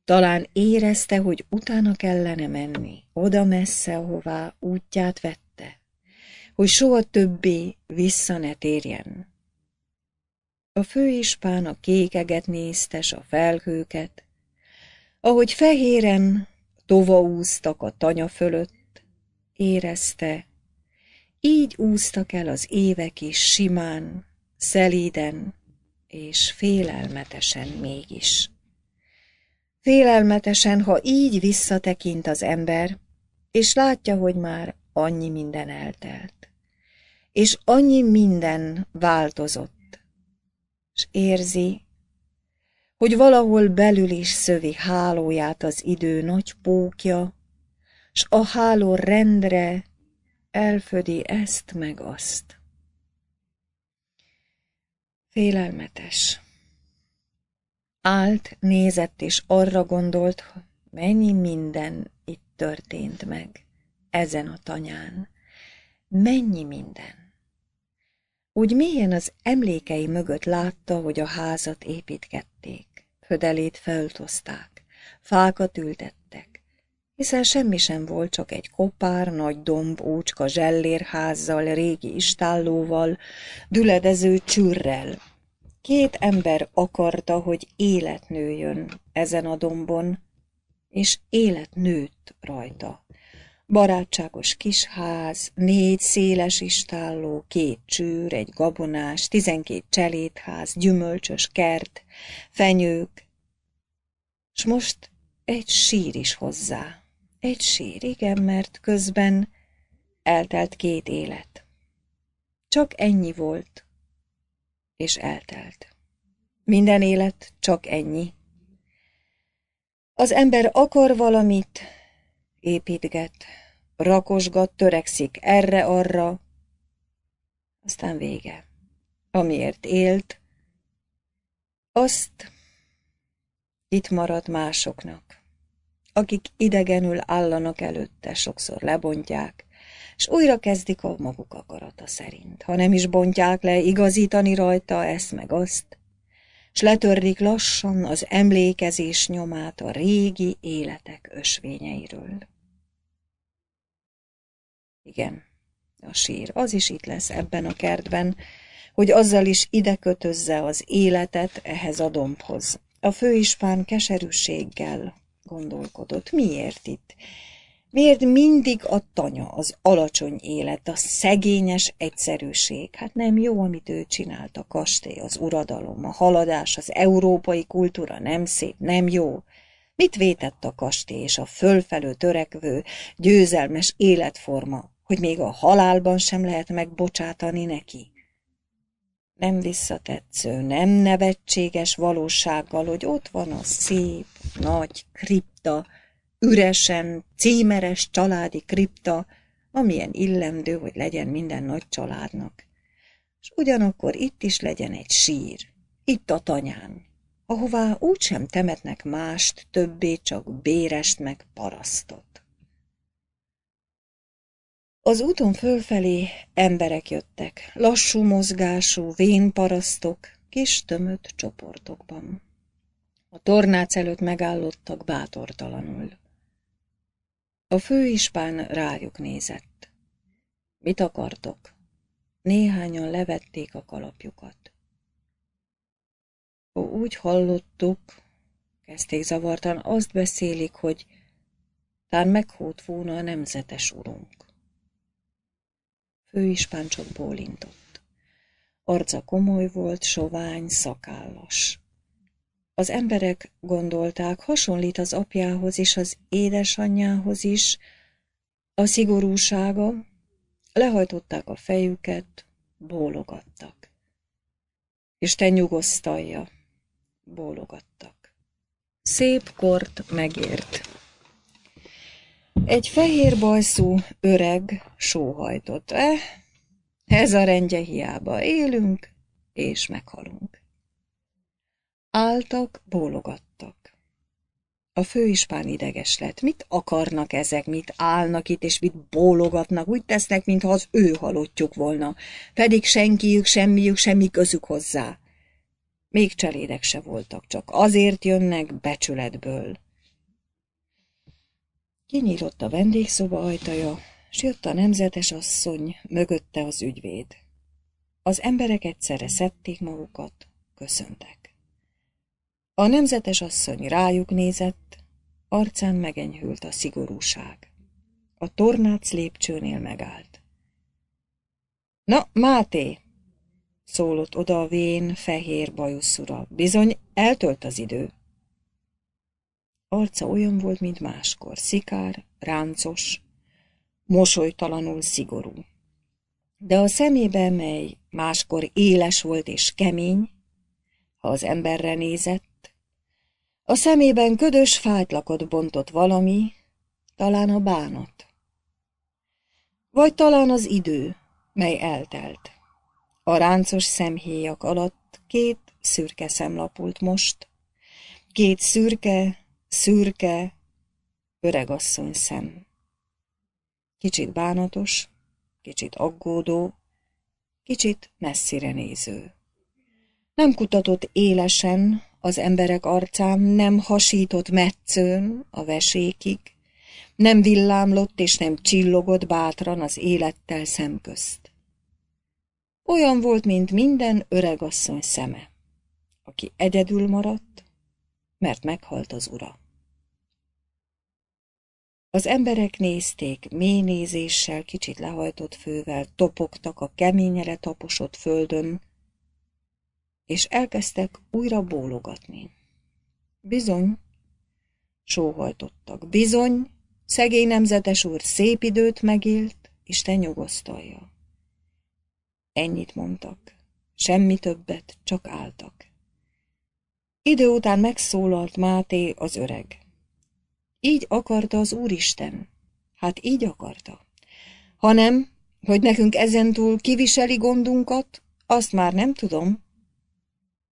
A: Talán érezte, hogy utána kellene menni, oda messze, ahová útját vette, hogy soha többé vissza ne térjen. A főispán a kékeget nézte, a felhőket, ahogy fehéren úztak a tanya fölött, érezte, így úztak el az évek is simán, szelíden és félelmetesen mégis. Félelmetesen, ha így visszatekint az ember, és látja, hogy már annyi minden eltelt, és annyi minden változott, és érzi, hogy valahol belül is szövi hálóját az idő nagy pókja, s a háló rendre elfödi ezt meg azt. Félelmetes. Állt, nézett és arra gondolt, mennyi minden itt történt meg, ezen a tanyán. Mennyi minden. Úgy mélyen az emlékei mögött látta, hogy a házat építgették, födelét feltozták, fákat ültettek, hiszen semmi sem volt, csak egy kopár, nagy domb, ócska zsellérházzal, régi istállóval, düledező csürrel. Két ember akarta, hogy élet nőjön ezen a dombon, és élet nőtt rajta. Barátságos kis ház, négy széles istálló, két csűr, egy gabonás, tizenkét cselédház, gyümölcsös kert, fenyők. S most egy sír is hozzá. Egy sír, igen, mert közben eltelt két élet. Csak ennyi volt, és eltelt. Minden élet csak ennyi. Az ember akar valamit, építget, rakosgat, törekszik erre-arra, aztán vége. Amiért élt, azt itt marad másoknak, akik idegenül állanak előtte, sokszor lebontják, és újra kezdik a maguk akarata szerint, ha nem is bontják le, igazítani rajta ezt meg azt, s letörlik lassan az emlékezés nyomát a régi életek ösvényeiről. Igen, a sír, az is itt lesz ebben a kertben, hogy azzal is ide kötözze az életet ehhez a dombhoz. A főispán keserűséggel gondolkodott. Miért itt? Miért mindig a tanya, az alacsony élet, a szegényes egyszerűség? Hát nem jó, amit ő csinált, a kastély, az uradalom, a haladás, az európai kultúra nem szép, nem jó. Mit vétett a kastély és a fölfelő törekvő, győzelmes életforma hogy még a halálban sem lehet megbocsátani neki. Nem visszatetsző, nem nevetséges valósággal, hogy ott van a szép, nagy kripta, üresen, címeres családi kripta, amilyen illemdő, hogy legyen minden nagy családnak. És ugyanakkor itt is legyen egy sír, itt a tanyán, ahová úgysem temetnek mást, többé csak bérest meg parasztot. Az úton fölfelé emberek jöttek, lassú mozgású, vénparasztok, kis tömött csoportokban. A tornác előtt megállottak bátortalanul. A főispán rájuk nézett. Mit akartok? Néhányan levették a kalapjukat. Úgy hallottuk, kezdték zavartan, azt beszélik, hogy tán meghót volna a nemzetes urunk főispán csak bólintott. Arca komoly volt, sovány, szakállas. Az emberek gondolták, hasonlít az apjához és az édesanyjához is, a szigorúsága, lehajtották a fejüket, bólogattak. Isten nyugosztalja, bólogattak. Szép kort megért. Egy fehér bajszú öreg sóhajtott. Eh, ez a rendje hiába élünk, és meghalunk. Áltak, bólogattak. A főispán ideges lett. Mit akarnak ezek, mit állnak itt, és mit bólogatnak? Úgy tesznek, mintha az ő halottjuk volna. Pedig senkiük, semmiük, semmi közük hozzá. Még cselédek se voltak, csak azért jönnek becsületből. Kinyílt a vendégszoba ajtaja, s jött a nemzetes asszony, mögötte az ügyvéd. Az emberek egyszerre szedték magukat, köszöntek. A nemzetes asszony rájuk nézett, arcán megenyhült a szigorúság. A tornác lépcsőnél megállt. Na, Máté! szólott oda a vén, fehér bajuszura. Bizony, eltölt az idő. Arca olyan volt, mint máskor, szikár, ráncos, mosolytalanul szigorú. De a szemébe, mely máskor éles volt és kemény, ha az emberre nézett, a szemében ködös fájtlakot bontott valami, talán a bánat. Vagy talán az idő, mely eltelt. A ráncos szemhéjak alatt két szürke szemlapult most, két szürke, Szürke, öregasszony szem. Kicsit bánatos, kicsit aggódó, kicsit messzire néző. Nem kutatott élesen az emberek arcán, nem hasított metszőn a vesékig, nem villámlott és nem csillogott bátran az élettel szemközt. Olyan volt, mint minden öregasszony szeme, aki egyedül maradt, mert meghalt az ura. Az emberek nézték, mély nézéssel, kicsit lehajtott fővel, topogtak a keményre taposott földön, és elkezdtek újra bólogatni. Bizony, sóhajtottak, bizony, szegény nemzetes úr szép időt megélt, Isten nyugosztalja. Ennyit mondtak, semmi többet, csak álltak. Idő után megszólalt Máté az öreg. Így akarta az Úristen. Hát így akarta. Hanem, hogy nekünk ezentúl kiviseli gondunkat, azt már nem tudom.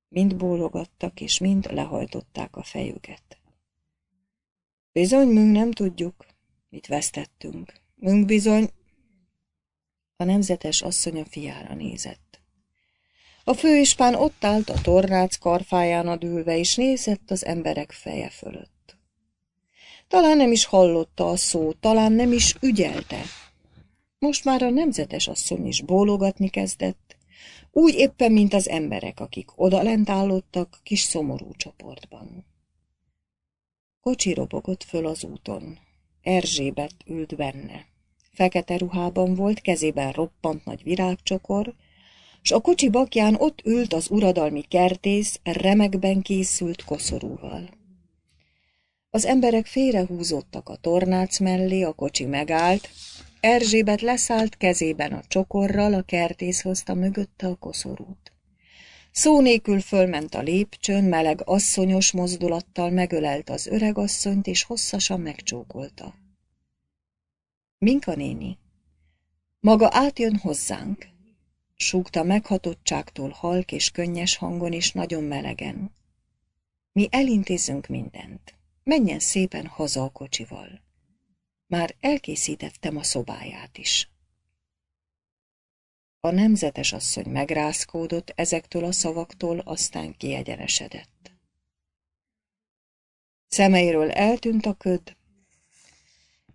A: Mind bólogattak, és mind lehajtották a fejüket. Bizony, műnk nem tudjuk, mit vesztettünk. Műnk bizony... A nemzetes asszony a fiára nézett. A főispán ott állt a tornác karfáján dülve, és nézett az emberek feje fölött. Talán nem is hallotta a szót, talán nem is ügyelte. Most már a nemzetes asszony is bólogatni kezdett, úgy éppen, mint az emberek, akik odalent állottak kis szomorú csoportban. Kocsi robogott föl az úton. Erzsébet ült benne. Fekete ruhában volt, kezében roppant nagy virágcsokor, s a kocsi bakján ott ült az uradalmi kertész remekben készült koszorúval. Az emberek félrehúzódtak a tornác mellé, a kocsi megállt, Erzsébet leszállt kezében a csokorral, a kertész hozta mögötte a koszorút. Szó nélkül fölment a lépcsőn, meleg asszonyos mozdulattal megölelt az öreg asszonyt, és hosszasan megcsókolta. Minka néni, maga átjön hozzánk, súgta meghatottságtól halk és könnyes hangon, is nagyon melegen. Mi elintézünk mindent menjen szépen haza a kocsival. Már elkészítettem a szobáját is. A nemzetes asszony megrázkódott ezektől a szavaktól, aztán kiegyenesedett. Szemeiről eltűnt a köd,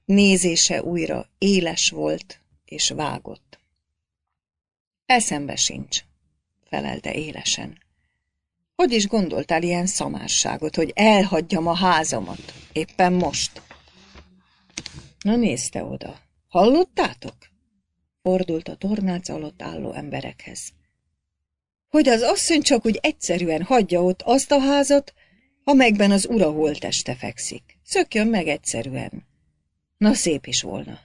A: nézése újra éles volt és vágott. Eszembe sincs, felelte élesen. Hogy is gondoltál ilyen szamárságot, hogy elhagyjam a házamat? Éppen most. Na nézte oda. Hallottátok? Fordult a tornác alatt álló emberekhez. Hogy az asszony csak úgy egyszerűen hagyja ott azt a házat, amelyben az ura holteste fekszik. Szökjön meg egyszerűen. Na szép is volna.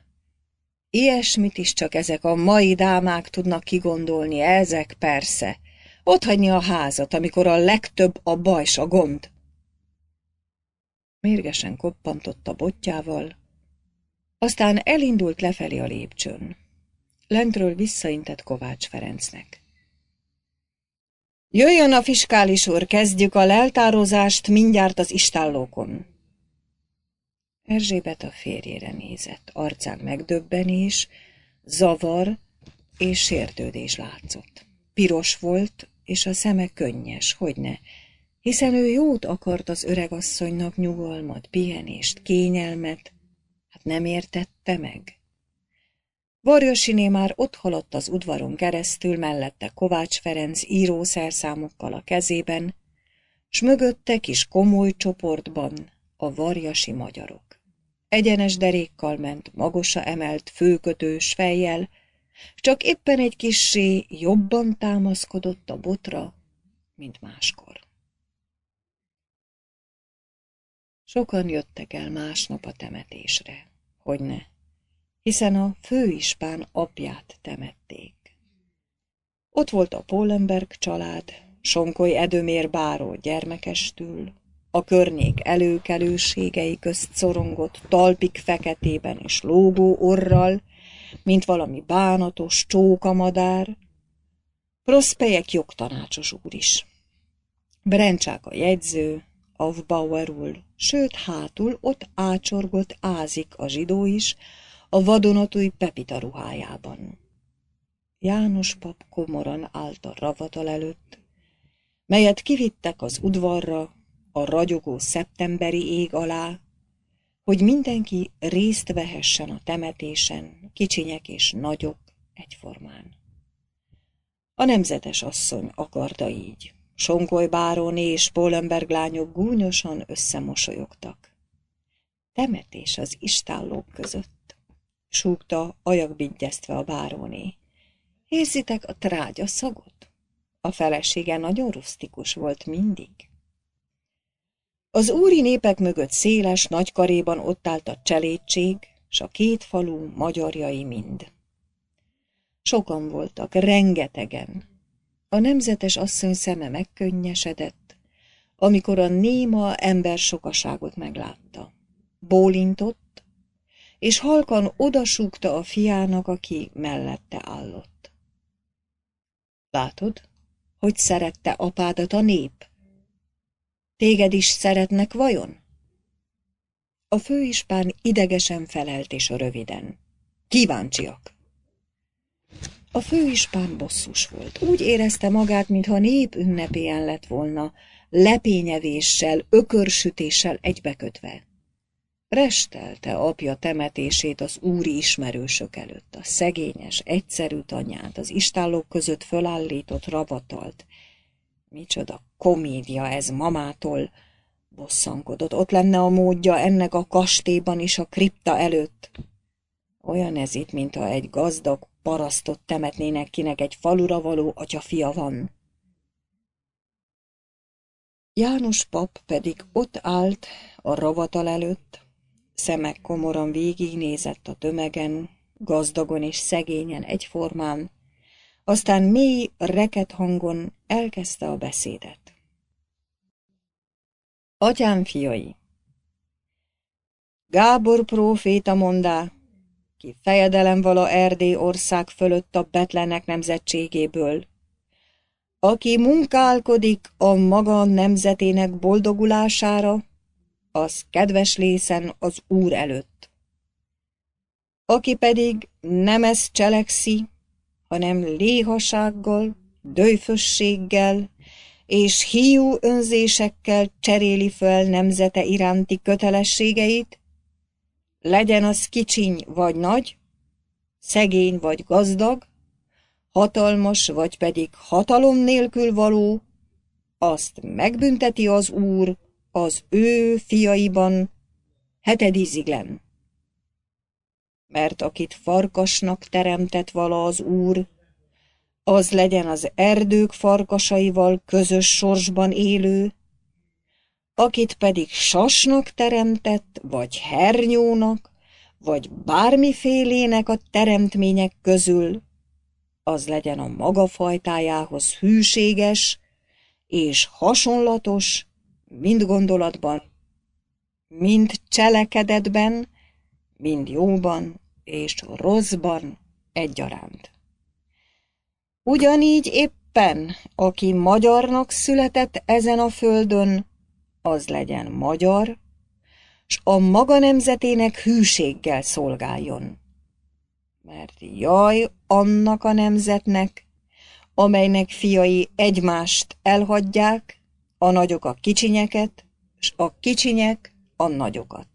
A: Ilyesmit is csak ezek a mai dámák tudnak kigondolni, ezek persze – hagyni a házat, amikor a legtöbb a baj a gond. Mérgesen koppantott a botjával, aztán elindult lefelé a lépcsőn. Lentről visszaintett Kovács Ferencnek. Jöjjön a fiskális úr, kezdjük a leltározást mindjárt az istállókon. Erzsébet a férjére nézett, arcán megdöbbenés, zavar és sértődés látszott. Piros volt, és a szeme könnyes, hogyne, hiszen ő jót akart az öregasszonynak nyugalmat, pihenést, kényelmet, hát nem értette meg. Varjasiné már ott haladt az udvaron keresztül, mellette Kovács Ferenc írószerszámokkal a kezében, s mögötte kis komoly csoportban a varjasi magyarok. Egyenes derékkal ment, magosa emelt, főkötős fejjel, csak éppen egy kissé jobban támaszkodott a botra, mint máskor. Sokan jöttek el másnap a temetésre, hogy ne, hiszen a főispán apját temették. Ott volt a Polenberg család, Sonkoly Edömér báró gyermekestül, a környék előkelőségei közt szorongott, talpik feketében és lógó orral, mint valami bánatos csókamadár. Proszpejek jogtanácsos úr is. Brencsák a jegyző, Avbauerul, sőt hátul ott ácsorgott ázik a zsidó is, a vadonatúj pepita ruhájában. János pap komoran állt a ravatal előtt, melyet kivittek az udvarra, a ragyogó szeptemberi ég alá, hogy mindenki részt vehessen a temetésen, kicsinyek és nagyok egyformán. A nemzetes asszony akarta így. Songoly báróné és Polenberg lányok gúnyosan összemosolyogtak. Temetés az istállók között, súgta ajakbigyeztve a báróné. Érzitek a trágya szagot? A felesége nagyon rusztikus volt mindig. Az úri népek mögött széles, nagy karéban ott állt a cselédség, s a két falu magyarjai mind. Sokan voltak, rengetegen. A nemzetes asszony szeme megkönnyesedett, amikor a néma ember sokaságot meglátta. Bólintott, és halkan odasúgta a fiának, aki mellette állott. Látod, hogy szerette apádat a nép? Téged is szeretnek vajon? A főispán idegesen felelt és röviden. Kíváncsiak! A főispán bosszus volt. Úgy érezte magát, mintha nép ünnepéjen lett volna, lepényevéssel, ökörsütéssel egybekötve. Restelte apja temetését az úri ismerősök előtt, a szegényes, egyszerű tanyát, az istállók között fölállított ravatalt. Micsoda Komédia ez mamától, bosszankodott. Ott lenne a módja ennek a kastélyban is a kripta előtt. Olyan ez itt, mintha egy gazdag parasztot temetnének, kinek egy falura való atyafia van. János pap pedig ott állt a ravatal előtt, szemek komoran végignézett a tömegen, gazdagon és szegényen egyformán, aztán mély, reket hangon elkezdte a beszédet. Atyám fiai Gábor próféta mondá, ki fejedelem vala Erdély ország fölött a Betlenek nemzetségéből, aki munkálkodik a maga nemzetének boldogulására, az kedves lészen az Úr előtt. Aki pedig nem ezt cselekszi, hanem léhasággal, dőfösséggel, és hiú önzésekkel cseréli föl nemzete iránti kötelességeit, legyen az kicsiny vagy nagy, szegény vagy gazdag, hatalmas vagy pedig hatalom nélkül való, azt megbünteti az Úr az ő fiaiban, hetedíziglen. Mert akit farkasnak teremtett vala az Úr, az legyen az erdők farkasaival közös sorsban élő, akit pedig sasnak teremtett, vagy hernyónak, vagy bármifélének a teremtmények közül, az legyen a maga fajtájához hűséges és hasonlatos, mind gondolatban, mind cselekedetben, mind jóban és rosszban egyaránt. Ugyanígy éppen, aki magyarnak született ezen a földön, az legyen magyar, s a maga nemzetének hűséggel szolgáljon. Mert jaj annak a nemzetnek, amelynek fiai egymást elhagyják, a nagyok a kicsinyeket, s a kicsinyek a nagyokat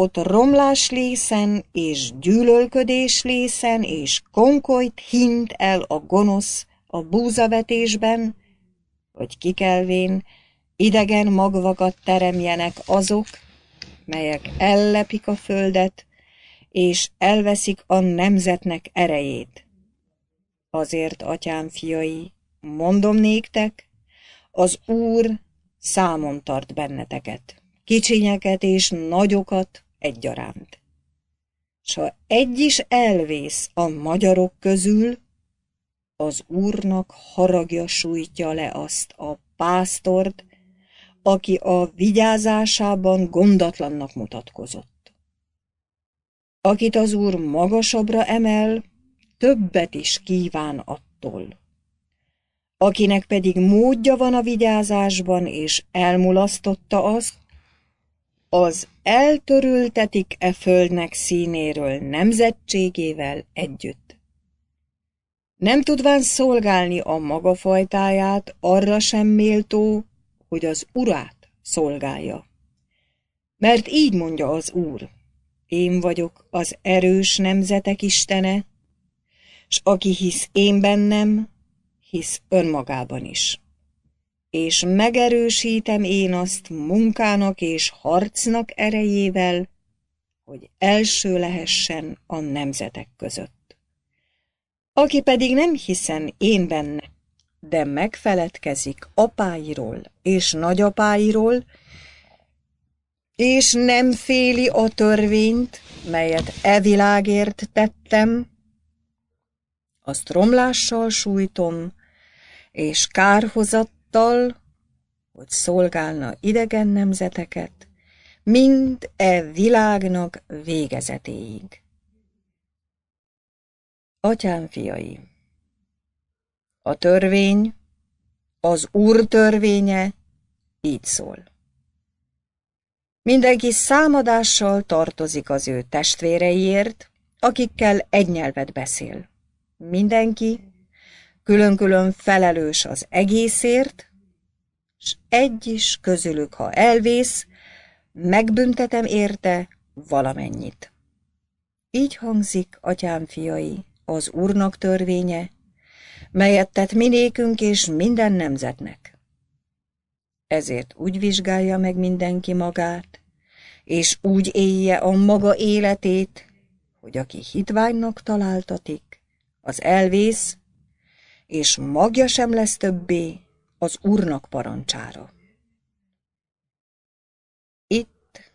A: ott romlás lészen és gyűlölködés lészen és konkolyt hint el a gonosz a búzavetésben, hogy kikelvén idegen magvakat teremjenek azok, melyek ellepik a földet, és elveszik a nemzetnek erejét. Azért, atyám fiai, mondom néktek, az Úr számon tart benneteket, kicsinyeket és nagyokat, egyaránt. S ha egy is elvész a magyarok közül, az úrnak haragja sújtja le azt a pásztort, aki a vigyázásában gondatlannak mutatkozott. Akit az úr magasabbra emel, többet is kíván attól. Akinek pedig módja van a vigyázásban, és elmulasztotta azt, az eltörültetik e földnek színéről nemzetségével együtt. Nem tudván szolgálni a maga fajtáját, arra sem méltó, hogy az urát szolgálja. Mert így mondja az úr, én vagyok az erős nemzetek istene, s aki hisz én bennem, hisz önmagában is és megerősítem én azt munkának és harcnak erejével, hogy első lehessen a nemzetek között. Aki pedig nem hiszen én benne, de megfeledkezik apáiról és nagyapáiról, és nem féli a törvényt, melyet e világért tettem, azt romlással sújtom, és kárhozat azáltal, hogy szolgálna idegen nemzeteket, mind e világnak végezetéig. Atyám fiai, a törvény, az Úr törvénye így szól. Mindenki számadással tartozik az ő testvéreiért, akikkel egy nyelvet beszél. Mindenki külön-külön felelős az egészért, s egy is közülük, ha elvész, megbüntetem érte valamennyit. Így hangzik, atyám fiai, az Úrnak törvénye, melyet tett minékünk és minden nemzetnek. Ezért úgy vizsgálja meg mindenki magát, és úgy élje a maga életét, hogy aki hitványnak találtatik, az elvész, és magja sem lesz többé az Úrnak parancsára. Itt,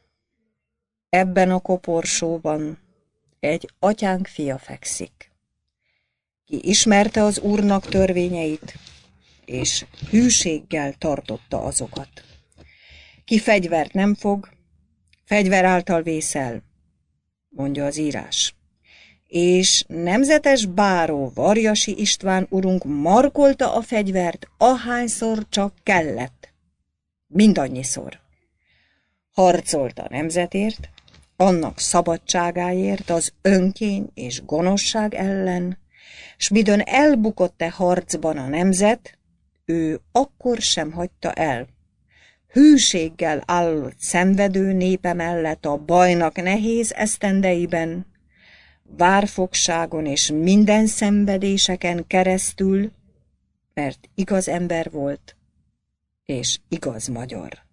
A: ebben a koporsóban egy atyánk fia fekszik, ki ismerte az Úrnak törvényeit, és hűséggel tartotta azokat. Ki fegyvert nem fog, fegyver által vészel, mondja az írás és nemzetes báró Varjasi István urunk markolta a fegyvert, ahányszor csak kellett. Mindannyiszor. Harcolt a nemzetért, annak szabadságáért, az önkény és gonoszság ellen, s midőn elbukott-e harcban a nemzet, ő akkor sem hagyta el. Hűséggel állott szenvedő népe mellett a bajnak nehéz esztendeiben, várfogságon és minden szenvedéseken keresztül, mert igaz ember volt, és igaz magyar.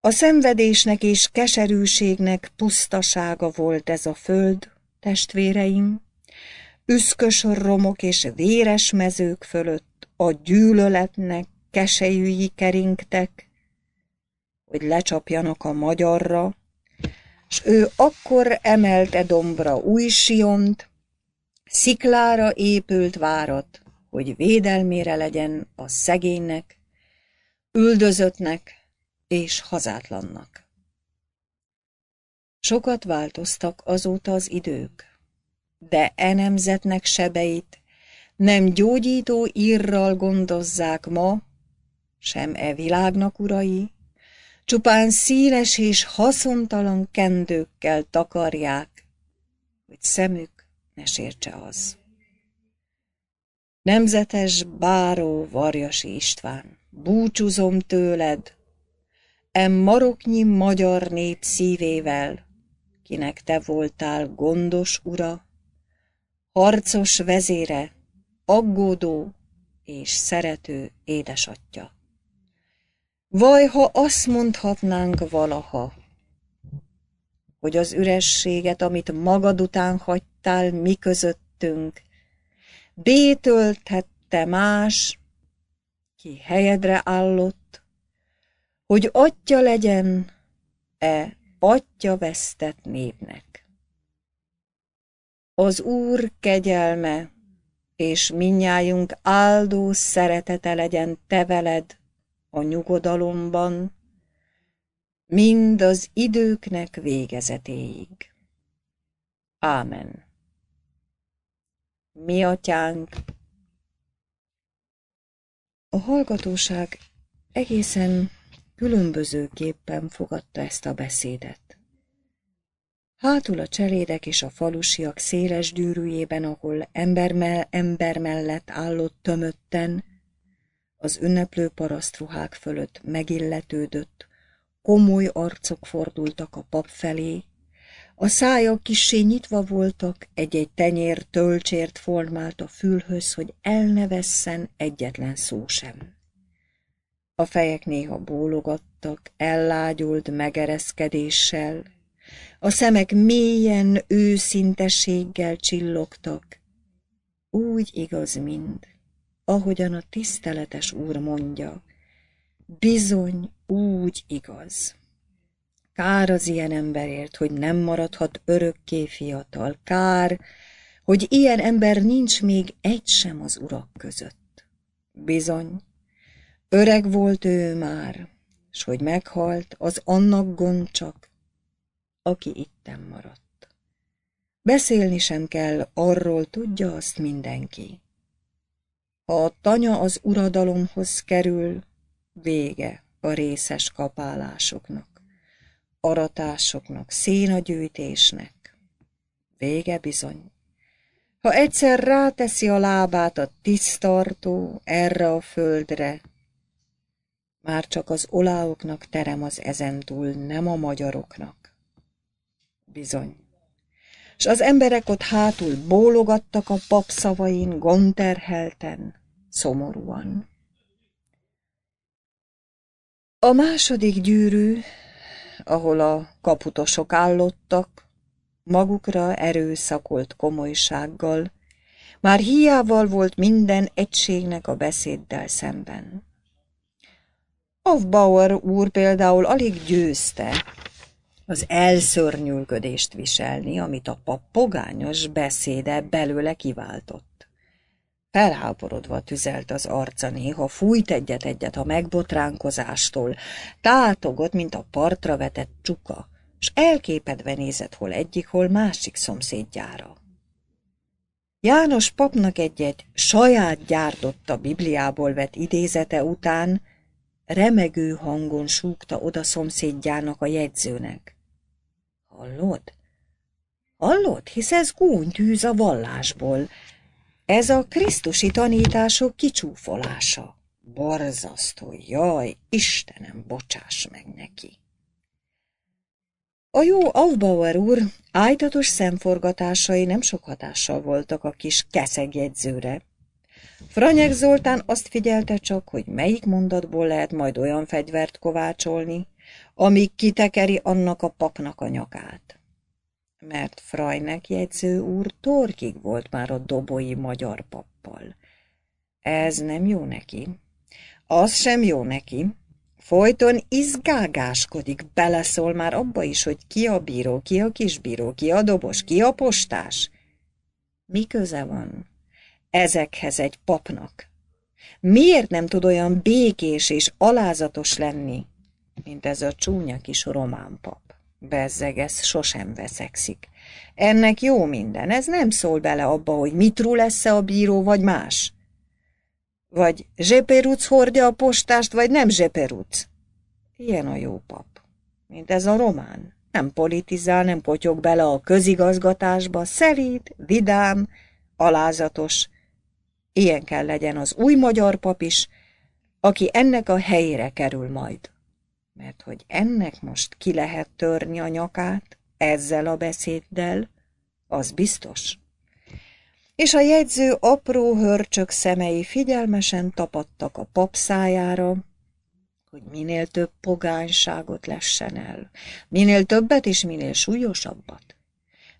A: A szenvedésnek és keserűségnek pusztasága volt ez a föld, testvéreim, üszkös romok és véres mezők fölött a gyűlöletnek keselyűi keringtek, hogy lecsapjanak a magyarra, s ő akkor emelte dombra új Siont, sziklára épült várat, hogy védelmére legyen a szegénynek, üldözöttnek és hazátlannak. Sokat változtak azóta az idők, de e nemzetnek sebeit nem gyógyító írral gondozzák ma, sem e világnak urai, Csupán színes és haszontalan kendőkkel takarják, hogy szemük ne sértse az. Nemzetes báró Varjasi István, búcsúzom tőled, em maroknyi magyar nép szívével, kinek te voltál gondos ura, harcos vezére, aggódó és szerető édesatya. Vaj, ha azt mondhatnánk valaha, hogy az ürességet, amit magad után hagytál mi közöttünk, bétölthette más, ki helyedre állott, hogy atya legyen e atya vesztett népnek. Az Úr kegyelme és minnyájunk áldó szeretete legyen te veled, a nyugodalomban, mind az időknek végezetéig. Ámen. Mi atyánk! A hallgatóság egészen különbözőképpen fogadta ezt a beszédet. Hátul a cselédek és a falusiak széles dűrűjében ahol ember, mell ember mellett állott tömötten, az ünneplő parasztruhák fölött megilletődött, komoly arcok fordultak a pap felé, a szája kissé nyitva voltak, egy-egy tenyér tölcsért formált a fülhöz, hogy el ne vesszen egyetlen szó sem. A fejek néha bólogattak, ellágyult megereszkedéssel, a szemek mélyen őszinteséggel csillogtak, úgy igaz mind, ahogyan a tiszteletes úr mondja, bizony úgy igaz. Kár az ilyen emberért, hogy nem maradhat örökké fiatal, kár, hogy ilyen ember nincs még egy sem az urak között. Bizony, öreg volt ő már, s hogy meghalt, az annak gond csak, aki itten maradt. Beszélni sem kell, arról tudja azt mindenki. Ha a tanya az uradalomhoz kerül, vége a részes kapálásoknak, aratásoknak, szénagyűjtésnek. Vége bizony. Ha egyszer ráteszi a lábát a tisztartó erre a földre, már csak az oláoknak terem az ezentúl, nem a magyaroknak. Bizony és az emberek ott hátul bólogattak a pap szavain, gonterhelten, szomorúan. A második gyűrű, ahol a kaputosok állottak, magukra erőszakolt komolysággal, már hiával volt minden egységnek a beszéddel szemben. Hofbauer úr például alig győzte, az elszörnyülködést viselni, amit a pap pogányos beszéde belőle kiváltott. Felháborodva tüzelt az arca néha, fújt egyet-egyet a megbotránkozástól, tátogott, mint a partra vetett csuka, s elképedve nézett hol egyik, hol másik szomszédjára. János papnak egy-egy saját gyárdotta Bibliából vett idézete után remegő hangon súgta oda szomszédjának a jegyzőnek. Hallod? Hallod, hisz ez gúnytűz a vallásból. Ez a krisztusi tanítások kicsúfolása. Barzasztó, jaj, Istenem, bocsáss meg neki! A jó Aufbauer úr ájtatos szemforgatásai nem sok hatással voltak a kis keszegjegyzőre. Franyek Zoltán azt figyelte csak, hogy melyik mondatból lehet majd olyan fegyvert kovácsolni, amíg kitekeri annak a papnak a nyakát. Mert Frajnek jegyző úr torkig volt már a dobói magyar pappal. Ez nem jó neki. Az sem jó neki. Folyton izgágáskodik, beleszól már abba is, hogy ki a bíró, ki a kisbíró, ki a dobos, ki a postás. Mi köze van ezekhez egy papnak? Miért nem tud olyan békés és alázatos lenni? mint ez a csúnya kis román pap. Bezzeg, ez sosem veszekszik. Ennek jó minden, ez nem szól bele abba, hogy mitru lesz -e a bíró, vagy más. Vagy zseperuc hordja a postást, vagy nem zseperuc. Ilyen a jó pap, mint ez a román. Nem politizál, nem kotyog bele a közigazgatásba, szelíd, vidám, alázatos. Ilyen kell legyen az új magyar pap is, aki ennek a helyére kerül majd mert hogy ennek most ki lehet törni a nyakát ezzel a beszéddel, az biztos. És a jegyző apró hörcsök szemei figyelmesen tapadtak a pap szájára, hogy minél több pogányságot lessen el, minél többet és minél súlyosabbat.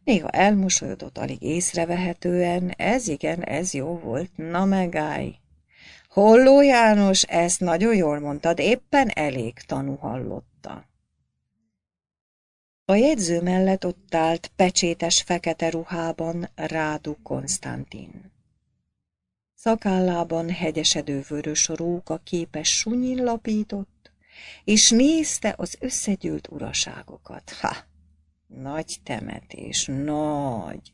A: Néha elmosolyodott alig észrevehetően, ez igen, ez jó volt, na megállj! Holló János, ezt nagyon jól mondtad, éppen elég tanú hallotta. A jegyző mellett ott állt pecsétes fekete ruhában Rádu Konstantin. Szakállában hegyesedő vörös róka képes sunyin lapított, és nézte az összegyűlt uraságokat. Ha! Nagy temetés, nagy!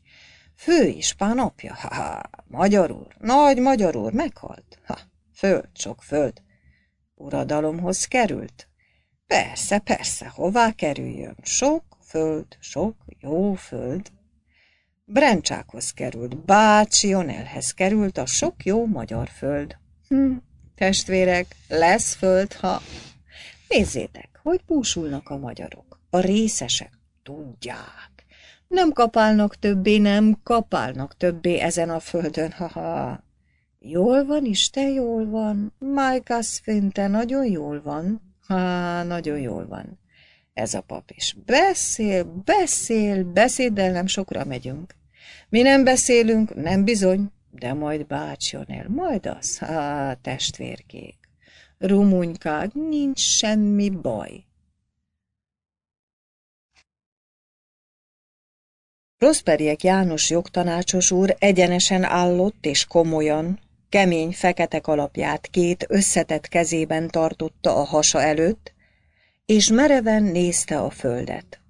A: Fő ispán apja, ha, ha, magyar úr, nagy magyar úr, meghalt, ha! Föld, sok föld. Uradalomhoz került? Persze, persze, hová kerüljön? Sok föld, sok jó föld. Brencsákhoz került, Bácsi, Jonelhez került a sok jó magyar föld. Hm, testvérek, lesz föld, ha... Nézzétek, hogy búsulnak a magyarok, a részesek, tudják. Nem kapálnak többé, nem kapálnak többé ezen a földön, ha-ha. Jól van, Isten jól van, Májka szfinte nagyon jól van, há, nagyon jól van. Ez a pap is. Beszél, beszél, beszéddel nem sokra megyünk. Mi nem beszélünk, nem bizony, de majd jön el, majd az, há, testvérkék. Rumunykád, nincs semmi baj. Proszperiek János jogtanácsos úr egyenesen állott és komolyan, kemény fekete kalapját két összetett kezében tartotta a hasa előtt, és mereven nézte a földet.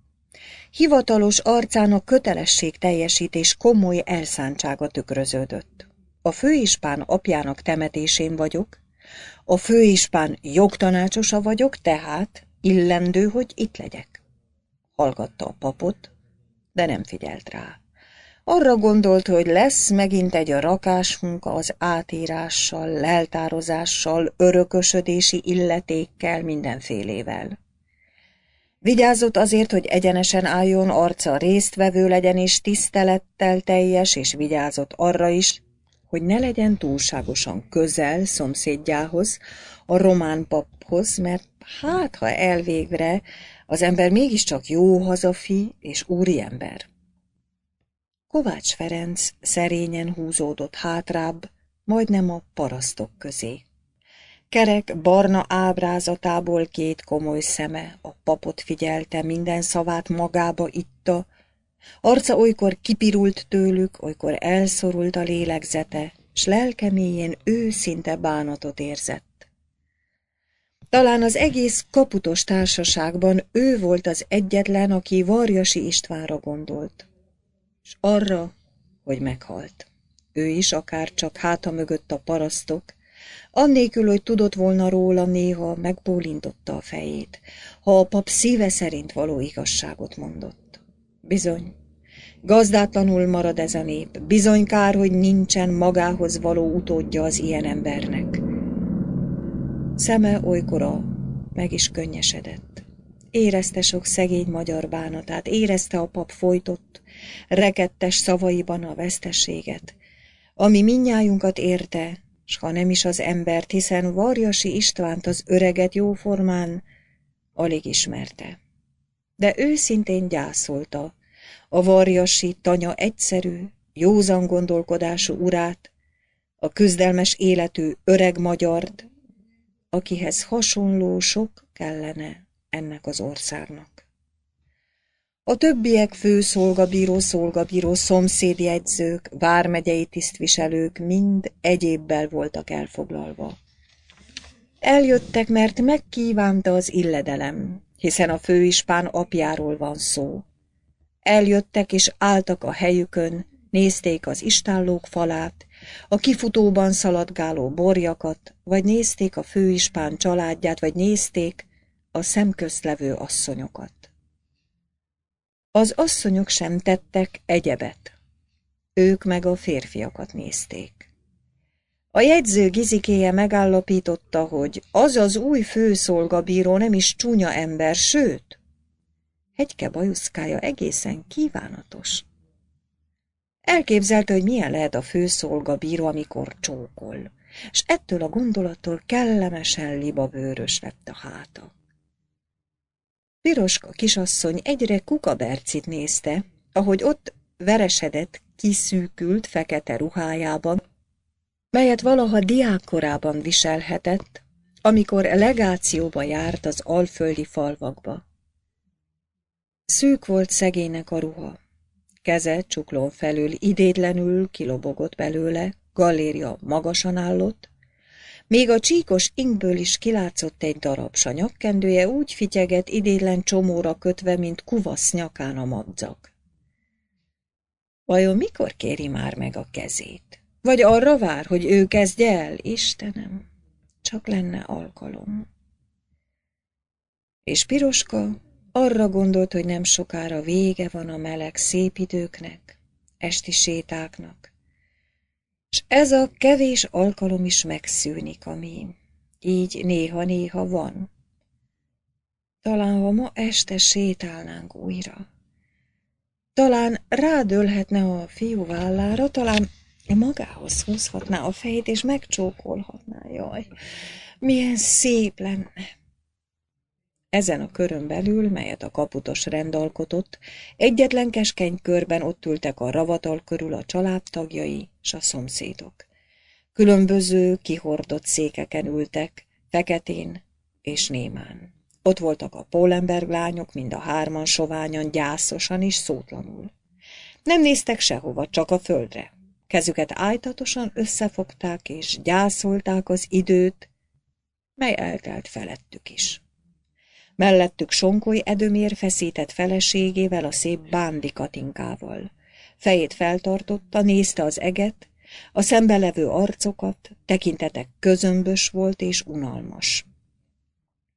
A: Hivatalos arcának kötelesség teljesítés komoly elszántsága tükröződött. A főispán apjának temetésén vagyok, a főispán jogtanácsosa vagyok, tehát illendő, hogy itt legyek. Hallgatta a papot, de nem figyelt rá. Arra gondolt, hogy lesz megint egy a rakás munka az átírással, leltározással, örökösödési illetékkel, mindenfélével. Vigyázott azért, hogy egyenesen álljon, arca résztvevő legyen és tisztelettel teljes, és vigyázott arra is, hogy ne legyen túlságosan közel szomszédjához, a román paphoz, mert hát ha elvégre az ember mégiscsak jó hazafi és úriember. Kovács Ferenc szerényen húzódott hátrább, majdnem a parasztok közé. Kerek barna ábrázatából két komoly szeme a papot figyelte, minden szavát magába itta, arca olykor kipirult tőlük, olykor elszorult a lélegzete, s lelkeméjén őszinte bánatot érzett. Talán az egész kaputos társaságban ő volt az egyetlen, aki Varjasi Istvánra gondolt és arra, hogy meghalt. Ő is akár csak háta mögött a parasztok, annélkül, hogy tudott volna róla, néha megbólintotta a fejét, ha a pap szíve szerint való igazságot mondott. Bizony, gazdátlanul marad ez a nép, bizony kár, hogy nincsen magához való utódja az ilyen embernek. Szeme olykora meg is könnyesedett. Érezte sok szegény magyar bánatát, érezte a pap folytott, rekettes szavaiban a veszteséget, ami minnyájunkat érte, s ha nem is az embert, hiszen Varjasi Istvánt az öreget jóformán alig ismerte. De őszintén gyászolta a Varjasi tanya egyszerű, józan gondolkodású urát, a küzdelmes életű öreg magyart, akihez hasonló sok kellene ennek az országnak. A többiek főszolgabíró, szolgabíró, szomszédjegyzők, vármegyei tisztviselők mind egyébbel voltak elfoglalva. Eljöttek, mert megkívánta az illedelem, hiszen a főispán apjáról van szó. Eljöttek és álltak a helyükön, nézték az istállók falát, a kifutóban szaladgáló borjakat, vagy nézték a főispán családját, vagy nézték a szemközt levő asszonyokat. Az asszonyok sem tettek egyebet. Ők meg a férfiakat nézték. A jegyző gizikéje megállapította, hogy az az új főszolgabíró nem is csúnya ember, sőt, hegyke bajuszkája egészen kívánatos. Elképzelte, hogy milyen lehet a főszolgabíró, amikor csókol, és ettől a gondolattól kellemesen bőrös lett a háta. Piroska kisasszony egyre kukabercit nézte, ahogy ott veresedett, kiszűkült fekete ruhájában, melyet valaha diákkorában viselhetett, amikor legációba járt az alföldi falvakba. Szűk volt szegénynek a ruha. Keze csuklón felül idédlenül kilobogott belőle, galéria magasan állott, még a csíkos ingből is kilátszott egy darab nyakkendője, úgy fityeget idélen csomóra kötve, mint kuvasz nyakán a madzak. Vajon mikor kéri már meg a kezét? Vagy arra vár, hogy ő kezdje el? Istenem, csak lenne alkalom. És Piroska arra gondolt, hogy nem sokára vége van a meleg szép időknek, esti sétáknak, s ez a kevés alkalom is megszűnik, ami így néha-néha van. Talán, ha ma este sétálnánk újra, talán rádölhetne a fiú vállára, talán magához húzhatná a fejét, és megcsókolhatná. Jaj, milyen szép lenne! Ezen a körön belül, melyet a kaputos rend alkotott, egyetlen keskeny körben ott ültek a ravatal körül a családtagjai és a szomszédok. Különböző, kihordott székeken ültek, feketén és némán. Ott voltak a Pólenberg lányok, mind a hárman soványan, gyászosan és szótlanul. Nem néztek sehova, csak a földre. Kezüket ájtatosan összefogták, és gyászolták az időt, mely eltelt felettük is. Mellettük Sonkoly Edömér feszített feleségével, a szép Bándi Katinkával. Fejét feltartotta, nézte az eget, a szembelevő arcokat, tekintetek közömbös volt és unalmas.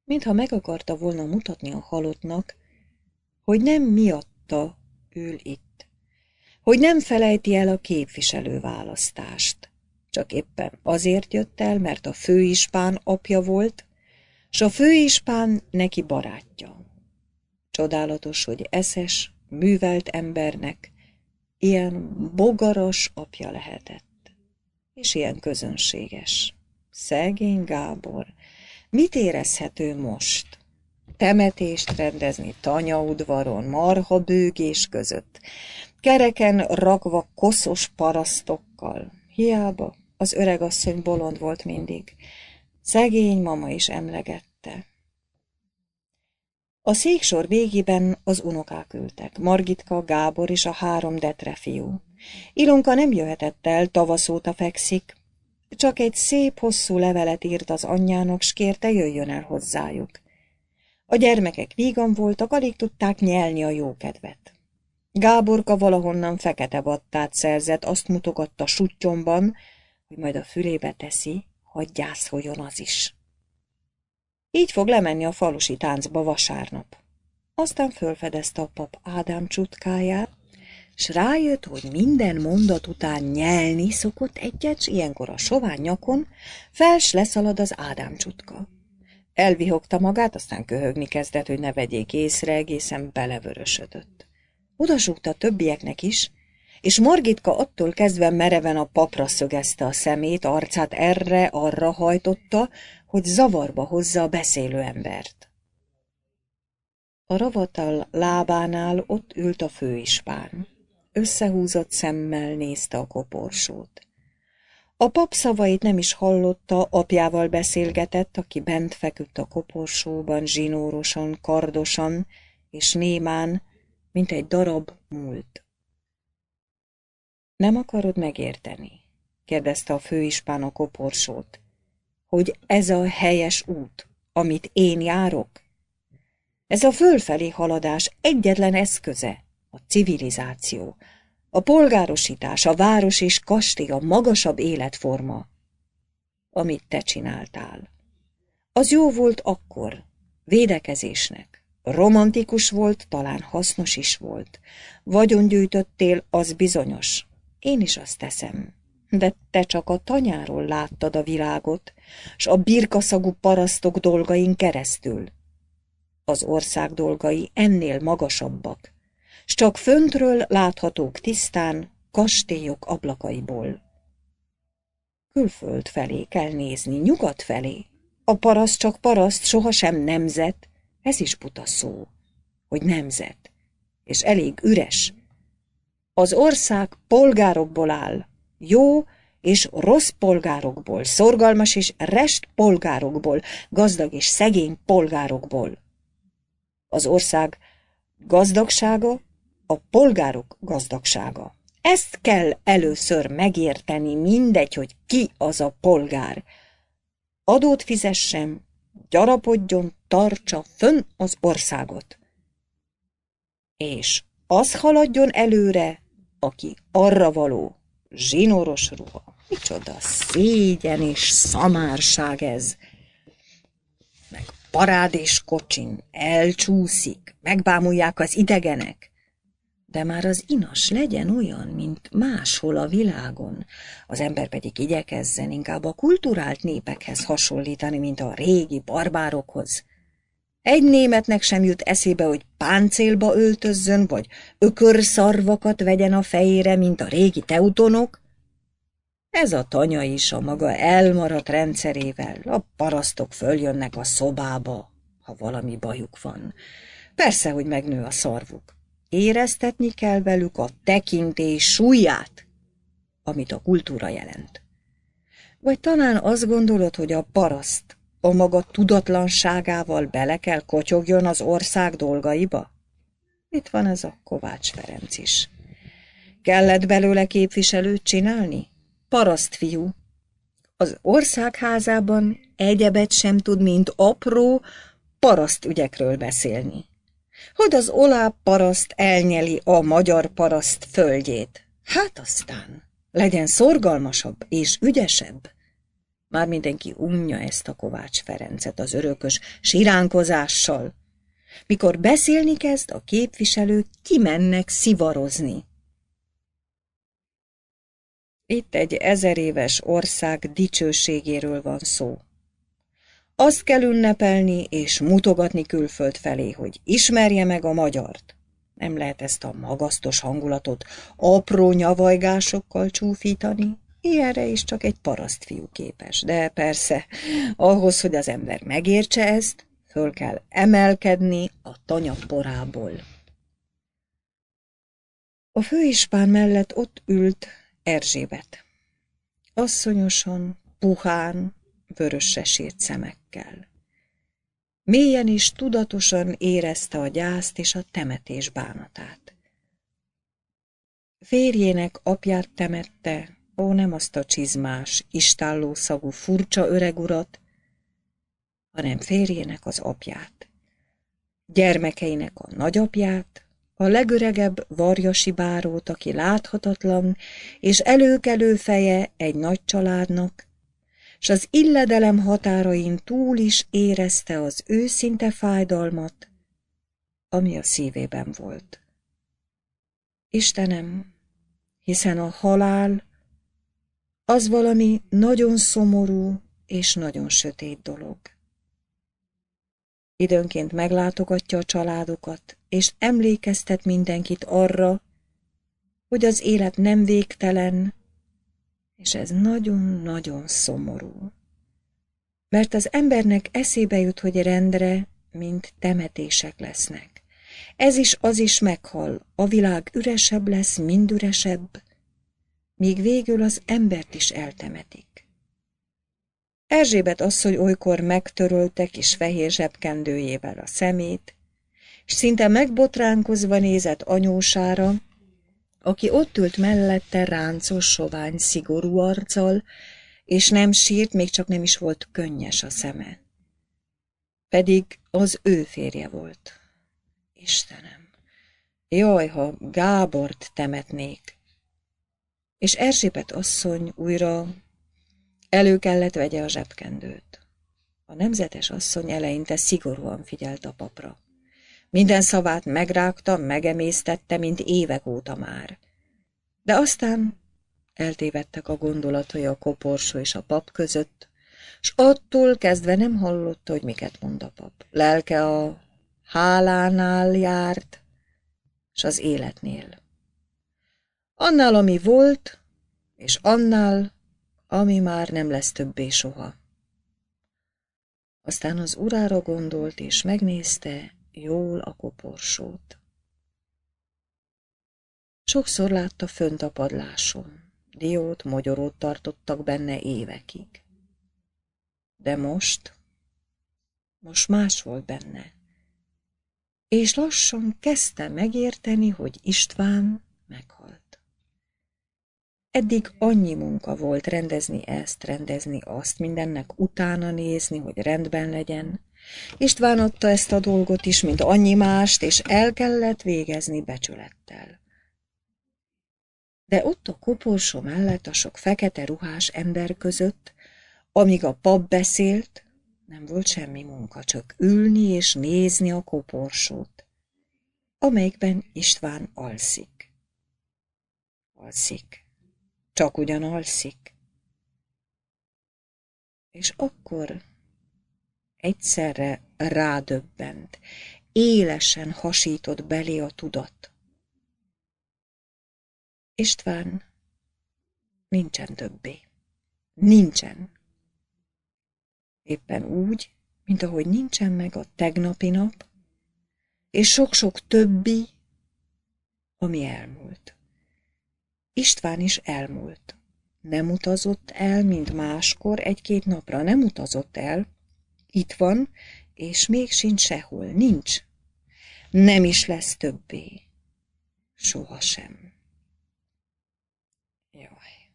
A: Mintha meg akarta volna mutatni a halottnak, hogy nem miatta ül itt, hogy nem felejti el a képviselő választást. Csak éppen azért jött el, mert a főispán apja volt, s a főispán neki barátja. Csodálatos, hogy eszes, művelt embernek ilyen bogaras apja lehetett, és ilyen közönséges. Szegény Gábor, mit érezhető most? Temetést rendezni udvaron, marha bőgés között, kereken rakva koszos parasztokkal. Hiába, az öregasszony bolond volt mindig, Szegény mama is emlegette. A széksor végében az unokák ültek, Margitka, Gábor és a három detre fiú. Ilonka nem jöhetett el, tavasz óta fekszik, csak egy szép hosszú levelet írt az anyjának, s kérte jöjjön el hozzájuk. A gyermekek vígan voltak, alig tudták nyelni a jókedvet. Gáborka valahonnan fekete battát szerzett, azt mutogatta sutyomban, hogy majd a fülébe teszi, hogy gyászoljon az is. Így fog lemenni a falusi táncba vasárnap. Aztán fölfedezte a pap Ádám csutkáját, s rájött, hogy minden mondat után nyelni szokott egyet, s ilyenkor a sovány nyakon fels leszalad az Ádám csutka. Elvihogta magát, aztán köhögni kezdett, hogy ne vegyék észre, egészen belevörösödött. Odasúgta többieknek is, és Margitka attól kezdve mereven a papra szögezte a szemét, arcát erre-arra hajtotta, hogy zavarba hozza a beszélő embert. A ravatal lábánál ott ült a főispán. Összehúzott szemmel nézte a koporsót. A pap szavait nem is hallotta, apjával beszélgetett, aki bent feküdt a koporsóban zsinórosan, kardosan és némán, mint egy darab múlt. Nem akarod megérteni? kérdezte a főispán a koporsót. Hogy ez a helyes út, amit én járok? Ez a fölfelé haladás egyetlen eszköze, a civilizáció, a polgárosítás, a város és kastély, a magasabb életforma, amit te csináltál. Az jó volt akkor, védekezésnek. Romantikus volt, talán hasznos is volt. Vagyon gyűjtöttél, az bizonyos. Én is azt teszem. De te csak a tanyáról láttad a világot, s a birkaszagú parasztok dolgain keresztül. Az ország dolgai ennél magasabbak, s csak föntről láthatók tisztán kastélyok ablakaiból. Külföld felé kell nézni, nyugat felé. A paraszt csak paraszt, sohasem nemzet, ez is buta szó, hogy nemzet, és elég üres, az ország polgárokból áll, jó és rossz polgárokból, szorgalmas és rest polgárokból, gazdag és szegény polgárokból. Az ország gazdagsága a polgárok gazdagsága. Ezt kell először megérteni, mindegy, hogy ki az a polgár. Adót fizessen, gyarapodjon, tartsa fönn az országot. És az haladjon előre, aki arra való zsinoros ruha. Micsoda szégyen és szamárság ez! Meg parád és kocsin, elcsúszik, megbámulják az idegenek. De már az inas legyen olyan, mint máshol a világon. Az ember pedig igyekezzen inkább a kulturált népekhez hasonlítani, mint a régi barbárokhoz. Egy németnek sem jut eszébe, hogy páncélba öltözzön, vagy ökörszarvakat vegyen a fejére, mint a régi teutonok. Ez a tanya is a maga elmaradt rendszerével. A parasztok följönnek a szobába, ha valami bajuk van. Persze, hogy megnő a szarvuk. Éreztetni kell velük a tekintés súlyát, amit a kultúra jelent. Vagy talán azt gondolod, hogy a paraszt a maga tudatlanságával bele kell kotyogjon az ország dolgaiba? Itt van ez a Kovács Ferenc is. Kellett belőle képviselőt csinálni? Paraszt fiú. Az országházában egyebet sem tud, mint apró paraszt ügyekről beszélni. Hogy az olá paraszt elnyeli a magyar paraszt földjét. Hát aztán legyen szorgalmasabb és ügyesebb. Már mindenki unja ezt a Kovács Ferencet az örökös siránkozással. Mikor beszélni kezd, a képviselők kimennek szivarozni. Itt egy ezer éves ország dicsőségéről van szó. Azt kell ünnepelni és mutogatni külföld felé, hogy ismerje meg a magyart. Nem lehet ezt a magasztos hangulatot apró nyavajgásokkal csúfítani. Ilyenre is csak egy paraszt fiú képes, de persze, ahhoz, hogy az ember megértse ezt, föl kell emelkedni a porából. A főispán mellett ott ült Erzsébet. Asszonyosan, puhán, vörösre sírt szemekkel. Mélyen is tudatosan érezte a gyászt és a temetés bánatát. Férjének apját temette, Ó, nem azt a csizmás, istálló szagú furcsa öreg urat, hanem férjének az apját, gyermekeinek a nagyapját, a legöregebb varjasi bárót, aki láthatatlan, és előkelő feje egy nagy családnak, s az illedelem határain túl is érezte az őszinte fájdalmat, ami a szívében volt. Istenem, hiszen a halál az valami nagyon szomorú és nagyon sötét dolog. Időnként meglátogatja a családokat, és emlékeztet mindenkit arra, hogy az élet nem végtelen, és ez nagyon-nagyon szomorú. Mert az embernek eszébe jut, hogy rendre, mint temetések lesznek. Ez is, az is meghal, a világ üresebb lesz, mind üresebb, míg végül az embert is eltemetik. Erzsébet asszony olykor megtöröltek is fehér zsebkendőjével a szemét, és szinte megbotránkozva nézett anyósára, aki ott ült mellette ráncos, sovány, szigorú arccal, és nem sírt, még csak nem is volt könnyes a szeme. Pedig az ő férje volt. Istenem! Jaj, ha Gábort temetnék! és Erzsébet asszony újra elő kellett vegye a zsebkendőt. A nemzetes asszony eleinte szigorúan figyelt a papra. Minden szavát megrágta, megemésztette, mint évek óta már. De aztán eltévedtek a gondolatai a koporsó és a pap között, s attól kezdve nem hallotta, hogy miket mond a pap. Lelke a hálánál járt, s az életnél. Annál, ami volt, és annál, ami már nem lesz többé soha. Aztán az urára gondolt, és megnézte jól a koporsót. Sokszor látta fönt a padláson. Diót, magyarót tartottak benne évekig. De most, most más volt benne. És lassan kezdte megérteni, hogy István Eddig annyi munka volt rendezni ezt, rendezni azt, mindennek utána nézni, hogy rendben legyen. István adta ezt a dolgot is, mint annyi mást, és el kellett végezni becsülettel. De ott a koporsó mellett a sok fekete ruhás ember között, amíg a pap beszélt, nem volt semmi munka, csak ülni és nézni a koporsót, amelyikben István alszik. Alszik. Csak ugyan alszik. És akkor egyszerre rádöbbent, élesen hasított belé a tudat. István nincsen többé. Nincsen. Éppen úgy, mint ahogy nincsen meg a tegnapi nap, és sok-sok többi, ami elmúlt. István is elmúlt. Nem utazott el, mint máskor, egy-két napra nem utazott el. Itt van, és még sincs sehol, nincs. Nem is lesz többé. Sohasem. Jaj.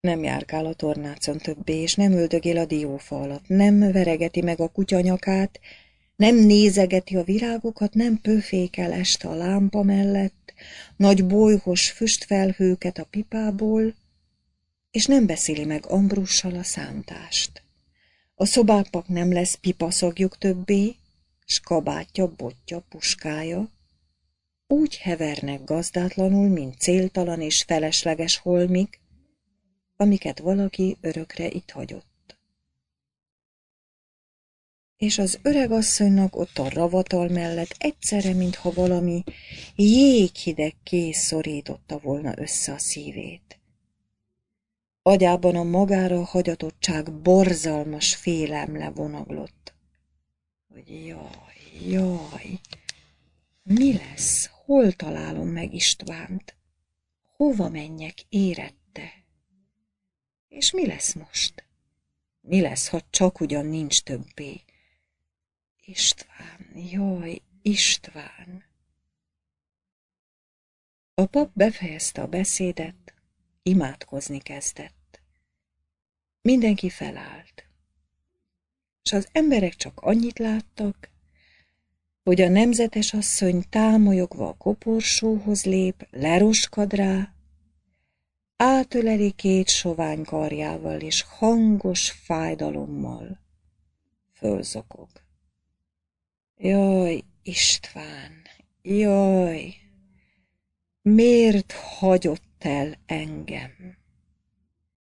A: Nem járkál a tornácon többé, és nem öldögél a diófa alatt, nem veregeti meg a kutyanyakát, nem nézegeti a virágokat, nem pöfékel este a lámpa mellett, nagy bolygos füstfelhőket a pipából, és nem beszéli meg Ambrussal a szántást. A szobápak nem lesz pipaszagjuk többé, s kabátja, botja, puskája. Úgy hevernek gazdátlanul, mint céltalan és felesleges holmik, amiket valaki örökre itt hagyott és az asszonynak ott a ravatal mellett egyszerre, mintha valami jéghideg kész szorította volna össze a szívét. Agyában a magára hagyatottság borzalmas félemle vonaglott. Hogy jaj, jaj, mi lesz, hol találom meg Istvánt? Hova menjek érette? És mi lesz most? Mi lesz, ha csak ugyan nincs többé? István, jaj, István! A pap befejezte a beszédet, imádkozni kezdett. Mindenki felállt. És az emberek csak annyit láttak, hogy a nemzetes asszony támolyogva a koporsóhoz lép, leroskad rá, átöleli két sovány karjával és hangos fájdalommal fölzokog. Jaj, István, jaj, miért hagyott el engem?